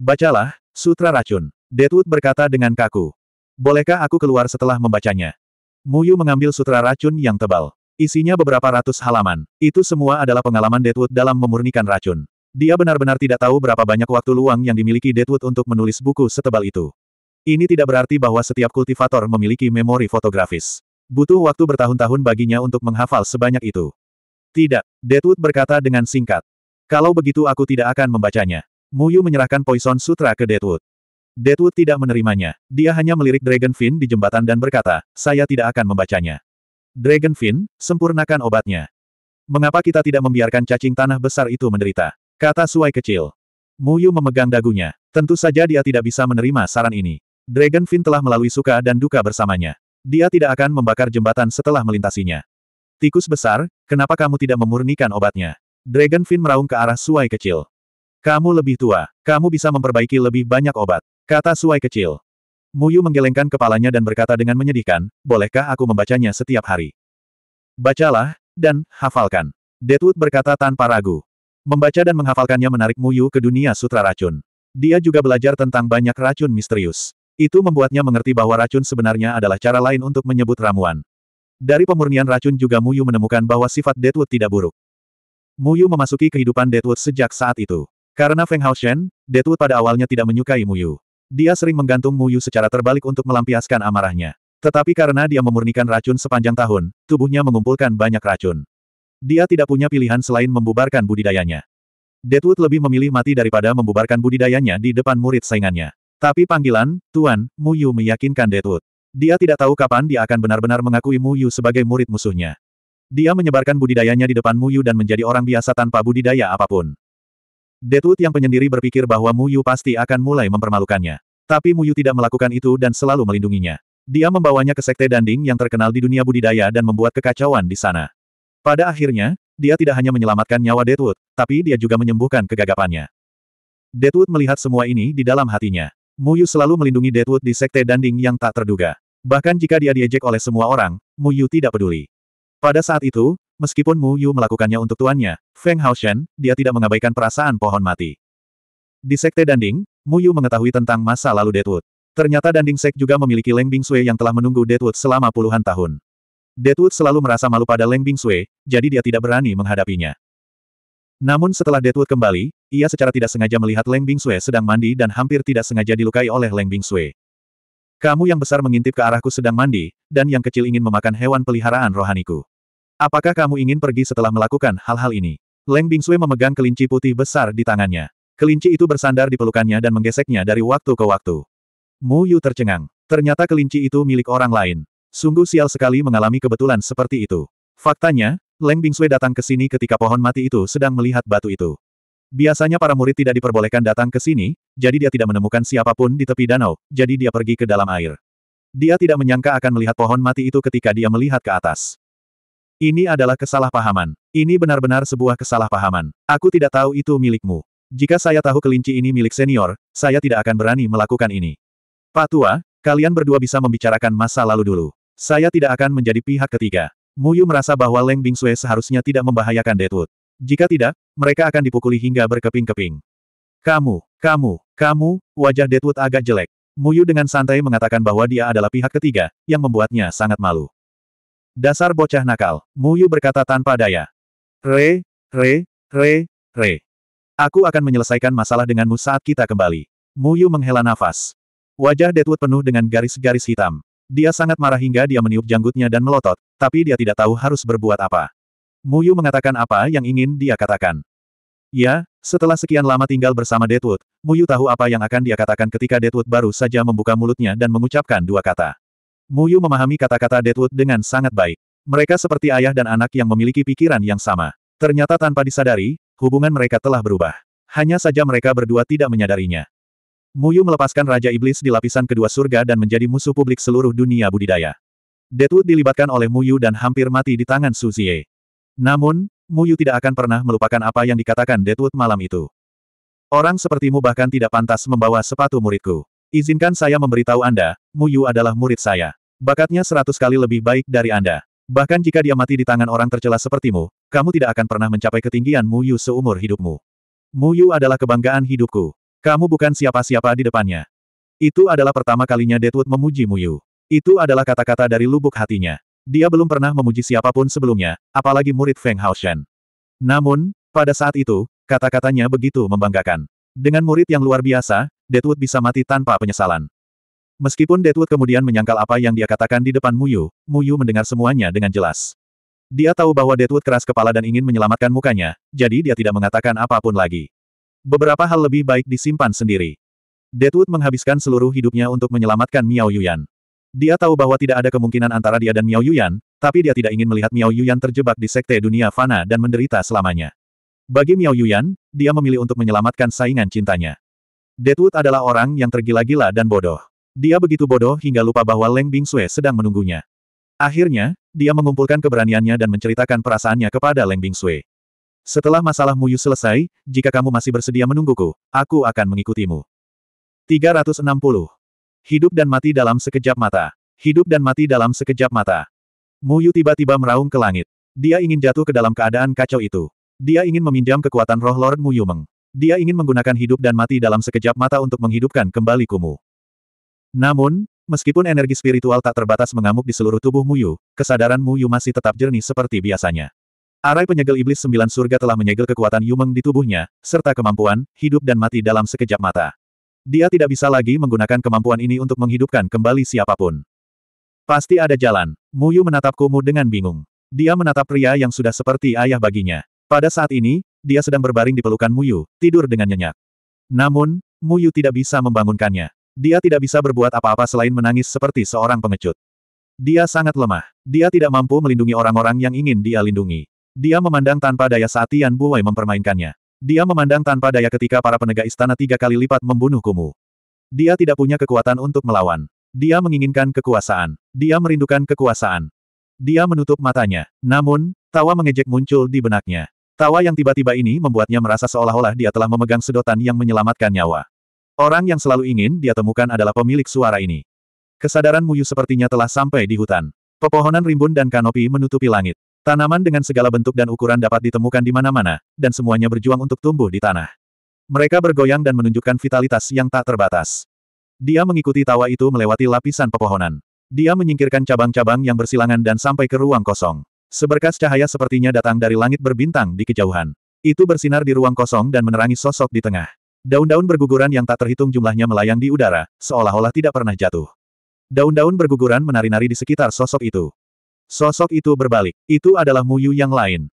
Bacalah, Sutra Racun. Deadwood berkata dengan kaku. Bolehkah aku keluar setelah membacanya? Muyu mengambil sutra racun yang tebal. Isinya beberapa ratus halaman. Itu semua adalah pengalaman Deadwood dalam memurnikan racun. Dia benar-benar tidak tahu berapa banyak waktu luang yang dimiliki Deadwood untuk menulis buku setebal itu. Ini tidak berarti bahwa setiap kultivator memiliki memori fotografis. Butuh waktu bertahun-tahun baginya untuk menghafal sebanyak itu. Tidak, Deadwood berkata dengan singkat. Kalau begitu aku tidak akan membacanya. Muyu menyerahkan Poison Sutra ke Deadwood. Deadwood tidak menerimanya. Dia hanya melirik Dragonfin di jembatan dan berkata, saya tidak akan membacanya. Dragonfin, sempurnakan obatnya. Mengapa kita tidak membiarkan cacing tanah besar itu menderita? Kata Suai kecil. Muyu memegang dagunya. Tentu saja dia tidak bisa menerima saran ini. Dragonfin telah melalui suka dan duka bersamanya. Dia tidak akan membakar jembatan setelah melintasinya. Tikus besar, kenapa kamu tidak memurnikan obatnya? Dragonfin meraung ke arah Suai kecil. Kamu lebih tua. Kamu bisa memperbaiki lebih banyak obat. Kata Suai kecil. Muyu menggelengkan kepalanya dan berkata dengan menyedihkan, bolehkah aku membacanya setiap hari? Bacalah, dan hafalkan. Deadwood berkata tanpa ragu. Membaca dan menghafalkannya menarik Muyu ke dunia sutra racun. Dia juga belajar tentang banyak racun misterius. Itu membuatnya mengerti bahwa racun sebenarnya adalah cara lain untuk menyebut ramuan. Dari pemurnian racun juga Muyu menemukan bahwa sifat Deadwood tidak buruk. Muyu memasuki kehidupan Deadwood sejak saat itu. Karena Feng Hao Shen, Detwood pada awalnya tidak menyukai Mu Yu. Dia sering menggantung Mu Yu secara terbalik untuk melampiaskan amarahnya. Tetapi karena dia memurnikan racun sepanjang tahun, tubuhnya mengumpulkan banyak racun. Dia tidak punya pilihan selain membubarkan budidayanya. Detwood lebih memilih mati daripada membubarkan budidayanya di depan murid saingannya. Tapi panggilan, Tuan, Mu Yu meyakinkan Detwood. Dia tidak tahu kapan dia akan benar-benar mengakui Yu sebagai murid musuhnya. Dia menyebarkan budidayanya di depan Mu Yu dan menjadi orang biasa tanpa budidaya apapun. Deadwood yang penyendiri berpikir bahwa Mu Yu pasti akan mulai mempermalukannya. Tapi Mu Yu tidak melakukan itu dan selalu melindunginya. Dia membawanya ke sekte Danding yang terkenal di dunia budidaya dan membuat kekacauan di sana. Pada akhirnya, dia tidak hanya menyelamatkan nyawa Deadwood, tapi dia juga menyembuhkan kegagapannya. Deadwood melihat semua ini di dalam hatinya. Mu Yu selalu melindungi Deadwood di sekte Danding yang tak terduga. Bahkan jika dia diejek oleh semua orang, Mu Yu tidak peduli. Pada saat itu, Meskipun Mu Yu melakukannya untuk tuannya, Feng Hao Shen, dia tidak mengabaikan perasaan pohon mati. Di Sekte Danding, Mu Yu mengetahui tentang masa lalu Deadwood. Ternyata Danding Sek juga memiliki Leng Bing Sui yang telah menunggu Deadwood selama puluhan tahun. Deadwood selalu merasa malu pada Leng Bing Sui, jadi dia tidak berani menghadapinya. Namun setelah Deadwood kembali, ia secara tidak sengaja melihat Leng Bing Sui sedang mandi dan hampir tidak sengaja dilukai oleh Leng Bing Sui. Kamu yang besar mengintip ke arahku sedang mandi, dan yang kecil ingin memakan hewan peliharaan rohaniku. Apakah kamu ingin pergi setelah melakukan hal-hal ini? Leng Bingsui memegang kelinci putih besar di tangannya. Kelinci itu bersandar di pelukannya dan menggeseknya dari waktu ke waktu. Mu Yu tercengang. Ternyata kelinci itu milik orang lain. Sungguh sial sekali mengalami kebetulan seperti itu. Faktanya, Leng Bingsui datang ke sini ketika pohon mati itu sedang melihat batu itu. Biasanya para murid tidak diperbolehkan datang ke sini, jadi dia tidak menemukan siapapun di tepi danau, jadi dia pergi ke dalam air. Dia tidak menyangka akan melihat pohon mati itu ketika dia melihat ke atas. Ini adalah kesalahpahaman. Ini benar-benar sebuah kesalahpahaman. Aku tidak tahu itu milikmu. Jika saya tahu kelinci ini milik senior, saya tidak akan berani melakukan ini. Pak Tua, kalian berdua bisa membicarakan masa lalu dulu. Saya tidak akan menjadi pihak ketiga. Muyu merasa bahwa Leng Bingsue seharusnya tidak membahayakan Deadwood. Jika tidak, mereka akan dipukuli hingga berkeping-keping. Kamu, kamu, kamu, wajah Deadwood agak jelek. Muyu dengan santai mengatakan bahwa dia adalah pihak ketiga, yang membuatnya sangat malu. Dasar bocah nakal, Muyu berkata tanpa daya. Re, re, re, re. Aku akan menyelesaikan masalah denganmu saat kita kembali. Muyu menghela nafas. Wajah Deadwood penuh dengan garis-garis hitam. Dia sangat marah hingga dia meniup janggutnya dan melotot, tapi dia tidak tahu harus berbuat apa. Muyu mengatakan apa yang ingin dia katakan. Ya, setelah sekian lama tinggal bersama Deadwood, Muyu tahu apa yang akan dia katakan ketika Deadwood baru saja membuka mulutnya dan mengucapkan dua kata. Muyu memahami kata-kata Deadwood dengan sangat baik. Mereka seperti ayah dan anak yang memiliki pikiran yang sama. Ternyata tanpa disadari, hubungan mereka telah berubah. Hanya saja mereka berdua tidak menyadarinya. Muyu melepaskan Raja Iblis di lapisan kedua surga dan menjadi musuh publik seluruh dunia budidaya. Deadwood dilibatkan oleh Muyu dan hampir mati di tangan Su Suzie. Namun, Muyu tidak akan pernah melupakan apa yang dikatakan Deadwood malam itu. Orang sepertimu bahkan tidak pantas membawa sepatu muridku. Izinkan saya memberitahu Anda, Muyu adalah murid saya. Bakatnya seratus kali lebih baik dari Anda. Bahkan jika dia mati di tangan orang tercela sepertimu, kamu tidak akan pernah mencapai ketinggian Mu Yu seumur hidupmu. Mu Yu adalah kebanggaan hidupku. Kamu bukan siapa-siapa di depannya. Itu adalah pertama kalinya Deadwood memuji Mu Yu. Itu adalah kata-kata dari lubuk hatinya. Dia belum pernah memuji siapapun sebelumnya, apalagi murid Feng Haoshan. Namun, pada saat itu, kata-katanya begitu membanggakan. Dengan murid yang luar biasa, Deadwood bisa mati tanpa penyesalan. Meskipun Deadwood kemudian menyangkal apa yang dia katakan di depan Muyu, Muyu mendengar semuanya dengan jelas. Dia tahu bahwa Deadwood keras kepala dan ingin menyelamatkan mukanya, jadi dia tidak mengatakan apapun lagi. Beberapa hal lebih baik disimpan sendiri. Deadwood menghabiskan seluruh hidupnya untuk menyelamatkan Miao Yuyan. Dia tahu bahwa tidak ada kemungkinan antara dia dan Miao Yuyan, tapi dia tidak ingin melihat Miao Yuyan terjebak di sekte dunia fana dan menderita selamanya. Bagi Miao Yuyan, dia memilih untuk menyelamatkan saingan cintanya. Deadwood adalah orang yang tergila-gila dan bodoh. Dia begitu bodoh hingga lupa bahwa Leng Bingsue sedang menunggunya. Akhirnya, dia mengumpulkan keberaniannya dan menceritakan perasaannya kepada Leng Bingsue. Setelah masalah Muyu selesai, jika kamu masih bersedia menungguku, aku akan mengikutimu. 360. Hidup dan mati dalam sekejap mata. Hidup dan mati dalam sekejap mata. Muyu tiba-tiba meraung ke langit. Dia ingin jatuh ke dalam keadaan kacau itu. Dia ingin meminjam kekuatan roh Lord Muyu Meng. Dia ingin menggunakan hidup dan mati dalam sekejap mata untuk menghidupkan kembali Kumu. Namun, meskipun energi spiritual tak terbatas mengamuk di seluruh tubuh Muyu, kesadaran Muyu masih tetap jernih seperti biasanya. Arai penyegel iblis sembilan surga telah menyegel kekuatan Yumeng di tubuhnya, serta kemampuan, hidup dan mati dalam sekejap mata. Dia tidak bisa lagi menggunakan kemampuan ini untuk menghidupkan kembali siapapun. Pasti ada jalan. Muyu menatap Kumu dengan bingung. Dia menatap pria yang sudah seperti ayah baginya. Pada saat ini, dia sedang berbaring di pelukan Muyu, tidur dengan nyenyak. Namun, Muyu tidak bisa membangunkannya. Dia tidak bisa berbuat apa-apa selain menangis seperti seorang pengecut. Dia sangat lemah. Dia tidak mampu melindungi orang-orang yang ingin dia lindungi. Dia memandang tanpa daya saat Tian Buwei mempermainkannya. Dia memandang tanpa daya ketika para penegak istana tiga kali lipat membunuh Kumu. Dia tidak punya kekuatan untuk melawan. Dia menginginkan kekuasaan. Dia merindukan kekuasaan. Dia menutup matanya. Namun, tawa mengejek muncul di benaknya. Tawa yang tiba-tiba ini membuatnya merasa seolah-olah dia telah memegang sedotan yang menyelamatkan nyawa. Orang yang selalu ingin dia temukan adalah pemilik suara ini. Kesadaran Muyu sepertinya telah sampai di hutan. Pepohonan rimbun dan kanopi menutupi langit. Tanaman dengan segala bentuk dan ukuran dapat ditemukan di mana-mana, dan semuanya berjuang untuk tumbuh di tanah. Mereka bergoyang dan menunjukkan vitalitas yang tak terbatas. Dia mengikuti tawa itu melewati lapisan pepohonan. Dia menyingkirkan cabang-cabang yang bersilangan dan sampai ke ruang kosong. Seberkas cahaya sepertinya datang dari langit berbintang di kejauhan. Itu bersinar di ruang kosong dan menerangi sosok di tengah. Daun-daun berguguran yang tak terhitung jumlahnya melayang di udara, seolah-olah tidak pernah jatuh. Daun-daun berguguran menari-nari di sekitar sosok itu. Sosok itu berbalik. Itu adalah Muyu yang lain.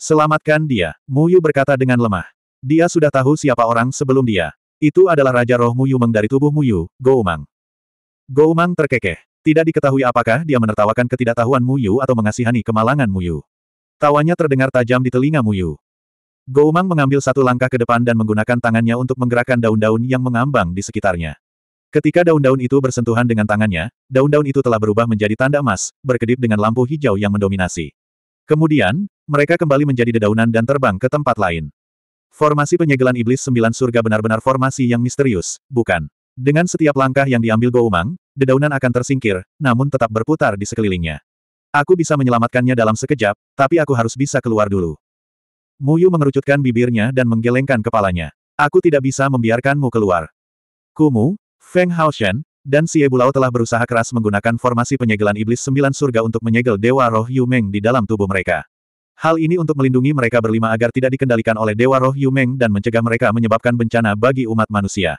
Selamatkan dia, Muyu berkata dengan lemah. Dia sudah tahu siapa orang sebelum dia. Itu adalah Raja Roh Muyu Meng dari tubuh Muyu, Goumang. Goumang terkekeh. Tidak diketahui apakah dia menertawakan ketidaktahuan Muyu atau mengasihani kemalangan Muyu. Tawanya terdengar tajam di telinga Muyu. Goumang mengambil satu langkah ke depan dan menggunakan tangannya untuk menggerakkan daun-daun yang mengambang di sekitarnya. Ketika daun-daun itu bersentuhan dengan tangannya, daun-daun itu telah berubah menjadi tanda emas, berkedip dengan lampu hijau yang mendominasi. Kemudian, mereka kembali menjadi dedaunan dan terbang ke tempat lain. Formasi penyegelan iblis sembilan surga benar-benar formasi yang misterius, bukan? Dengan setiap langkah yang diambil Goumang, dedaunan akan tersingkir, namun tetap berputar di sekelilingnya. Aku bisa menyelamatkannya dalam sekejap, tapi aku harus bisa keluar dulu. Muyu mengerucutkan bibirnya dan menggelengkan kepalanya. Aku tidak bisa membiarkanmu keluar. Kumu, Feng Haoshen, dan Xie Bulao telah berusaha keras menggunakan formasi penyegelan iblis sembilan surga untuk menyegel Dewa Roh Yumeng di dalam tubuh mereka. Hal ini untuk melindungi mereka berlima agar tidak dikendalikan oleh Dewa Roh Yumeng dan mencegah mereka menyebabkan bencana bagi umat manusia.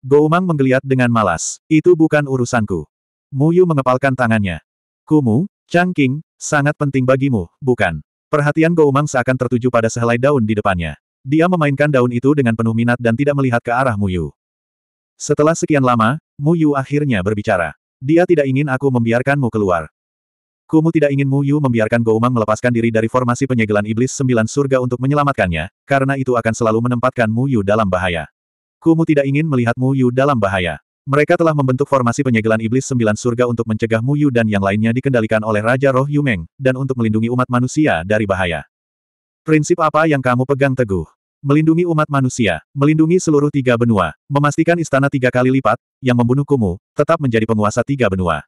Goumang menggeliat dengan malas. Itu bukan urusanku. Muyu mengepalkan tangannya. Kumu, Changqing, sangat penting bagimu, bukan? Perhatian Goumang seakan tertuju pada sehelai daun di depannya. Dia memainkan daun itu dengan penuh minat dan tidak melihat ke arah Muyu. Setelah sekian lama, Muyu akhirnya berbicara. Dia tidak ingin aku membiarkanmu keluar. Kumu tidak ingin Muyu membiarkan Goumang melepaskan diri dari formasi penyegelan iblis sembilan surga untuk menyelamatkannya, karena itu akan selalu menempatkan Muyu dalam bahaya. Kumu tidak ingin melihat Muyu dalam bahaya. Mereka telah membentuk formasi penyegelan iblis sembilan surga untuk mencegah Mu Yu dan yang lainnya dikendalikan oleh Raja Roh Yumeng, dan untuk melindungi umat manusia dari bahaya. Prinsip apa yang kamu pegang teguh? Melindungi umat manusia, melindungi seluruh tiga benua, memastikan istana tiga kali lipat, yang membunuh Kumu, tetap menjadi penguasa tiga benua.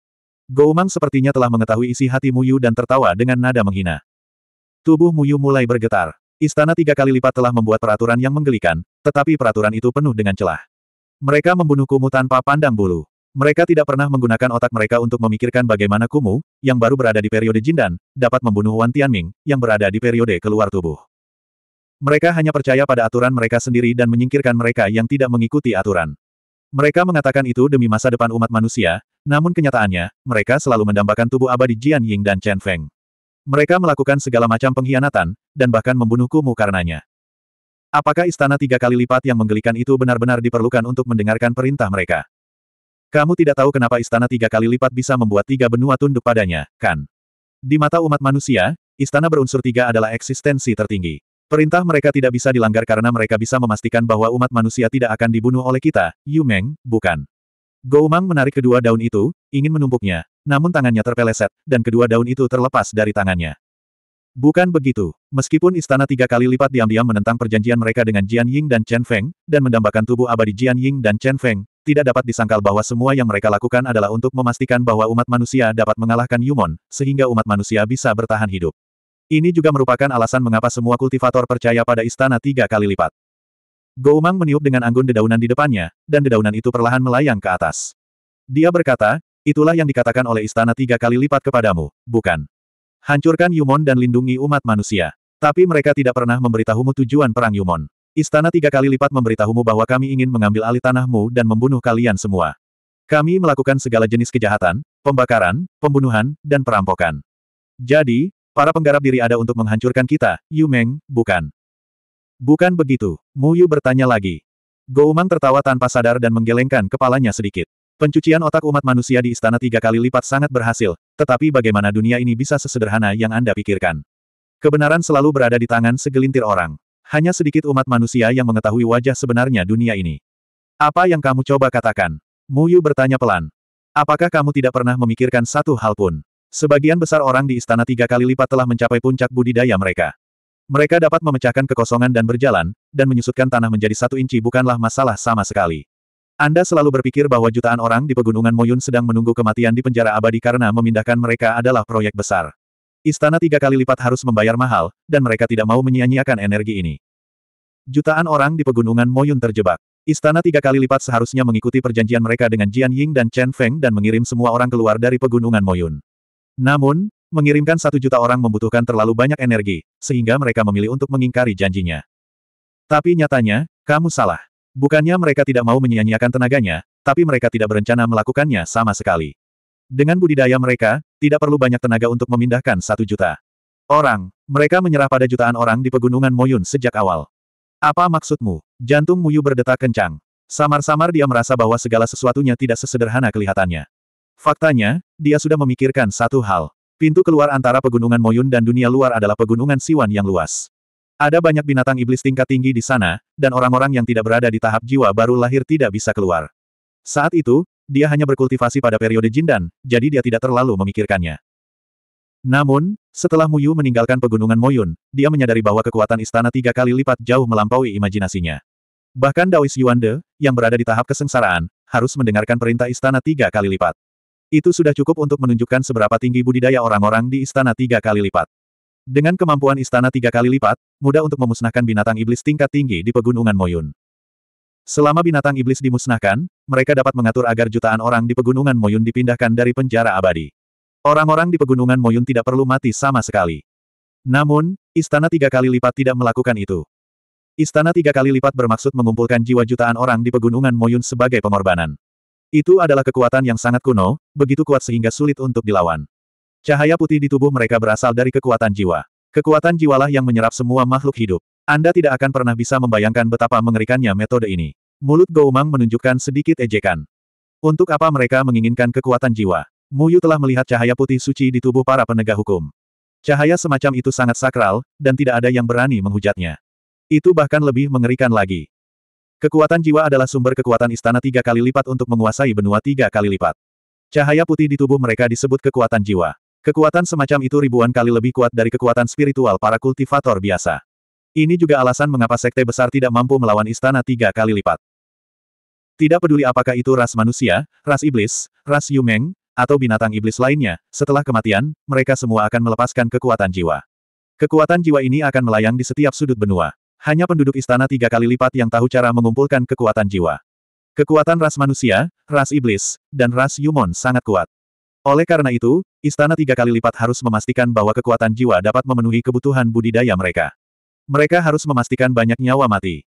Goumang sepertinya telah mengetahui isi hati Muyu dan tertawa dengan nada menghina. Tubuh Muyu mulai bergetar. Istana tiga kali lipat telah membuat peraturan yang menggelikan, tetapi peraturan itu penuh dengan celah. Mereka membunuh Kumu tanpa pandang bulu. Mereka tidak pernah menggunakan otak mereka untuk memikirkan bagaimana Kumu, yang baru berada di periode Jindan, dapat membunuh Wan Tianming, yang berada di periode keluar tubuh. Mereka hanya percaya pada aturan mereka sendiri dan menyingkirkan mereka yang tidak mengikuti aturan. Mereka mengatakan itu demi masa depan umat manusia, namun kenyataannya, mereka selalu mendambakan tubuh abadi Jian Ying dan Chen Feng. Mereka melakukan segala macam pengkhianatan, dan bahkan membunuh Kumu karenanya. Apakah istana tiga kali lipat yang menggelikan itu benar-benar diperlukan untuk mendengarkan perintah mereka? Kamu tidak tahu kenapa istana tiga kali lipat bisa membuat tiga benua tunduk padanya, kan? Di mata umat manusia, istana berunsur tiga adalah eksistensi tertinggi. Perintah mereka tidak bisa dilanggar karena mereka bisa memastikan bahwa umat manusia tidak akan dibunuh oleh kita, Yu Meng, bukan. Goumang menarik kedua daun itu, ingin menumpuknya, namun tangannya terpeleset, dan kedua daun itu terlepas dari tangannya. Bukan begitu. Meskipun istana tiga kali lipat diam-diam menentang perjanjian mereka dengan Jian Ying dan Chen Feng, dan mendambakan tubuh abadi Jian Ying dan Chen Feng, tidak dapat disangkal bahwa semua yang mereka lakukan adalah untuk memastikan bahwa umat manusia dapat mengalahkan Yumon, sehingga umat manusia bisa bertahan hidup. Ini juga merupakan alasan mengapa semua kultivator percaya pada istana tiga kali lipat. Goumang meniup dengan anggun dedaunan di depannya, dan dedaunan itu perlahan melayang ke atas. Dia berkata, itulah yang dikatakan oleh istana tiga kali lipat kepadamu, bukan? Hancurkan Yumon dan lindungi umat manusia. Tapi mereka tidak pernah memberitahumu tujuan perang Yumon. Istana tiga kali lipat memberitahumu bahwa kami ingin mengambil alih tanahmu dan membunuh kalian semua. Kami melakukan segala jenis kejahatan, pembakaran, pembunuhan, dan perampokan. Jadi, para penggarap diri ada untuk menghancurkan kita, Yumeng, bukan. Bukan begitu, Mu Yu bertanya lagi. Goumang tertawa tanpa sadar dan menggelengkan kepalanya sedikit. Pencucian otak umat manusia di istana tiga kali lipat sangat berhasil, tetapi bagaimana dunia ini bisa sesederhana yang Anda pikirkan? Kebenaran selalu berada di tangan segelintir orang. Hanya sedikit umat manusia yang mengetahui wajah sebenarnya dunia ini. Apa yang kamu coba katakan? Mu Yu bertanya pelan. Apakah kamu tidak pernah memikirkan satu hal pun? Sebagian besar orang di istana tiga kali lipat telah mencapai puncak budidaya mereka. Mereka dapat memecahkan kekosongan dan berjalan, dan menyusutkan tanah menjadi satu inci bukanlah masalah sama sekali. Anda selalu berpikir bahwa jutaan orang di pegunungan Moyun sedang menunggu kematian di penjara abadi karena memindahkan mereka adalah proyek besar. Istana tiga kali lipat harus membayar mahal, dan mereka tidak mau menyia-nyiakan energi ini. Jutaan orang di pegunungan Moyun terjebak. Istana tiga kali lipat seharusnya mengikuti perjanjian mereka dengan Jian Ying dan Chen Feng dan mengirim semua orang keluar dari pegunungan Moyun. Namun, mengirimkan satu juta orang membutuhkan terlalu banyak energi, sehingga mereka memilih untuk mengingkari janjinya. Tapi nyatanya, kamu salah. Bukannya mereka tidak mau menyia-nyiakan tenaganya, tapi mereka tidak berencana melakukannya sama sekali. Dengan budidaya mereka, tidak perlu banyak tenaga untuk memindahkan satu juta orang. Mereka menyerah pada jutaan orang di pegunungan Moyun sejak awal. Apa maksudmu? Jantung Muyu berdetak kencang. Samar-samar dia merasa bahwa segala sesuatunya tidak sesederhana kelihatannya. Faktanya, dia sudah memikirkan satu hal. Pintu keluar antara pegunungan Moyun dan dunia luar adalah pegunungan Siwan yang luas. Ada banyak binatang iblis tingkat tinggi di sana, dan orang-orang yang tidak berada di tahap jiwa baru lahir tidak bisa keluar. Saat itu, dia hanya berkultivasi pada periode jindan, jadi dia tidak terlalu memikirkannya. Namun, setelah Muyu meninggalkan pegunungan Moyun, dia menyadari bahwa kekuatan istana tiga kali lipat jauh melampaui imajinasinya. Bahkan Daois Yuande, yang berada di tahap kesengsaraan, harus mendengarkan perintah istana tiga kali lipat. Itu sudah cukup untuk menunjukkan seberapa tinggi budidaya orang-orang di istana tiga kali lipat. Dengan kemampuan istana tiga kali lipat, mudah untuk memusnahkan binatang iblis tingkat tinggi di pegunungan Moyun. Selama binatang iblis dimusnahkan, mereka dapat mengatur agar jutaan orang di pegunungan Moyun dipindahkan dari penjara abadi. Orang-orang di pegunungan Moyun tidak perlu mati sama sekali. Namun, istana tiga kali lipat tidak melakukan itu. Istana tiga kali lipat bermaksud mengumpulkan jiwa jutaan orang di pegunungan Moyun sebagai pengorbanan. Itu adalah kekuatan yang sangat kuno, begitu kuat sehingga sulit untuk dilawan. Cahaya putih di tubuh mereka berasal dari kekuatan jiwa. Kekuatan jiwalah yang menyerap semua makhluk hidup. Anda tidak akan pernah bisa membayangkan betapa mengerikannya metode ini. Mulut Goumang menunjukkan sedikit ejekan. Untuk apa mereka menginginkan kekuatan jiwa? Muyu telah melihat cahaya putih suci di tubuh para penegak hukum. Cahaya semacam itu sangat sakral, dan tidak ada yang berani menghujatnya. Itu bahkan lebih mengerikan lagi. Kekuatan jiwa adalah sumber kekuatan istana tiga kali lipat untuk menguasai benua tiga kali lipat. Cahaya putih di tubuh mereka disebut kekuatan jiwa. Kekuatan semacam itu ribuan kali lebih kuat dari kekuatan spiritual para kultivator biasa. Ini juga alasan mengapa sekte besar tidak mampu melawan istana tiga kali lipat. Tidak peduli apakah itu ras manusia, ras iblis, ras Yumeng, atau binatang iblis lainnya, setelah kematian, mereka semua akan melepaskan kekuatan jiwa. Kekuatan jiwa ini akan melayang di setiap sudut benua. Hanya penduduk istana tiga kali lipat yang tahu cara mengumpulkan kekuatan jiwa. Kekuatan ras manusia, ras iblis, dan ras Yumon sangat kuat. Oleh karena itu, istana tiga kali lipat harus memastikan bahwa kekuatan jiwa dapat memenuhi kebutuhan budidaya mereka. Mereka harus memastikan banyak nyawa mati.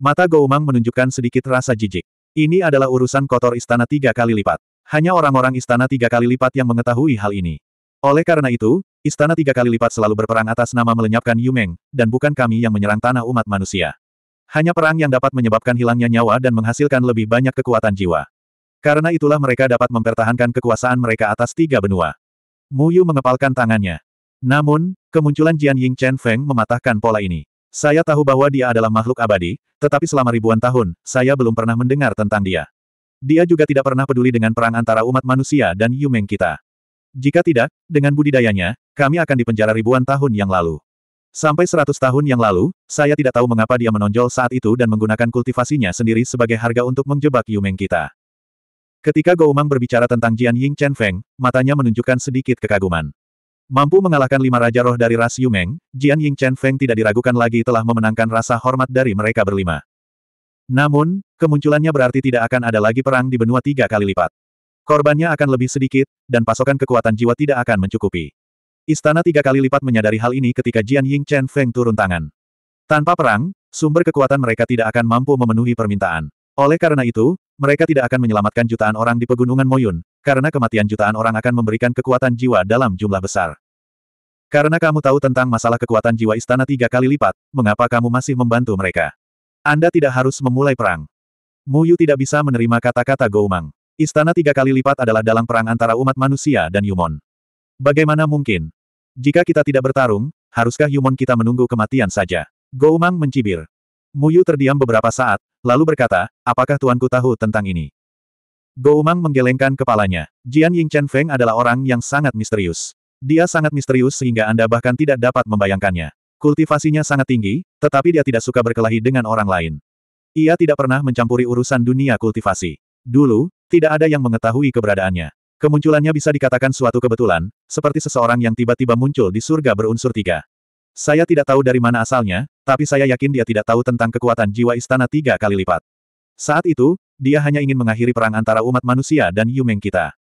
Mata Goumang menunjukkan sedikit rasa jijik. Ini adalah urusan kotor istana tiga kali lipat. Hanya orang-orang istana tiga kali lipat yang mengetahui hal ini. Oleh karena itu, istana tiga kali lipat selalu berperang atas nama melenyapkan Yumeng, dan bukan kami yang menyerang tanah umat manusia. Hanya perang yang dapat menyebabkan hilangnya nyawa dan menghasilkan lebih banyak kekuatan jiwa. Karena itulah mereka dapat mempertahankan kekuasaan mereka atas tiga benua. Mu Yu mengepalkan tangannya. Namun, kemunculan Jian Ying Chen Feng mematahkan pola ini. Saya tahu bahwa dia adalah makhluk abadi, tetapi selama ribuan tahun, saya belum pernah mendengar tentang dia. Dia juga tidak pernah peduli dengan perang antara umat manusia dan Yumeng kita. Jika tidak, dengan budidayanya, kami akan dipenjara ribuan tahun yang lalu. Sampai seratus tahun yang lalu, saya tidak tahu mengapa dia menonjol saat itu dan menggunakan kultivasinya sendiri sebagai harga untuk menjebak Yumeng kita. Ketika Mang berbicara tentang Jian Ying Chen Feng, matanya menunjukkan sedikit kekaguman. Mampu mengalahkan lima raja roh dari ras Yumeng, Jian Ying Chen Feng tidak diragukan lagi telah memenangkan rasa hormat dari mereka berlima. Namun, kemunculannya berarti tidak akan ada lagi perang di benua tiga kali lipat. Korbannya akan lebih sedikit, dan pasokan kekuatan jiwa tidak akan mencukupi. Istana tiga kali lipat menyadari hal ini ketika Jian Ying Chen Feng turun tangan. Tanpa perang, sumber kekuatan mereka tidak akan mampu memenuhi permintaan. Oleh karena itu, mereka tidak akan menyelamatkan jutaan orang di pegunungan Moyun, karena kematian jutaan orang akan memberikan kekuatan jiwa dalam jumlah besar. Karena kamu tahu tentang masalah kekuatan jiwa istana tiga kali lipat, mengapa kamu masih membantu mereka? Anda tidak harus memulai perang. Muyu tidak bisa menerima kata-kata Goumang. Istana tiga kali lipat adalah dalam perang antara umat manusia dan Yumon. Bagaimana mungkin? Jika kita tidak bertarung, haruskah Yumon kita menunggu kematian saja? Goumang mencibir. Muyu terdiam beberapa saat, lalu berkata, apakah tuanku tahu tentang ini? Mang menggelengkan kepalanya. Jian Ying Chen Feng adalah orang yang sangat misterius. Dia sangat misterius sehingga Anda bahkan tidak dapat membayangkannya. Kultivasinya sangat tinggi, tetapi dia tidak suka berkelahi dengan orang lain. Ia tidak pernah mencampuri urusan dunia kultivasi. Dulu, tidak ada yang mengetahui keberadaannya. Kemunculannya bisa dikatakan suatu kebetulan, seperti seseorang yang tiba-tiba muncul di surga berunsur tiga. Saya tidak tahu dari mana asalnya, tapi saya yakin dia tidak tahu tentang kekuatan jiwa istana tiga kali lipat. Saat itu, dia hanya ingin mengakhiri perang antara umat manusia dan Yumeng kita.